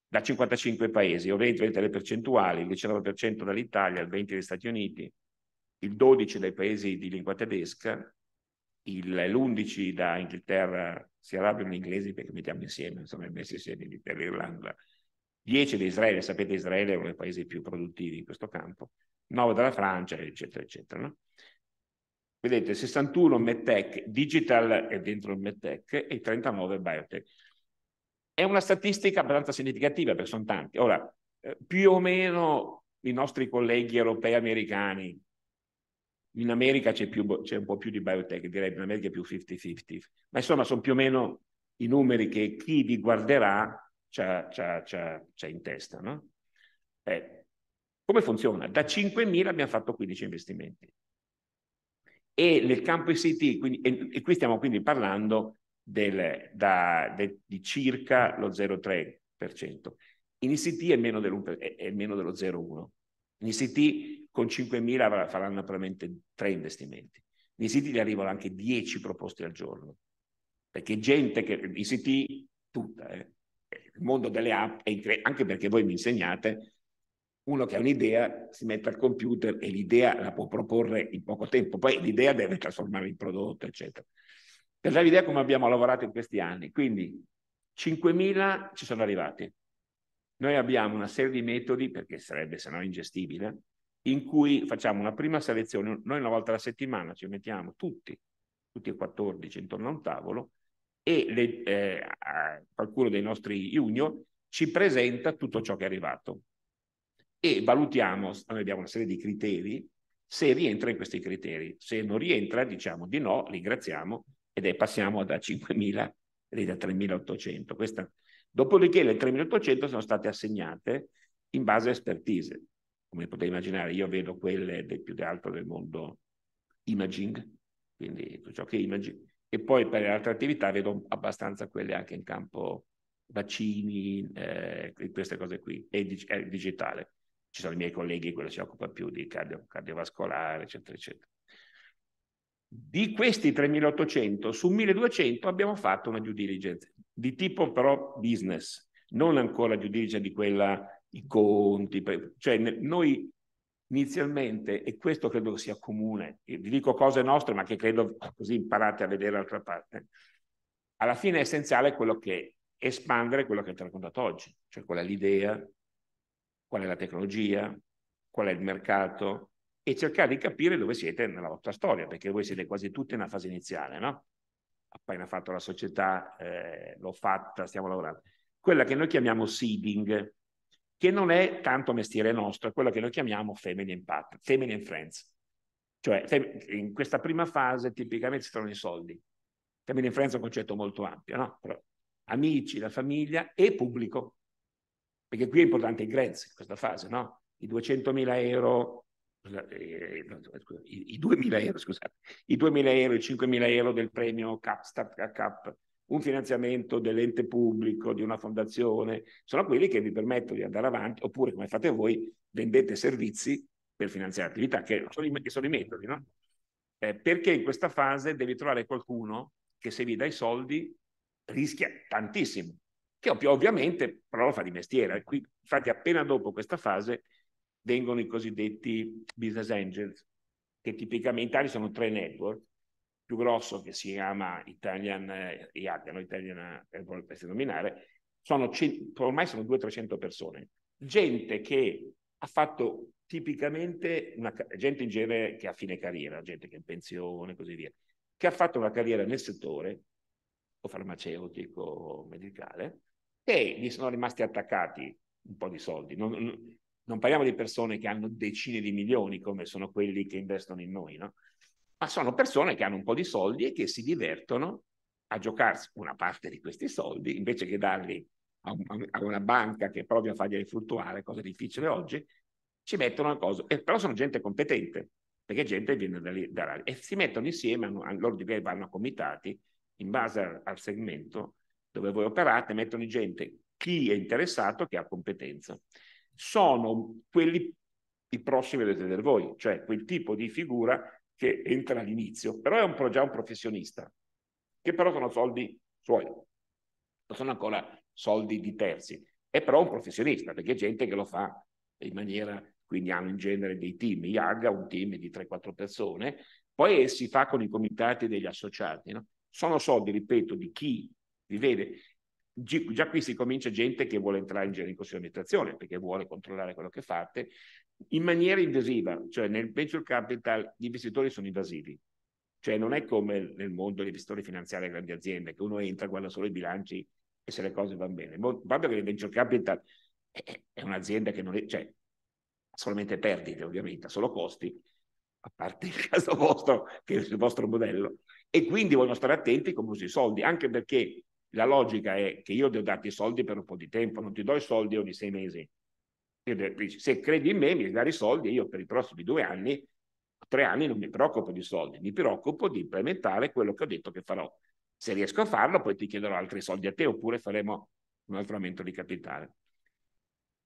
da 55 paesi, ovviamente vedete le percentuali, il 19% dall'Italia, il 20% dagli Stati Uniti, il 12% dai paesi di lingua tedesca, l'11% da Inghilterra, sia arabia che inglesi perché mettiamo insieme, insomma, messi insieme Inghilterra e Irlanda, 10% da Israele, sapete Israele è uno dei paesi più produttivi in questo campo, 9 della Francia, eccetera, eccetera. No? Vedete, 61 medtech, digital è dentro il medtech e 39 biotech. È una statistica abbastanza significativa perché sono tanti. Ora, eh, più o meno i nostri colleghi europei americani, in America c'è, più, c'è un po' più di biotech, direi in America è più 50-50, ma insomma sono più o meno i numeri che chi vi guarderà c'ha, c'ha in testa. No? Eh, come funziona? Da 5.000 abbiamo fatto 15 investimenti. E nel campo ICT, quindi, e, e qui stiamo quindi parlando del, da, de, di circa lo 0,3%. In ICT è meno, è, è meno dello 0,1%. In ICT con 5.000 faranno probabilmente tre investimenti. In ICT gli arrivano anche 10 proposte al giorno. Perché gente che... ICT tutta, eh, il mondo delle app, è incre- anche perché voi mi insegnate uno che ha un'idea si mette al computer e l'idea la può proporre in poco tempo, poi l'idea deve trasformare in prodotto, eccetera. Per dare l'idea come abbiamo lavorato in questi anni, quindi 5.000 ci sono arrivati. Noi abbiamo una serie di metodi, perché sarebbe se no ingestibile, in cui facciamo una prima selezione, noi una volta alla settimana ci mettiamo tutti, tutti e 14 intorno a un tavolo, e le, eh, qualcuno dei nostri junior ci presenta tutto ciò che è arrivato e valutiamo, noi abbiamo una serie di criteri, se rientra in questi criteri. Se non rientra, diciamo di no, ringraziamo ed è passiamo da 5.000 e da 3.800. Questa... Dopodiché le 3.800 sono state assegnate in base a expertise. Come potete immaginare, io vedo quelle del, più alto del mondo imaging, quindi ciò che imaging, e poi per le altre attività vedo abbastanza quelle anche in campo vaccini, eh, queste cose qui, e, dig- e digitale ci sono i miei colleghi, quello si occupa più di cardio, cardiovascolare, eccetera, eccetera. Di questi 3.800, su 1.200 abbiamo fatto una due diligence, di tipo però business, non ancora due diligence di quella, i conti, cioè noi inizialmente, e questo credo sia comune, vi dico cose nostre ma che credo così imparate a vedere l'altra parte, alla fine è essenziale quello che è espandere quello che ti ho raccontato oggi, cioè quella è l'idea, qual è la tecnologia, qual è il mercato e cercare di capire dove siete nella vostra storia, perché voi siete quasi tutti nella fase iniziale, no? Appena fatto la società, eh, l'ho fatta, stiamo lavorando. Quella che noi chiamiamo seeding, che non è tanto mestiere nostro, è quella che noi chiamiamo feminine, path, feminine friends. Cioè, in questa prima fase tipicamente si trovano i soldi. Feminine friends è un concetto molto ampio, no? Però, amici, la famiglia e pubblico. Perché qui è importante il grezzo in questa fase, no? I 200.000 euro, eh, eh, i, 2.000 euro, scusate, i 2.000 euro, i 5.000 euro del premio Cap, Start Cap, un finanziamento dell'ente pubblico, di una fondazione, sono quelli che vi permettono di andare avanti, oppure come fate voi, vendete servizi per finanziare attività, che sono i, che sono i metodi, no? Eh, perché in questa fase devi trovare qualcuno che se vi dà i soldi rischia tantissimo che ovviamente però lo fa di mestiere. Qui, infatti appena dopo questa fase vengono i cosiddetti business angels, che tipicamente in Italia sono tre network, Il più grosso che si chiama Italian eh, IAD, no? Italian Airport eh, nominare, sono, ormai sono 200-300 persone, gente che ha fatto tipicamente, una, gente in genere che ha fine carriera, gente che è in pensione e così via, che ha fatto una carriera nel settore, o farmaceutico, o medicale, e gli sono rimasti attaccati un po' di soldi. Non, non parliamo di persone che hanno decine di milioni come sono quelli che investono in noi, no? ma sono persone che hanno un po' di soldi e che si divertono a giocarsi una parte di questi soldi invece che darli a, un, a una banca che provi a fargli fluttuare, cosa difficile oggi, ci mettono a cosa. E, però sono gente competente, perché gente viene da lì, da là, e si mettono insieme, hanno, loro di lei vanno comitati in base al, al segmento dove voi operate, mettono in gente, chi è interessato chi ha competenza. Sono quelli i prossimi dovete vedere voi, cioè quel tipo di figura che entra all'inizio, però è un già un professionista, che però sono soldi suoi, non sono ancora soldi di terzi, è però un professionista, perché è gente che lo fa in maniera, quindi hanno in genere dei team, IAG ha un team di 3-4 persone, poi si fa con i comitati degli associati, no? sono soldi, ripeto, di chi li vede. G- già qui si comincia gente che vuole entrare in in di amministrazione perché vuole controllare quello che fate in maniera invasiva, cioè nel venture capital gli investitori sono invasivi, cioè non è come nel mondo degli investitori finanziari e grandi aziende che uno entra, guarda solo i bilanci e se le cose vanno bene. Proprio che il venture capital è un'azienda che non è, cioè, solamente perdite ovviamente, solo costi, a parte il caso vostro, che è il vostro modello. E quindi vogliono stare attenti con i soldi, anche perché la logica è che io devo darti i soldi per un po' di tempo, non ti do i soldi ogni sei mesi. Se credi in me mi dai i soldi e io per i prossimi due anni, tre anni non mi preoccupo di soldi, mi preoccupo di implementare quello che ho detto che farò. Se riesco a farlo poi ti chiederò altri soldi a te oppure faremo un altro aumento di capitale.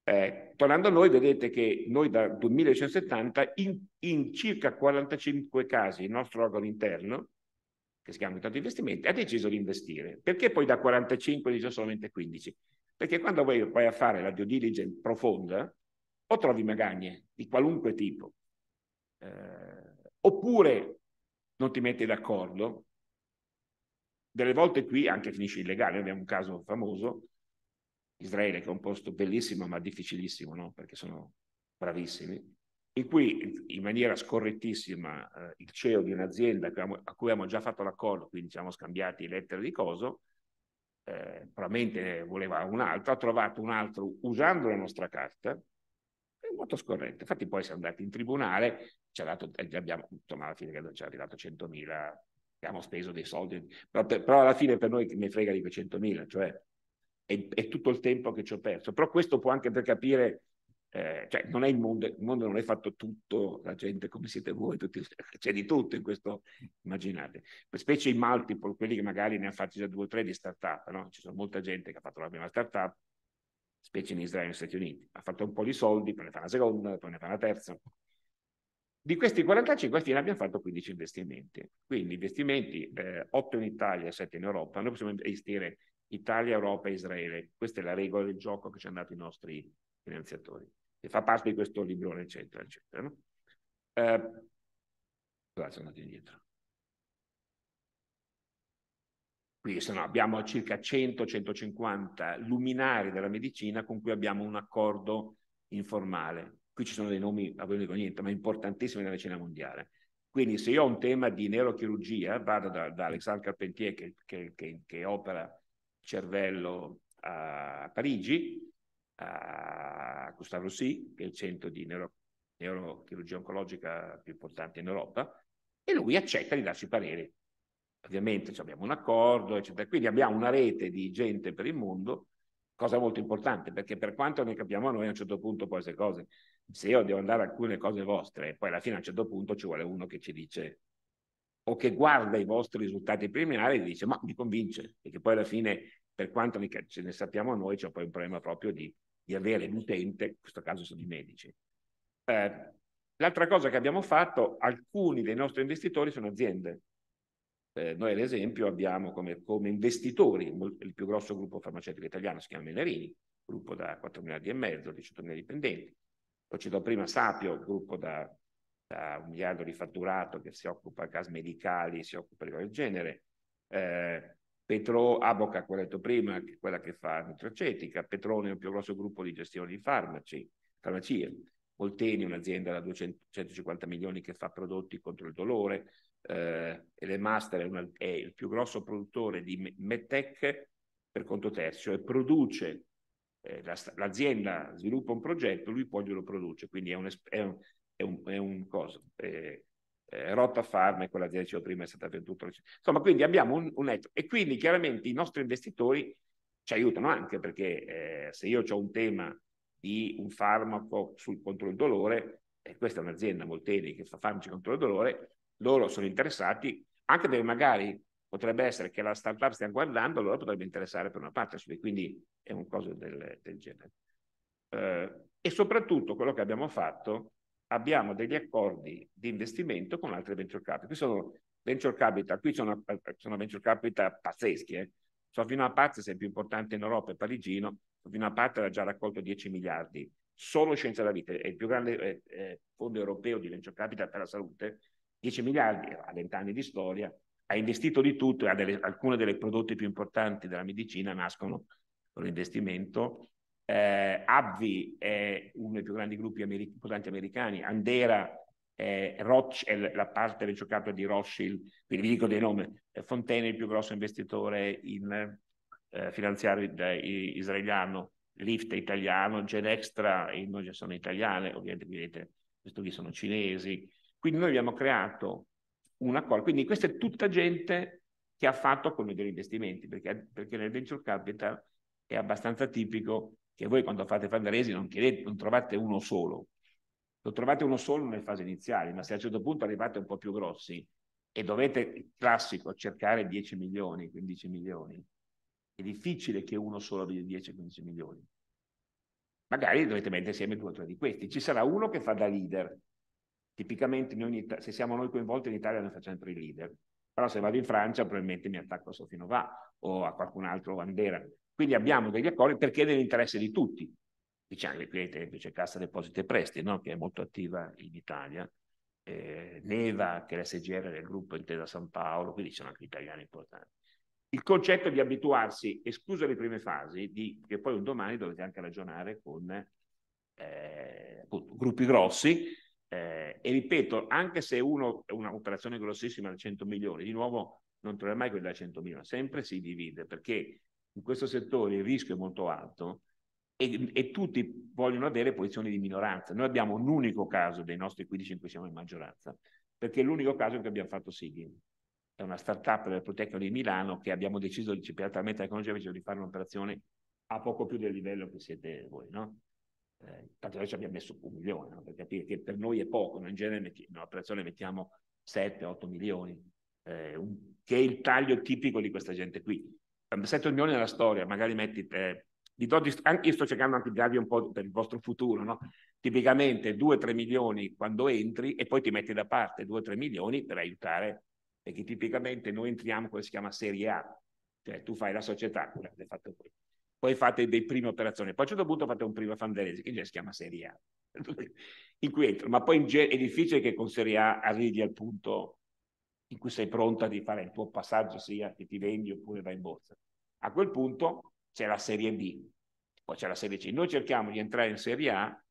Eh, tornando a noi, vedete che noi dal 2170 in, in circa 45 casi il nostro organo interno che si chiama mercato investimenti, ha deciso di investire. Perché poi da 45 dice solamente 15? Perché quando voi vai a fare la due diligence profonda, o trovi magagne di qualunque tipo, eh, oppure non ti metti d'accordo, delle volte qui anche finisce illegale, abbiamo un caso famoso, Israele che è un posto bellissimo ma difficilissimo, no? perché sono bravissimi, in cui in maniera scorrettissima eh, il CEO di un'azienda a cui abbiamo già fatto l'accordo, quindi ci siamo scambiati lettere di coso, eh, probabilmente voleva un'altra, ha trovato un altro usando la nostra carta, è molto scorretta. Infatti poi siamo andati in tribunale, ci ha dato, eh, abbiamo, insomma alla fine credo ci ha arrivato 100.000, abbiamo speso dei soldi, però, però, alla fine per noi ne frega di quei 100.000, cioè è, è tutto il tempo che ci ho perso. Però questo può anche per capire eh, cioè non è il mondo, il mondo non è fatto tutto la gente come siete voi, tutti, c'è di tutto in questo, immaginate, specie i multiple, quelli che magari ne hanno fatti già due o tre di startup, no? ci sono molta gente che ha fatto la prima startup, specie in Israele e negli Stati Uniti, ha fatto un po' di soldi, poi ne fa una seconda, poi ne fa una terza. Di questi 45 alla fine abbiamo fatto 15 investimenti, quindi investimenti eh, 8 in Italia e 7 in Europa, noi possiamo investire Italia, Europa e Israele, questa è la regola del gioco che ci hanno dato i nostri finanziatori che fa parte di questo librone, eccetera, eccetera. No? Eh, scusate, sono andato indietro. Qui se abbiamo circa 100-150 luminari della medicina con cui abbiamo un accordo informale. Qui ci sono dei nomi, a voi non dico niente, ma importantissimi nella scena mondiale. Quindi se io ho un tema di neurochirurgia, vado da, da Alexandre Carpentier che, che, che, che opera cervello a Parigi, a Gustavo Rossi, che è il centro di neuro- neurochirurgia oncologica più importante in Europa, e lui accetta di darci parere. Ovviamente cioè abbiamo un accordo, eccetera. Quindi abbiamo una rete di gente per il mondo, cosa molto importante, perché per quanto ne capiamo noi a un certo punto poi queste cose, se io devo andare a alcune cose vostre, poi alla fine a un certo punto ci vuole uno che ci dice o che guarda i vostri risultati preliminari e dice ma mi convince, perché poi alla fine per quanto ne, ce ne sappiamo noi c'è poi un problema proprio di di avere l'utente, in questo caso sono i medici. Eh, l'altra cosa che abbiamo fatto, alcuni dei nostri investitori sono aziende. Eh, noi ad esempio abbiamo come, come, investitori il più grosso gruppo farmaceutico italiano, si chiama Menerini, gruppo da 4 miliardi e mezzo, 18 mila dipendenti. Lo cito prima Sapio, gruppo da, da, un miliardo di fatturato che si occupa di gas medicali, si occupa di quel genere. Eh, Petro Aboca, ho detto prima, quella che fa Nutracetica, Petrone è il più grosso gruppo di gestione di farmaci, farmacie, Molteni un'azienda da 250 milioni che fa prodotti contro il dolore, eh, Elemaster è, una, è il più grosso produttore di MedTech per conto terzo e produce eh, la, l'azienda sviluppa un progetto, lui poi glielo produce, quindi è un, è un, è un, è un cosa, eh, eh, Rotta Farm e quella azienda che dicevo prima è stata venduta. Insomma, quindi abbiamo un, un network e quindi chiaramente i nostri investitori ci aiutano anche perché eh, se io ho un tema di un farmaco sul, contro il dolore, e questa è un'azienda Molteni che fa farmaci contro il dolore, loro sono interessati, anche perché magari potrebbe essere che la startup stia guardando, loro potrebbe interessare per una partnership, quindi è un cosa del, del genere. Eh, e soprattutto quello che abbiamo fatto abbiamo degli accordi di investimento con altre venture capital. Qui sono venture capital, qui sono, eh, sono venture capital pazzeschi. Eh. Sofino Apaz, sempre importante in Europa, è parigino. Sofino Apaz ha già raccolto 10 miliardi. Solo Scienza della Vita è il più grande eh, fondo europeo di venture capital per la salute. 10 miliardi ha 20 anni di storia, ha investito di tutto e alcune delle prodotti più importanti della medicina nascono con l'investimento eh, Abvi è uno dei più grandi gruppi americ- importanti americani, Andera, eh, Rothschild, la parte del giocato di Rothschild, vi dico dei nomi, eh, Fontaine è il più grosso investitore in, eh, finanziario israeliano, Lift è italiano, Genextra e sono italiane, ovviamente vedete, questo qui sono cinesi. Quindi noi abbiamo creato un accordo, quindi questa è tutta gente che ha fatto con degli investimenti, perché, perché nel venture capital è abbastanza tipico che voi quando fate fundraising non, chiedete, non trovate uno solo, lo trovate uno solo nelle fasi iniziali, ma se a un certo punto arrivate un po' più grossi e dovete, classico, cercare 10 milioni, 15 milioni, è difficile che uno solo abbia 10-15 milioni. Magari dovete mettere insieme due o tre di questi. Ci sarà uno che fa da leader. Tipicamente Italia, se siamo noi coinvolti in Italia noi facciamo sempre i leader. Però se vado in Francia probabilmente mi attacco a Sofinova o a qualcun altro Vandera. Quindi abbiamo degli accordi perché è nell'interesse di tutti. Diciamo, che qui ad esempio c'è Cassa Depositi e Prestiti, no? che è molto attiva in Italia, eh, Neva, che è la SGR del gruppo Intesa San Paolo, quindi sono anche italiani importanti. Il concetto di abituarsi, escluso le prime fasi, di, che poi un domani dovete anche ragionare con eh, gruppi grossi, eh, e ripeto, anche se uno è un'operazione grossissima da 100 milioni, di nuovo non troverà mai quella da 100 milioni, sempre si divide perché in questo settore il rischio è molto alto e, e, tutti vogliono avere posizioni di minoranza. Noi abbiamo un unico caso dei nostri 15 in cui siamo in maggioranza, perché è l'unico caso in cui abbiamo fatto Sigin. È una startup del Protecno di Milano che abbiamo deciso, di per la tecnologia, invece di fare un'operazione a poco più del livello che siete voi, no? Eh, noi ci abbiamo messo un milione, no? per capire che per noi è poco, noi in genere metti, in un'operazione mettiamo 7-8 milioni, eh, un, che è il taglio tipico di questa gente qui. 7 ehm, milioni nella storia, magari metti te, di doggi, anche io sto cercando anche di darvi un po' per il vostro futuro, no? tipicamente 2-3 milioni quando entri e poi ti metti da parte 2-3 milioni per aiutare, perché tipicamente noi entriamo quello si chiama serie A, cioè tu fai la società, quella fatto voi. Poi fate dei prime operazioni, poi a un certo punto fate un primo fundraising, che già si chiama serie A, in cui entro, ma poi è difficile che con serie A arrivi al punto in cui sei pronta di fare il tuo passaggio sia che ti vendi oppure vai in borsa. A quel punto c'è la serie B, poi c'è la serie C. Noi cerchiamo di entrare in serie A,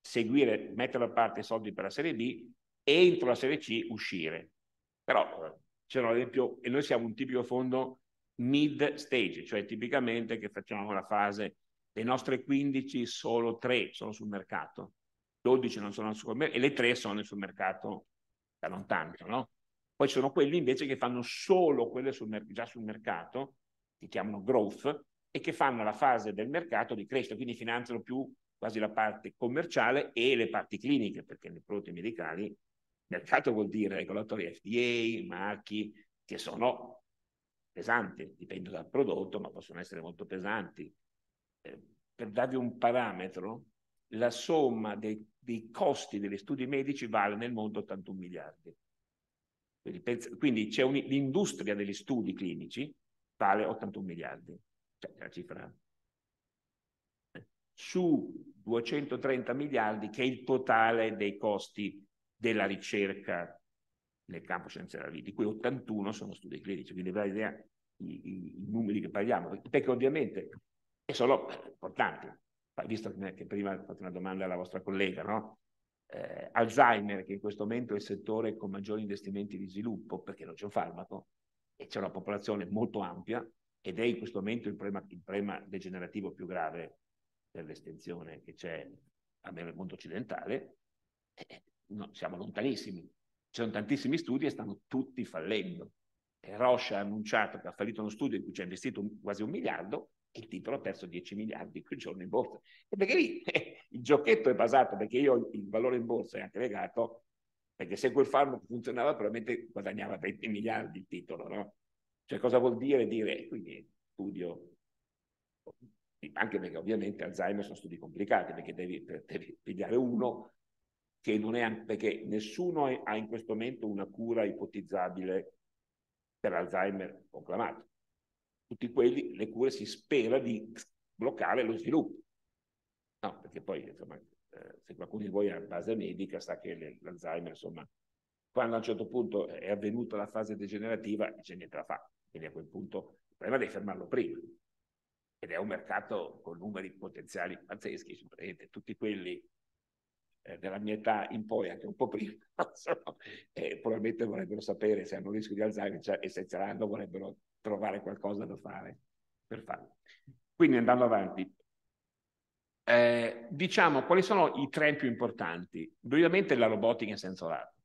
seguire, mettere da parte i soldi per la serie B e entro la serie C uscire. Però eh, c'è un esempio, e noi siamo un tipico fondo mid stage, cioè tipicamente che facciamo la fase le nostre 15 solo 3 sono sul mercato, 12 non sono sul mercato e le 3 sono sul mercato da non tanto, no? Poi ci sono quelli invece che fanno solo quelle sul già sul mercato, che chiamano growth, e che fanno la fase del mercato di crescita, quindi finanziano più quasi la parte commerciale e le parti cliniche, perché nei prodotti medicali mercato vuol dire regolatori FDA, marchi, che sono pesanti, dipende dal prodotto, ma possono essere molto pesanti. Eh, per darvi un parametro, la somma dei, dei costi degli studi medici vale nel mondo 81 miliardi. Quindi c'è un, l'industria degli studi clinici vale 81 miliardi, cioè la cifra su 230 miliardi che è il totale dei costi della ricerca nel campo scienziale, di cui 81 sono studi clinici, quindi avete idea i, i, numeri che parliamo, perché ovviamente sono importanti, visto che prima ho fatto una domanda alla vostra collega, no? eh, Alzheimer, che in questo momento è il settore con maggiori investimenti di sviluppo, perché non c'è un farmaco e c'è una popolazione molto ampia ed è in questo momento il problema, il problema degenerativo più grave per l'estensione che c'è almeno nel mondo occidentale, eh, eh, no, siamo lontanissimi. Ci sono tantissimi studi e stanno tutti fallendo. Eh, Roche ha annunciato che ha fallito uno studio in cui ci ha investito un, quasi un miliardo il titolo ha perso 10 miliardi quel giorno in borsa. E perché lì eh, il giochetto è basato, perché io il valore in borsa è anche legato, perché se quel farmaco funzionava probabilmente guadagnava 20 miliardi il titolo, no? Cioè cosa vuol dire dire? Eh, quindi studio, anche perché ovviamente Alzheimer sono studi complicati, perché devi, devi pigliare uno che non è, perché nessuno ha in questo momento una cura ipotizzabile per Alzheimer conclamato tutti quelli le cure si spera di bloccare lo sviluppo. No, perché poi insomma, eh, se qualcuno di voi ha base medica sa che l'Alzheimer, insomma, quando a un certo punto è avvenuta la fase degenerativa, c'è niente da fare. Quindi a quel punto il problema è fermarlo prima. Ed è un mercato con numeri potenziali pazzeschi, tutti quelli eh, della mia età in poi, anche un po' prima, eh, probabilmente vorrebbero sapere se hanno un rischio di Alzheimer cioè, e se ce l'hanno vorrebbero trovare qualcosa da fare per farlo. Quindi andando avanti, eh, diciamo quali sono i tre più importanti. Ovviamente la robotica in senso lato.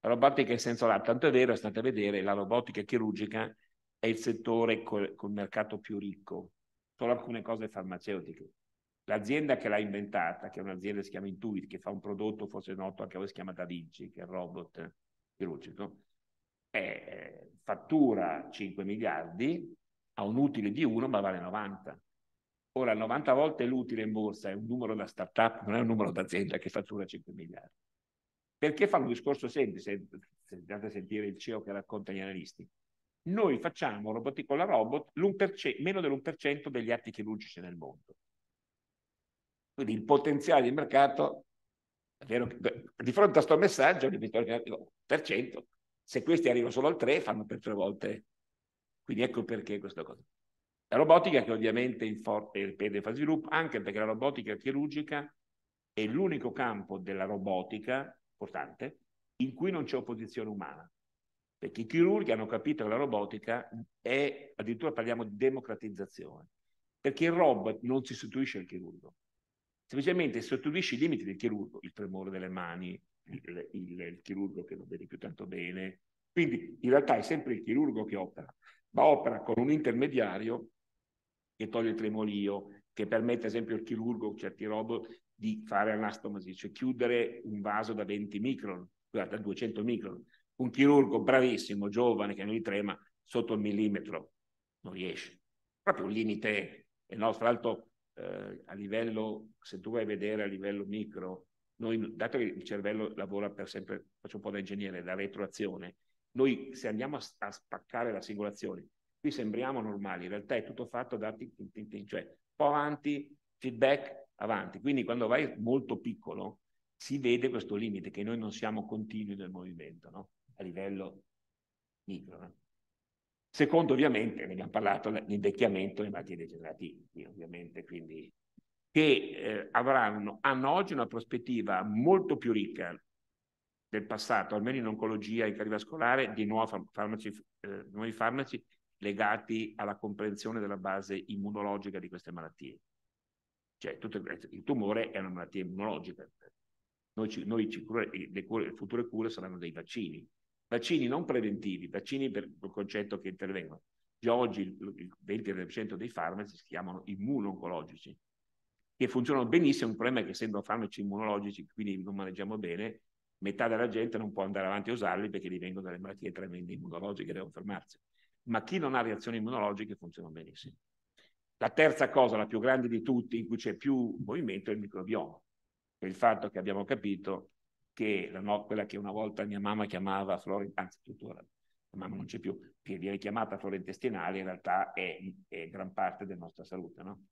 La robotica in senso lato, tanto è vero, state a vedere, la robotica chirurgica è il settore col, col mercato più ricco, solo alcune cose farmaceutiche. L'azienda che l'ha inventata, che è un'azienda che si chiama Intuit, che fa un prodotto forse noto anche a voi, si chiama Da Vinci, che è il robot chirurgico, è fattura 5 miliardi, ha un utile di 1 ma vale 90. Ora 90 volte l'utile in borsa è un numero da startup, non è un numero d'azienda che fattura 5 miliardi. Perché fa un discorso semplice, se andate a sentire il CEO che racconta gli analisti. Noi facciamo la robot meno dell'1% degli atti chirurgici nel mondo. Quindi il potenziale di mercato, vero, di fronte a questo messaggio, l'investitore dice, per cento, se questi arrivano solo al 3, fanno per tre volte. Quindi ecco perché questa cosa. La robotica che ovviamente è in forte fase sviluppo, anche perché la robotica chirurgica è l'unico campo della robotica importante in cui non c'è opposizione umana. Perché i chirurghi hanno capito che la robotica è, addirittura parliamo di democratizzazione, perché il robot non si sostituisce al chirurgo, semplicemente sostituisce i limiti del chirurgo, il tremore delle mani, il, il, il chirurgo che non vede più tanto bene. Quindi in realtà è sempre il chirurgo che opera, ma opera con un intermediario che toglie il tremolio, che permette ad esempio al chirurgo, certi robot, di fare anastomasi, cioè chiudere un vaso da 20 micron, da 200 micron. Un chirurgo bravissimo, giovane, che non gli trema, sotto il millimetro non riesce. Proprio un limite. E no, fra l'altro eh, a livello, se tu vai a vedere a livello micro noi, dato che il cervello lavora per sempre, faccio un po' da ingegnere, da retroazione, noi se andiamo a, a spaccare la singolazione, qui sembriamo normali, in realtà è tutto fatto da tin, tin, tin, cioè un po' avanti, feedback avanti. Quindi quando vai molto piccolo si vede questo limite che noi non siamo continui nel movimento, no? a livello micro. No? Secondo, ovviamente, ne abbiamo parlato, l'invecchiamento e le malattie degenerative, ovviamente, quindi che eh, avranno, hanno oggi una prospettiva molto più ricca del passato, almeno in oncologia e cardiovascolare, di farmaci, eh, nuovi farmaci legati alla comprensione della base immunologica di queste malattie. Cioè, tutto, il tumore è una malattia immunologica. Noi ci, noi ci cure, le, cure, le future cure saranno dei vaccini, vaccini non preventivi, vaccini per il concetto che intervengono. Già oggi il 20% dei farmaci si chiamano immuno-oncologici, che funzionano benissimo, il problema è che essendo farmaci immunologici, quindi non maneggiamo bene, metà della gente non può andare avanti a usarli perché gli vengono delle malattie tremende immunologiche, e devono fermarsi. Ma chi non ha reazioni immunologiche funziona benissimo. La terza cosa, la più grande di tutti, in cui c'è più movimento, è il microbioma. È il fatto che abbiamo capito che no, quella che una volta mia mamma chiamava flora, anzi tuttora mia mamma non c'è più, che viene chiamata flora intestinale, in realtà è, è gran parte della nostra salute, no?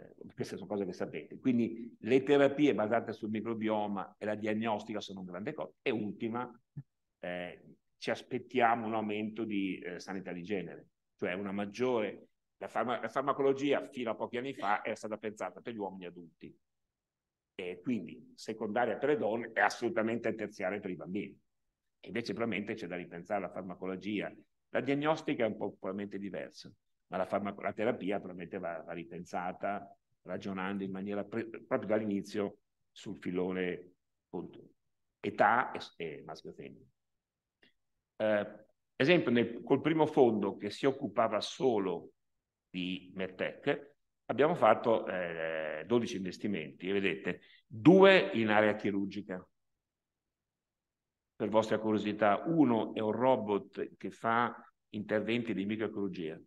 Eh, queste sono cose che sapete. Quindi le terapie basate sul microbioma e la diagnostica sono un grande cosa. E ultima, eh, ci aspettiamo un aumento di eh, sanità di genere, cioè una maggiore... La, farma, la, farmacologia fino a pochi anni fa era stata pensata per gli uomini adulti, e quindi secondaria per le donne e assolutamente terziaria per i bambini. E invece probabilmente c'è da ripensare alla farmacologia. La diagnostica è un po' probabilmente diversa ma la terapia probabilmente va, va ripensata ragionando in maniera pre- proprio dall'inizio sul filone appunto, età e, e maschio femmina. Eh, esempio, nel, col primo fondo che si occupava solo di MedTech, abbiamo fatto eh, 12 investimenti e vedete, due in area chirurgica. Per vostra curiosità, uno è un robot che fa interventi di microchirurgia,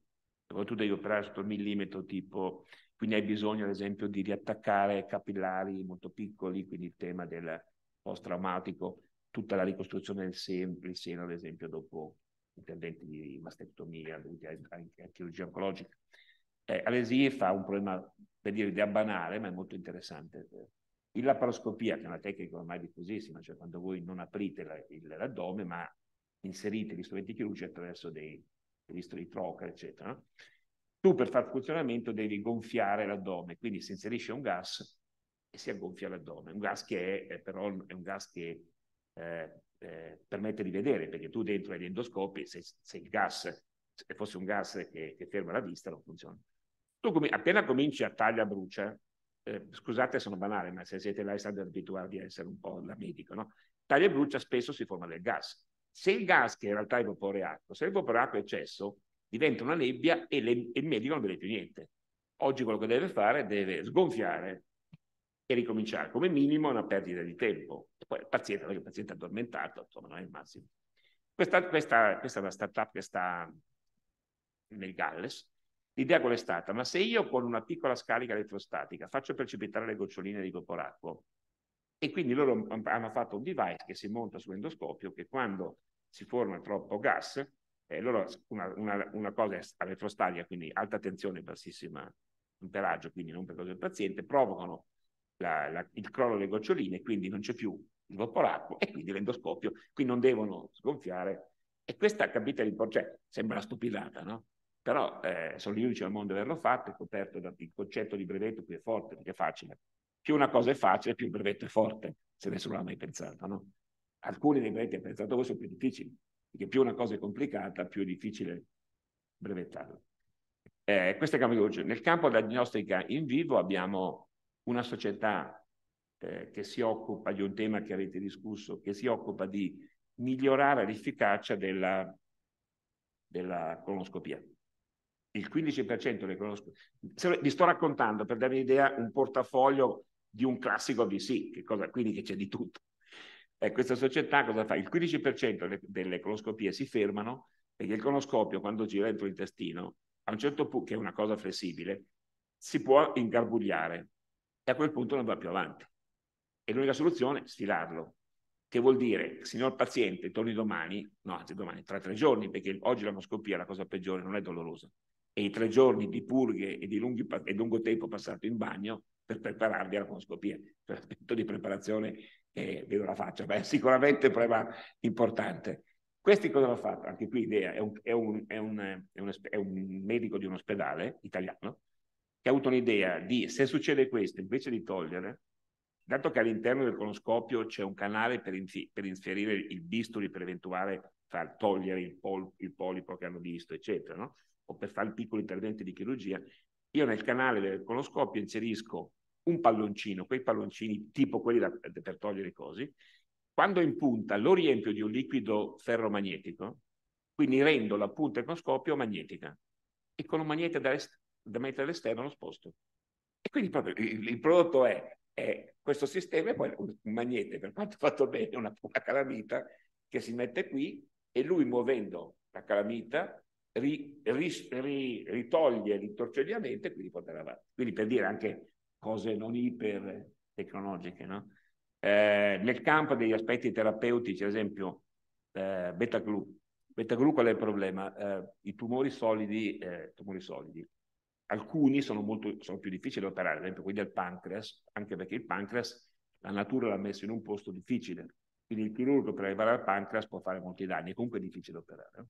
dove tu devi operare sotto il millimetro tipo, quindi hai bisogno ad esempio di riattaccare capillari molto piccoli, quindi il tema del post-traumatico, tutta la ricostruzione del seno, del seno ad esempio dopo interventi di mastectomia dovuti anche a chirurgia oncologica. Eh, Alesie fa un problema, per dire, di banale, ma è molto interessante. Il laparoscopia, che è una tecnica ormai diffusissima, cioè quando voi non aprite la, il, l'addome, ma inserite gli strumenti chirurgici attraverso dei visto di troca, eccetera. Tu per far funzionamento devi gonfiare l'addome, quindi si inserisce un gas e si aggonfia l'addome, un gas che è, però è un gas che eh, eh, permette di vedere, perché tu dentro agli endoscopi, se, se il gas se fosse un gas che, che, ferma la vista non funziona. Tu com- appena cominci a taglia brucia, eh, scusate sono banale, ma se siete là e state abituati a essere un po' da medico, no? taglia e brucia spesso si forma del gas. Se il gas, che in realtà è vapore acqua, se il vapore acqua è eccesso, diventa una nebbia e, le, e il medico non vede più niente. Oggi quello che deve fare deve sgonfiare e ricominciare. Come minimo una perdita di tempo. E poi il paziente, perché il paziente è addormentato, insomma non è il massimo. Questa, questa, questa è una startup che sta nel Galles. L'idea qual è stata? Ma se io con una piccola scarica elettrostatica faccio precipitare le goccioline di vaporacquo e quindi loro hanno fatto un device che si monta sull'endoscopio che quando si forma troppo gas, eh, loro una, una, una cosa è retrostatica, quindi alta tensione, bassissima amperaggio, quindi non per causa del paziente, provocano la, la, il crollo delle goccioline, quindi non c'è più il vaporacqua e quindi l'endoscopio, qui non devono sgonfiare. E questa capite l'importanza, cioè, sembra una stupidata, no? Però eh, sono gli unici al mondo ad averlo fatto, è coperto dal concetto di brevetto qui è forte, perché è facile più una cosa è facile, più il brevetto è forte, se nessuno l'ha mai pensato. No? Alcuni dei brevetti hanno pensato così sono più difficili, perché più una cosa è complicata, più è difficile brevettarla. Eh, questo è il campo di chirurgico. Nel campo della diagnostica in vivo abbiamo una società eh, che si occupa di un tema che avete discusso, che si occupa di migliorare l'efficacia della, della colonoscopia. Il 15% delle colonoscopie. Vi sto raccontando, per darvi un'idea, un portafoglio di un classico VC, che cosa, quindi che c'è di tutto. Eh, questa società cosa fa? Il 15% delle, delle coloscopie si fermano perché il coloscopio quando gira dentro l'intestino, a un certo punto, che è una cosa flessibile, si può ingarbugliare e a quel punto non va più avanti. E l'unica soluzione è sfilarlo, che vuol dire, signor paziente, torni domani, no, anzi domani, tra tre giorni, perché oggi la è la cosa peggiore, non è dolorosa. E i tre giorni di purghe e di, lunghi, e lungo tempo passato in bagno per prepararvi alla coloscopia. Cioè, l'aspetto di preparazione, eh, vedo la faccia, ma è sicuramente un problema importante. Questi cosa hanno fatto? Anche qui l'idea è un, è, un, è, un, è un, medico di un ospedale italiano che ha avuto un'idea di se succede questo, invece di togliere, dato che all'interno del coloscopio c'è un canale per, inf- per inserire il bisturi per eventuale far togliere il, pol- il polipo che hanno visto, eccetera, no? o per fare piccoli interventi di chirurgia, io nel canale del coloscopio inserisco un palloncino, quei palloncini tipo quelli da, per togliere i cosi, quando in punta lo riempio di un liquido ferromagnetico, quindi rendo la punta ecoscopio magnetica e con un magnete da, da mettere all'esterno lo sposto. E quindi proprio il, il prodotto è, è, questo sistema e poi un magnete, per quanto fatto bene, una, una calamita che si mette qui e lui muovendo la calamita ri, ri, ri, ritoglie l'intorcigliamento e quindi porta avanti. Quindi per dire anche cose non iper tecnologiche. No? Eh, nel campo degli aspetti terapeutici, ad esempio, eh, beta glu. Beta glu qual è il problema? Eh, I tumori solidi, eh, tumori solidi. Alcuni sono, molto, sono più difficili da operare, ad esempio quelli del pancreas, anche perché il pancreas la natura l'ha messo in un posto difficile. Quindi il chirurgo per arrivare al pancreas può fare molti danni, è comunque difficile da operare.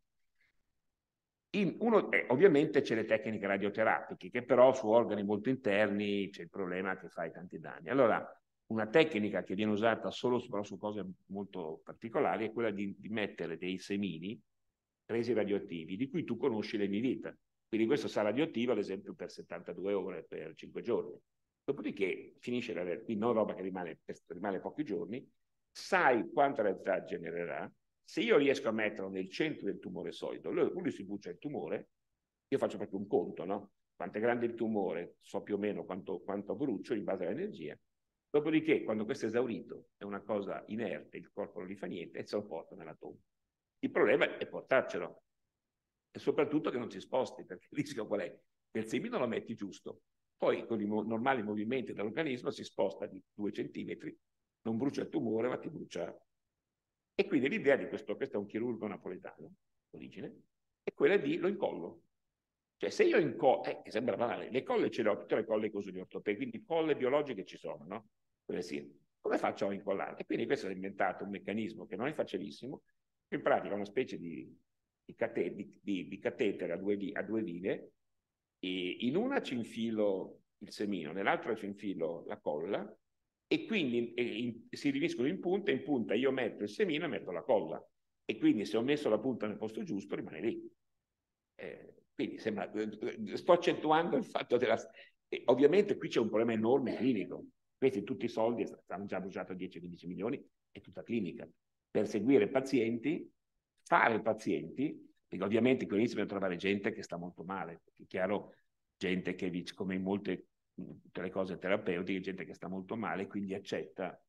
Uno, eh, ovviamente c'è le tecniche radioterapiche, che però su organi molto interni c'è il problema che fai tanti danni. Allora, una tecnica che viene usata solo su, su cose molto particolari è quella di, di, mettere dei semini resi radioattivi, di cui tu conosci le vita. Quindi questo sarà radioattivo, ad esempio, per 72 ore, per 5 giorni. Dopodiché finisce la quindi non roba che rimane, rimane pochi giorni, sai quanta realtà genererà, se io riesco a metterlo nel centro del tumore solido, lui si brucia il tumore, io faccio proprio un conto, no? Quanto è grande il tumore, so più o meno quanto, quanto brucio in base all'energia. Dopodiché, quando questo è esaurito, è una cosa inerte, il corpo non gli fa niente e se lo porta nella tomba. Il problema è portarcelo e soprattutto che non si sposti, perché il rischio qual è? Che il semino lo metti giusto, poi con i mo- normali movimenti dell'organismo si sposta di due centimetri, non brucia il tumore, ma ti brucia e quindi l'idea di questo, questo è un chirurgo napoletano, origine, è quella di lo incollo. Cioè se io incollo, eh, sembra banale, le colle ce le ho, tutte le colle che uso di ortopedi, quindi colle biologiche ci sono, no? Quelle sì. Come faccio a incollarle? E quindi questo è inventato un meccanismo che non è facilissimo, in pratica è una specie di, di, cate, di, di catetere a due, a due vive, e in una ci infilo il semino, nell'altra ci infilo la colla, e quindi e eh, in, si riuniscono in punta, in punta io metto il semino e metto la colla. E quindi se ho messo la punta nel posto giusto rimane lì. Eh, quindi sembra, eh, eh, sto accentuando il fatto della... Eh, ovviamente qui c'è un problema enorme clinico. Questi tutti i soldi, hanno già bruciato 10-15 milioni, è tutta clinica. Per seguire pazienti, fare pazienti, perché ovviamente qui iniziano a trovare gente che sta molto male. perché È chiaro, gente che come in molte tutte le cose terapeutiche, gente che sta molto male, quindi accetta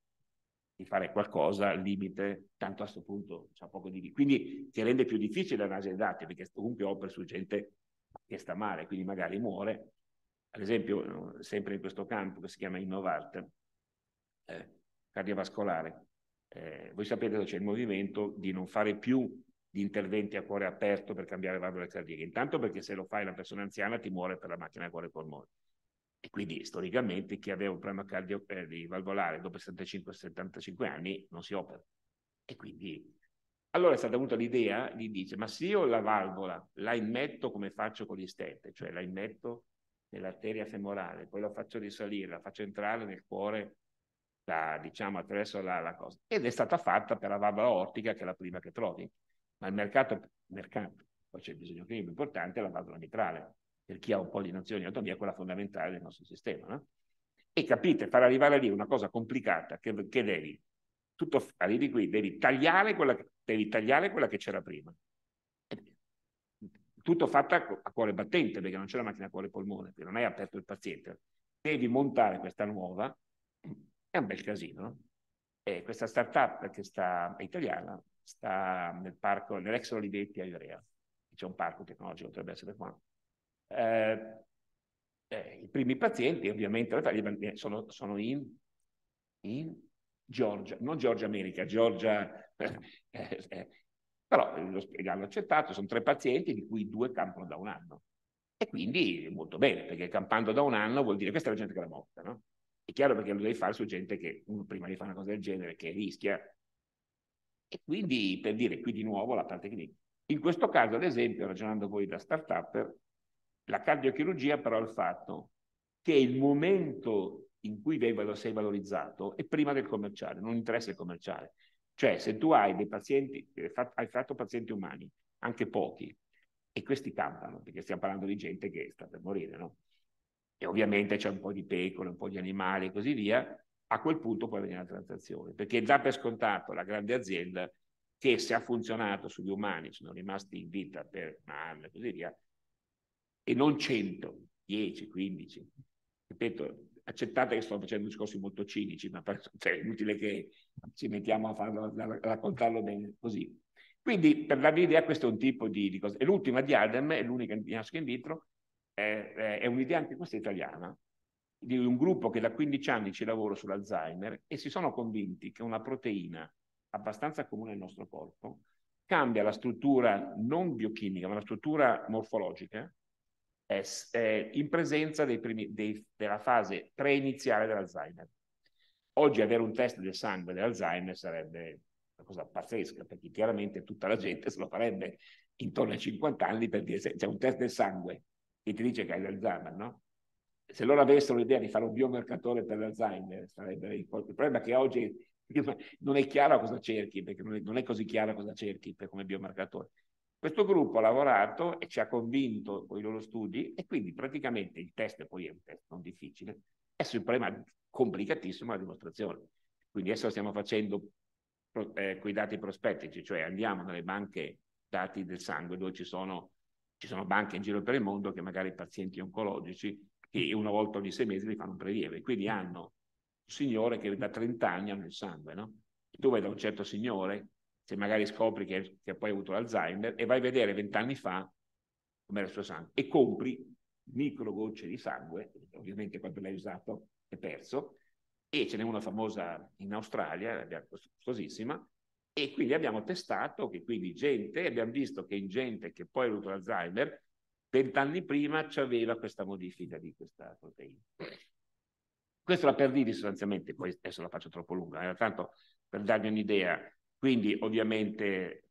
di fare qualcosa al limite, tanto a questo punto c'è poco di lì. Quindi ti rende più difficile l'analisi dei dati, perché comunque opera su gente che sta male, quindi magari muore. Ad esempio, sempre in questo campo che si chiama Innovart, eh, cardiovascolare, eh, voi sapete che c'è il movimento di non fare più di interventi a cuore aperto per cambiare valvole cardiache. Intanto perché se lo fai la persona anziana ti muore per la macchina a cuore polmone. E quindi storicamente chi aveva un problema cardio, eh, di valvolare dopo 65-75 anni non si opera. E quindi allora è stata avuta l'idea di dire, ma se io la valvola la immetto come faccio con gli stente, cioè la immetto nell'arteria femorale, poi la faccio risalire, la faccio entrare nel cuore, da, diciamo attraverso la, la, cosa. Ed è stata fatta per la valvola ortica, che è la prima che trovi. Ma il mercato, mercato poi c'è bisogno più importante, è la valvola mitrale per chi ha un po' di nozione di autonomia, quella fondamentale del nostro sistema. No? E capite, far arrivare lì una cosa complicata che, che devi, tutto, arrivi qui, devi tagliare quella, devi tagliare quella che c'era prima. Tutto fatto a cuore battente, perché non c'è la macchina a cuore polmone, non hai aperto il paziente. Devi montare questa nuova, è un bel casino. E questa startup che sta, è italiana, sta nel parco, nell'ex Olivetti a Ivrea. C'è un parco tecnologico, potrebbe essere qua eh, eh, i primi pazienti ovviamente eh, sono, sono in, in, Georgia, non Georgia America, Georgia, eh, eh, però l'hanno accettato, sono tre pazienti di cui due campano da un anno. E quindi molto bene, perché campando da un anno vuol dire questa è la gente che l'ha morta, no? È chiaro perché lo devi fare su gente che uno prima di fare una cosa del genere, che rischia. E quindi, per dire, qui di nuovo la parte clinica. In questo caso, ad esempio, ragionando voi da start-up, la cardiochirurgia però ha il fatto che il momento in cui sei valorizzato è prima del commerciale, non interessa il commerciale. Cioè se tu hai dei pazienti, hai fatto pazienti umani, anche pochi, e questi campano, perché stiamo parlando di gente che sta per morire, no? E ovviamente c'è un po' di pecore, un po' di animali e così via, a quel punto può avvenire la transazione, perché dà per scontato la grande azienda che se ha funzionato sugli umani, sono rimasti in vita per un anno e così via, e non 100, 10, 15. Ripeto, accettate che sto facendo discorsi molto cinici, ma per, cioè, è inutile che ci mettiamo a, farlo, a raccontarlo bene così. Quindi, per darvi l'idea, questo è un tipo di, di cosa. E l'ultima di Adam, è l'unica diagnostica in vitro, è, è un'idea anche questa italiana, di un gruppo che da 15 anni ci lavora sull'Alzheimer e si sono convinti che una proteina abbastanza comune nel nostro corpo cambia la struttura non biochimica, ma la struttura morfologica eh, in presenza dei primi, dei, della fase preiniziale dell'Alzheimer. Oggi avere un test del sangue dell'Alzheimer sarebbe una cosa pazzesca, perché chiaramente tutta la gente se lo farebbe intorno ai 50 anni per dire se c'è un test del sangue che ti dice che hai l'Alzheimer, no? Se loro avessero l'idea di fare un biomercatore per l'Alzheimer, sarebbe il problema è che oggi non è chiaro cosa cerchi, perché non è, non è così chiaro cosa cerchi per come biomercatore. Questo gruppo ha lavorato e ci ha convinto con i loro studi e quindi praticamente il test, poi è un test non difficile, è sul problema complicatissimo la dimostrazione. Quindi adesso stiamo facendo eh, quei dati prospettici, cioè andiamo nelle banche dati del sangue dove ci sono, ci sono banche in giro per il mondo che magari pazienti oncologici che una volta ogni sei mesi li fanno un prelievo e quindi hanno un signore che da 30 anni ha il sangue, no? Tu vai da un certo signore se magari scopri che, che poi hai avuto l'Alzheimer, e vai a vedere vent'anni fa com'era il suo sangue e compri microgocce di sangue, ovviamente quando l'hai usato è perso, e ce n'è una famosa in Australia, costosissima, e quindi abbiamo testato che quindi gente, abbiamo visto che in gente che poi ha avuto l'Alzheimer, vent'anni prima c'aveva questa modifica di questa proteina. Questo la per dirvi sostanzialmente, poi adesso la faccio troppo lunga, era eh, tanto per darvi un'idea quindi ovviamente,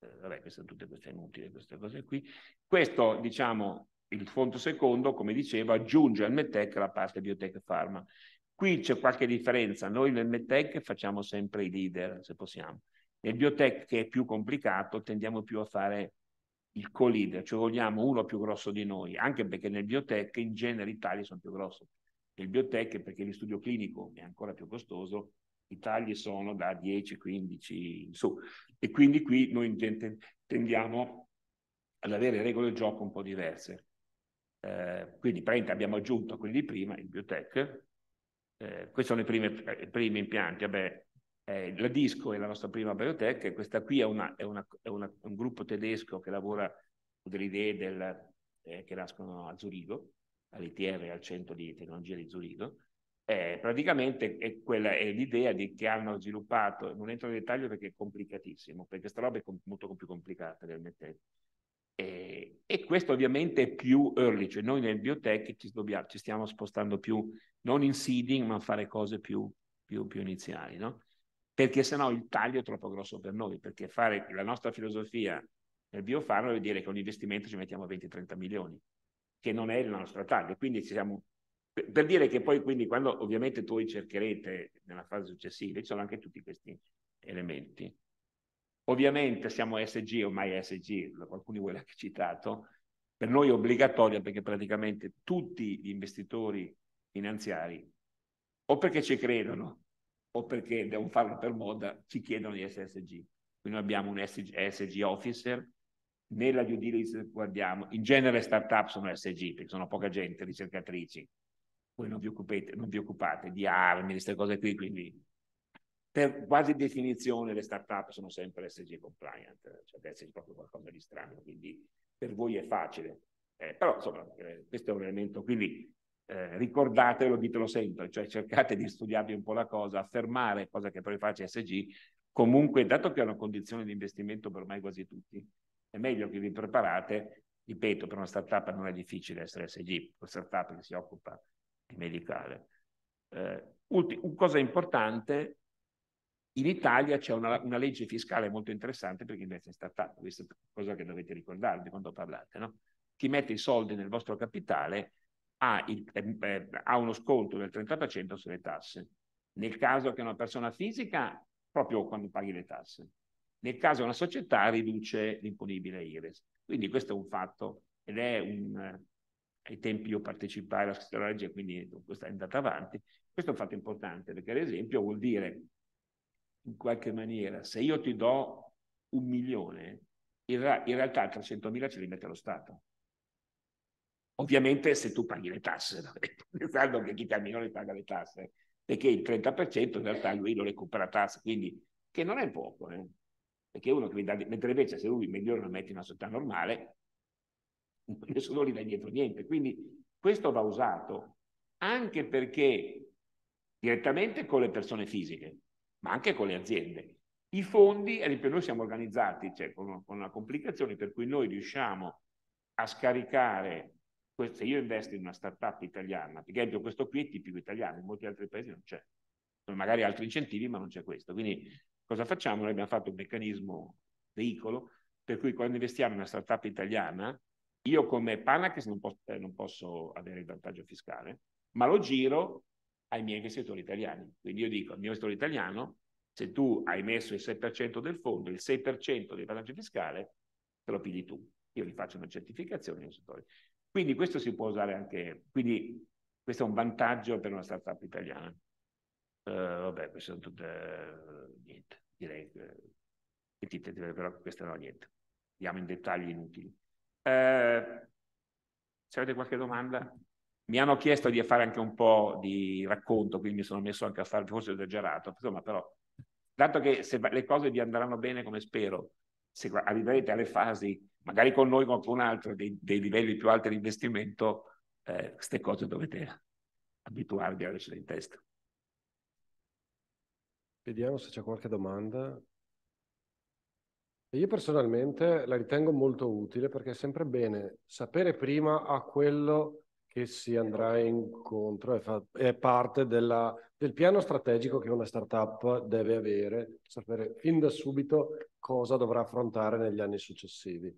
eh, vabbè, queste sono tutte queste inutili, queste cose qui. Questo, diciamo, il fondo secondo, come dicevo, aggiunge al METEC la parte biotech pharma. Qui c'è qualche differenza, noi nel METEC facciamo sempre i leader, se possiamo. Nel biotech, che è più complicato, tendiamo più a fare il co-leader, cioè vogliamo uno più grosso di noi, anche perché nel biotech in genere i tagli sono più grossi. Nel biotech, perché lo studio clinico è ancora più costoso, i tagli sono da 10, 15 in su. E quindi qui noi tendiamo ad avere regole di gioco un po' diverse. Eh, quindi praticamente abbiamo aggiunto quelli di prima, il biotech, eh, questi sono i primi, eh, i primi impianti, Vabbè, eh, la Disco è la nostra prima biotech, e questa qui è, una, è, una, è una, un gruppo tedesco che lavora con delle idee del, eh, che nascono a Zurigo, all'ITR, al centro di tecnologia di Zurigo, eh, praticamente è, quella, è l'idea di, che hanno sviluppato, non entro nel dettaglio perché è complicatissimo, perché questa roba è com- molto più complicata del Metec. Eh, e questo ovviamente è più early, cioè noi nel biotech ci, dobbiamo, ci stiamo spostando più, non in seeding, ma fare cose più, più, più iniziali, no? Perché sennò il taglio è troppo grosso per noi, perché fare la nostra filosofia nel biofarma vuol dire che un investimento ci mettiamo 20-30 milioni, che non è il nostro taglio, quindi ci siamo per dire che poi quindi quando ovviamente tu cercherete nella fase successiva, ci sono anche tutti questi elementi. Ovviamente siamo SG, o mai SG, qualcuno di voi l'ha citato, per noi è obbligatoria perché praticamente tutti gli investitori finanziari, o perché ci credono, o perché devono farlo per moda, ci chiedono di essere SG. Quindi abbiamo un SG, SG officer, nella due diligence guardiamo, in genere le start-up sono SG, perché sono poca gente, ricercatrici, voi non vi, occupate, non vi occupate di armi, di queste cose qui, quindi per quasi definizione le start-up sono sempre SG compliant, cioè adesso esserci proprio qualcosa di strano, quindi per voi è facile. Eh, però insomma, eh, questo è un elemento, quindi eh, ricordatelo, ditelo sempre, cioè cercate di studiarvi un po' la cosa, affermare, cosa che poi fa SG, comunque dato che è una condizione di investimento per ormai quasi tutti, è meglio che vi preparate, ripeto, per una startup non è difficile essere SG, una startup che si occupa medicale. Eh, ulti- cosa importante, in Italia c'è una, una, legge fiscale molto interessante perché invece è stata questa cosa che dovete ricordarvi quando parlate, no? Chi mette i soldi nel vostro capitale ha, il, eh, ha uno sconto del 30% sulle tasse. Nel caso che una persona fisica, proprio quando paghi le tasse. Nel caso una società riduce l'imponibile IRES. Quindi questo è un fatto ed è un, ai tempi io partecipai alla scrittologia, quindi questa è andata avanti. Questo è un fatto importante, perché ad esempio vuol dire, in qualche maniera, se io ti do un milione, in, ra- in realtà 300.000 ce li mette lo Stato. Ovviamente se tu paghi le tasse, pensando che chi ti ha il milione paga le tasse, perché il 30% in realtà lui lo recupera tasse, quindi che non è poco, eh? perché uno che mi dà, mentre invece se lui migliore lo metti in una società normale, nessuno gli dà indietro niente. Quindi questo va usato anche perché direttamente con le persone fisiche, ma anche con le aziende. I fondi, ad esempio, noi siamo organizzati cioè, con, una, con una complicazione per cui noi riusciamo a scaricare, se io investo in una startup italiana, per esempio questo qui è tipico italiano, in molti altri paesi non c'è, sono magari altri incentivi, ma non c'è questo. Quindi cosa facciamo? Noi abbiamo fatto un meccanismo veicolo per cui quando investiamo in una startup italiana io come Panax non, posso, eh, non posso avere il vantaggio fiscale, ma lo giro ai miei investitori italiani. Quindi io dico al mio investitore italiano, se tu hai messo il 6% del fondo, il 6% del vantaggio fiscale, te lo pidi tu. Io gli faccio una certificazione Quindi questo si può usare anche, quindi questo è un vantaggio per una startup italiana. Uh, vabbè, queste sono tutte, niente, direi, che, sentite, però queste no, niente. Andiamo in dettagli inutili. Eh, se avete qualche domanda, mi hanno chiesto di fare anche un po' di racconto, quindi mi sono messo anche a fare, forse esagerato, insomma, però, dato che se le cose vi andranno bene come spero, se arriverete alle fasi, magari con noi o con altro, dei, dei, livelli più alti di investimento, eh, queste cose dovete abituarvi a avercele in testa. Vediamo se c'è qualche domanda. Io personalmente la ritengo molto utile perché è sempre bene sapere prima a quello che si andrà incontro, è, fa- è parte della, del piano strategico che una startup deve avere, sapere fin da subito cosa dovrà affrontare negli anni successivi.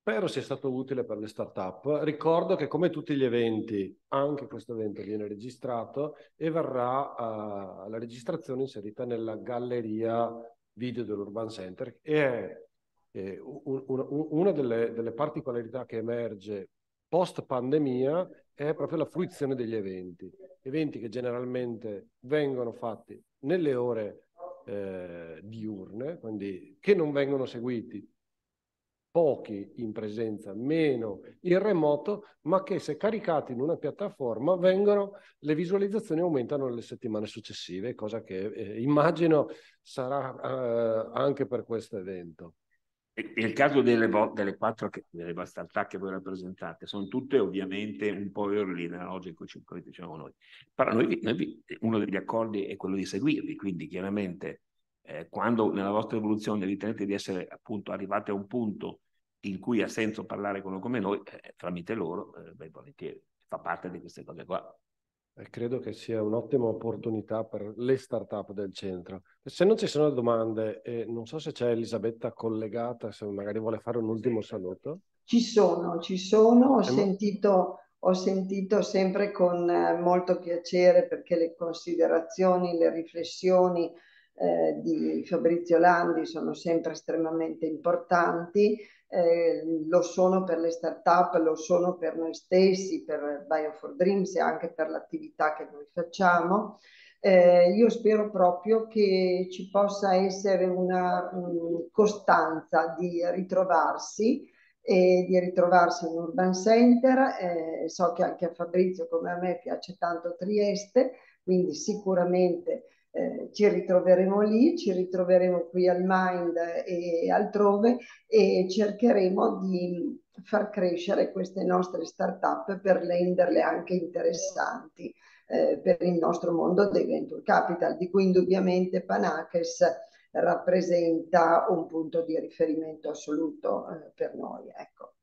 Spero sia stato utile per le startup. Ricordo che come tutti gli eventi, anche questo evento viene registrato e verrà uh, eh, la registrazione inserita nella galleria video dell'Urban Center e eh, una delle, delle, particolarità che emerge post pandemia è proprio la fruizione degli eventi, eventi che generalmente vengono fatti nelle ore eh, diurne, quindi che non vengono seguiti pochi in presenza, meno in remoto, ma che se caricati in una piattaforma vengono, le visualizzazioni aumentano nelle settimane successive, cosa che eh, immagino sarà eh, anche per questo evento. Nel caso delle, delle quattro che, delle startup che voi rappresentate, sono tutte ovviamente un po' early nella logica che diciamo noi. Però noi, noi, uno degli accordi è quello di seguirvi, quindi chiaramente eh, quando nella vostra evoluzione ritenete di essere appunto arrivati a un punto in cui ha senso parlare con uno come noi, eh, tramite loro, eh, ben volentieri, fa parte di queste cose qua. Eh, credo che sia un'ottima opportunità per le start-up del centro. Se non ci sono domande, eh, non so se c'è Elisabetta collegata, se magari vuole fare un ultimo saluto. Ci sono, ci sono, ho, eh, sentito, ho sentito, sempre con eh, molto piacere perché le considerazioni, le riflessioni, eh, di Fabrizio Landi sono sempre estremamente importanti, eh, lo sono per le start-up, lo sono per noi stessi, per bio for dreams e anche per l'attività che noi facciamo. Eh, io spero proprio che ci possa essere una mh, mm, costanza di ritrovarsi e di ritrovarsi in Urban Center. Eh, so che anche a Fabrizio, come a me, piace tanto Trieste, quindi sicuramente eh, ci ritroveremo lì, ci ritroveremo qui al Mind e altrove e cercheremo di far crescere queste nostre start-up per renderle anche interessanti eh, per il nostro mondo dei venture capital, di cui indubbiamente Panakes rappresenta un punto di riferimento assoluto eh, per noi. Ecco.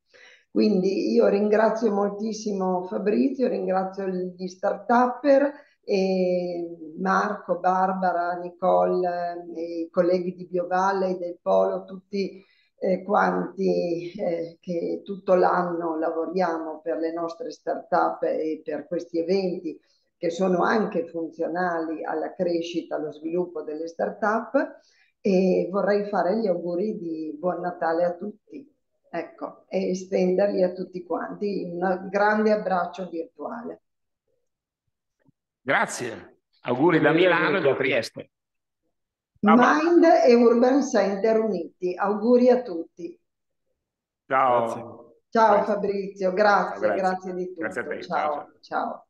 Quindi io ringrazio moltissimo Fabrizio, ringrazio gli start-upper e Marco, Barbara, Nicole, eh, i colleghi di Biovalle e del Polo, tutti eh, quanti eh, che tutto l'anno lavoriamo per le nostre start-up e per questi eventi che sono anche funzionali alla crescita, allo sviluppo delle start-up e vorrei fare gli auguri di buon Natale a tutti. Ecco, e estenderli a tutti quanti un grande abbraccio virtuale. Grazie. Auguri da Milano e da Trieste. Ciao. Mind e Urban Center uniti. Auguri a tutti. Ciao. Ciao, ciao Fabrizio, grazie, grazie, grazie di tutto. Grazie a te. ciao. ciao. ciao.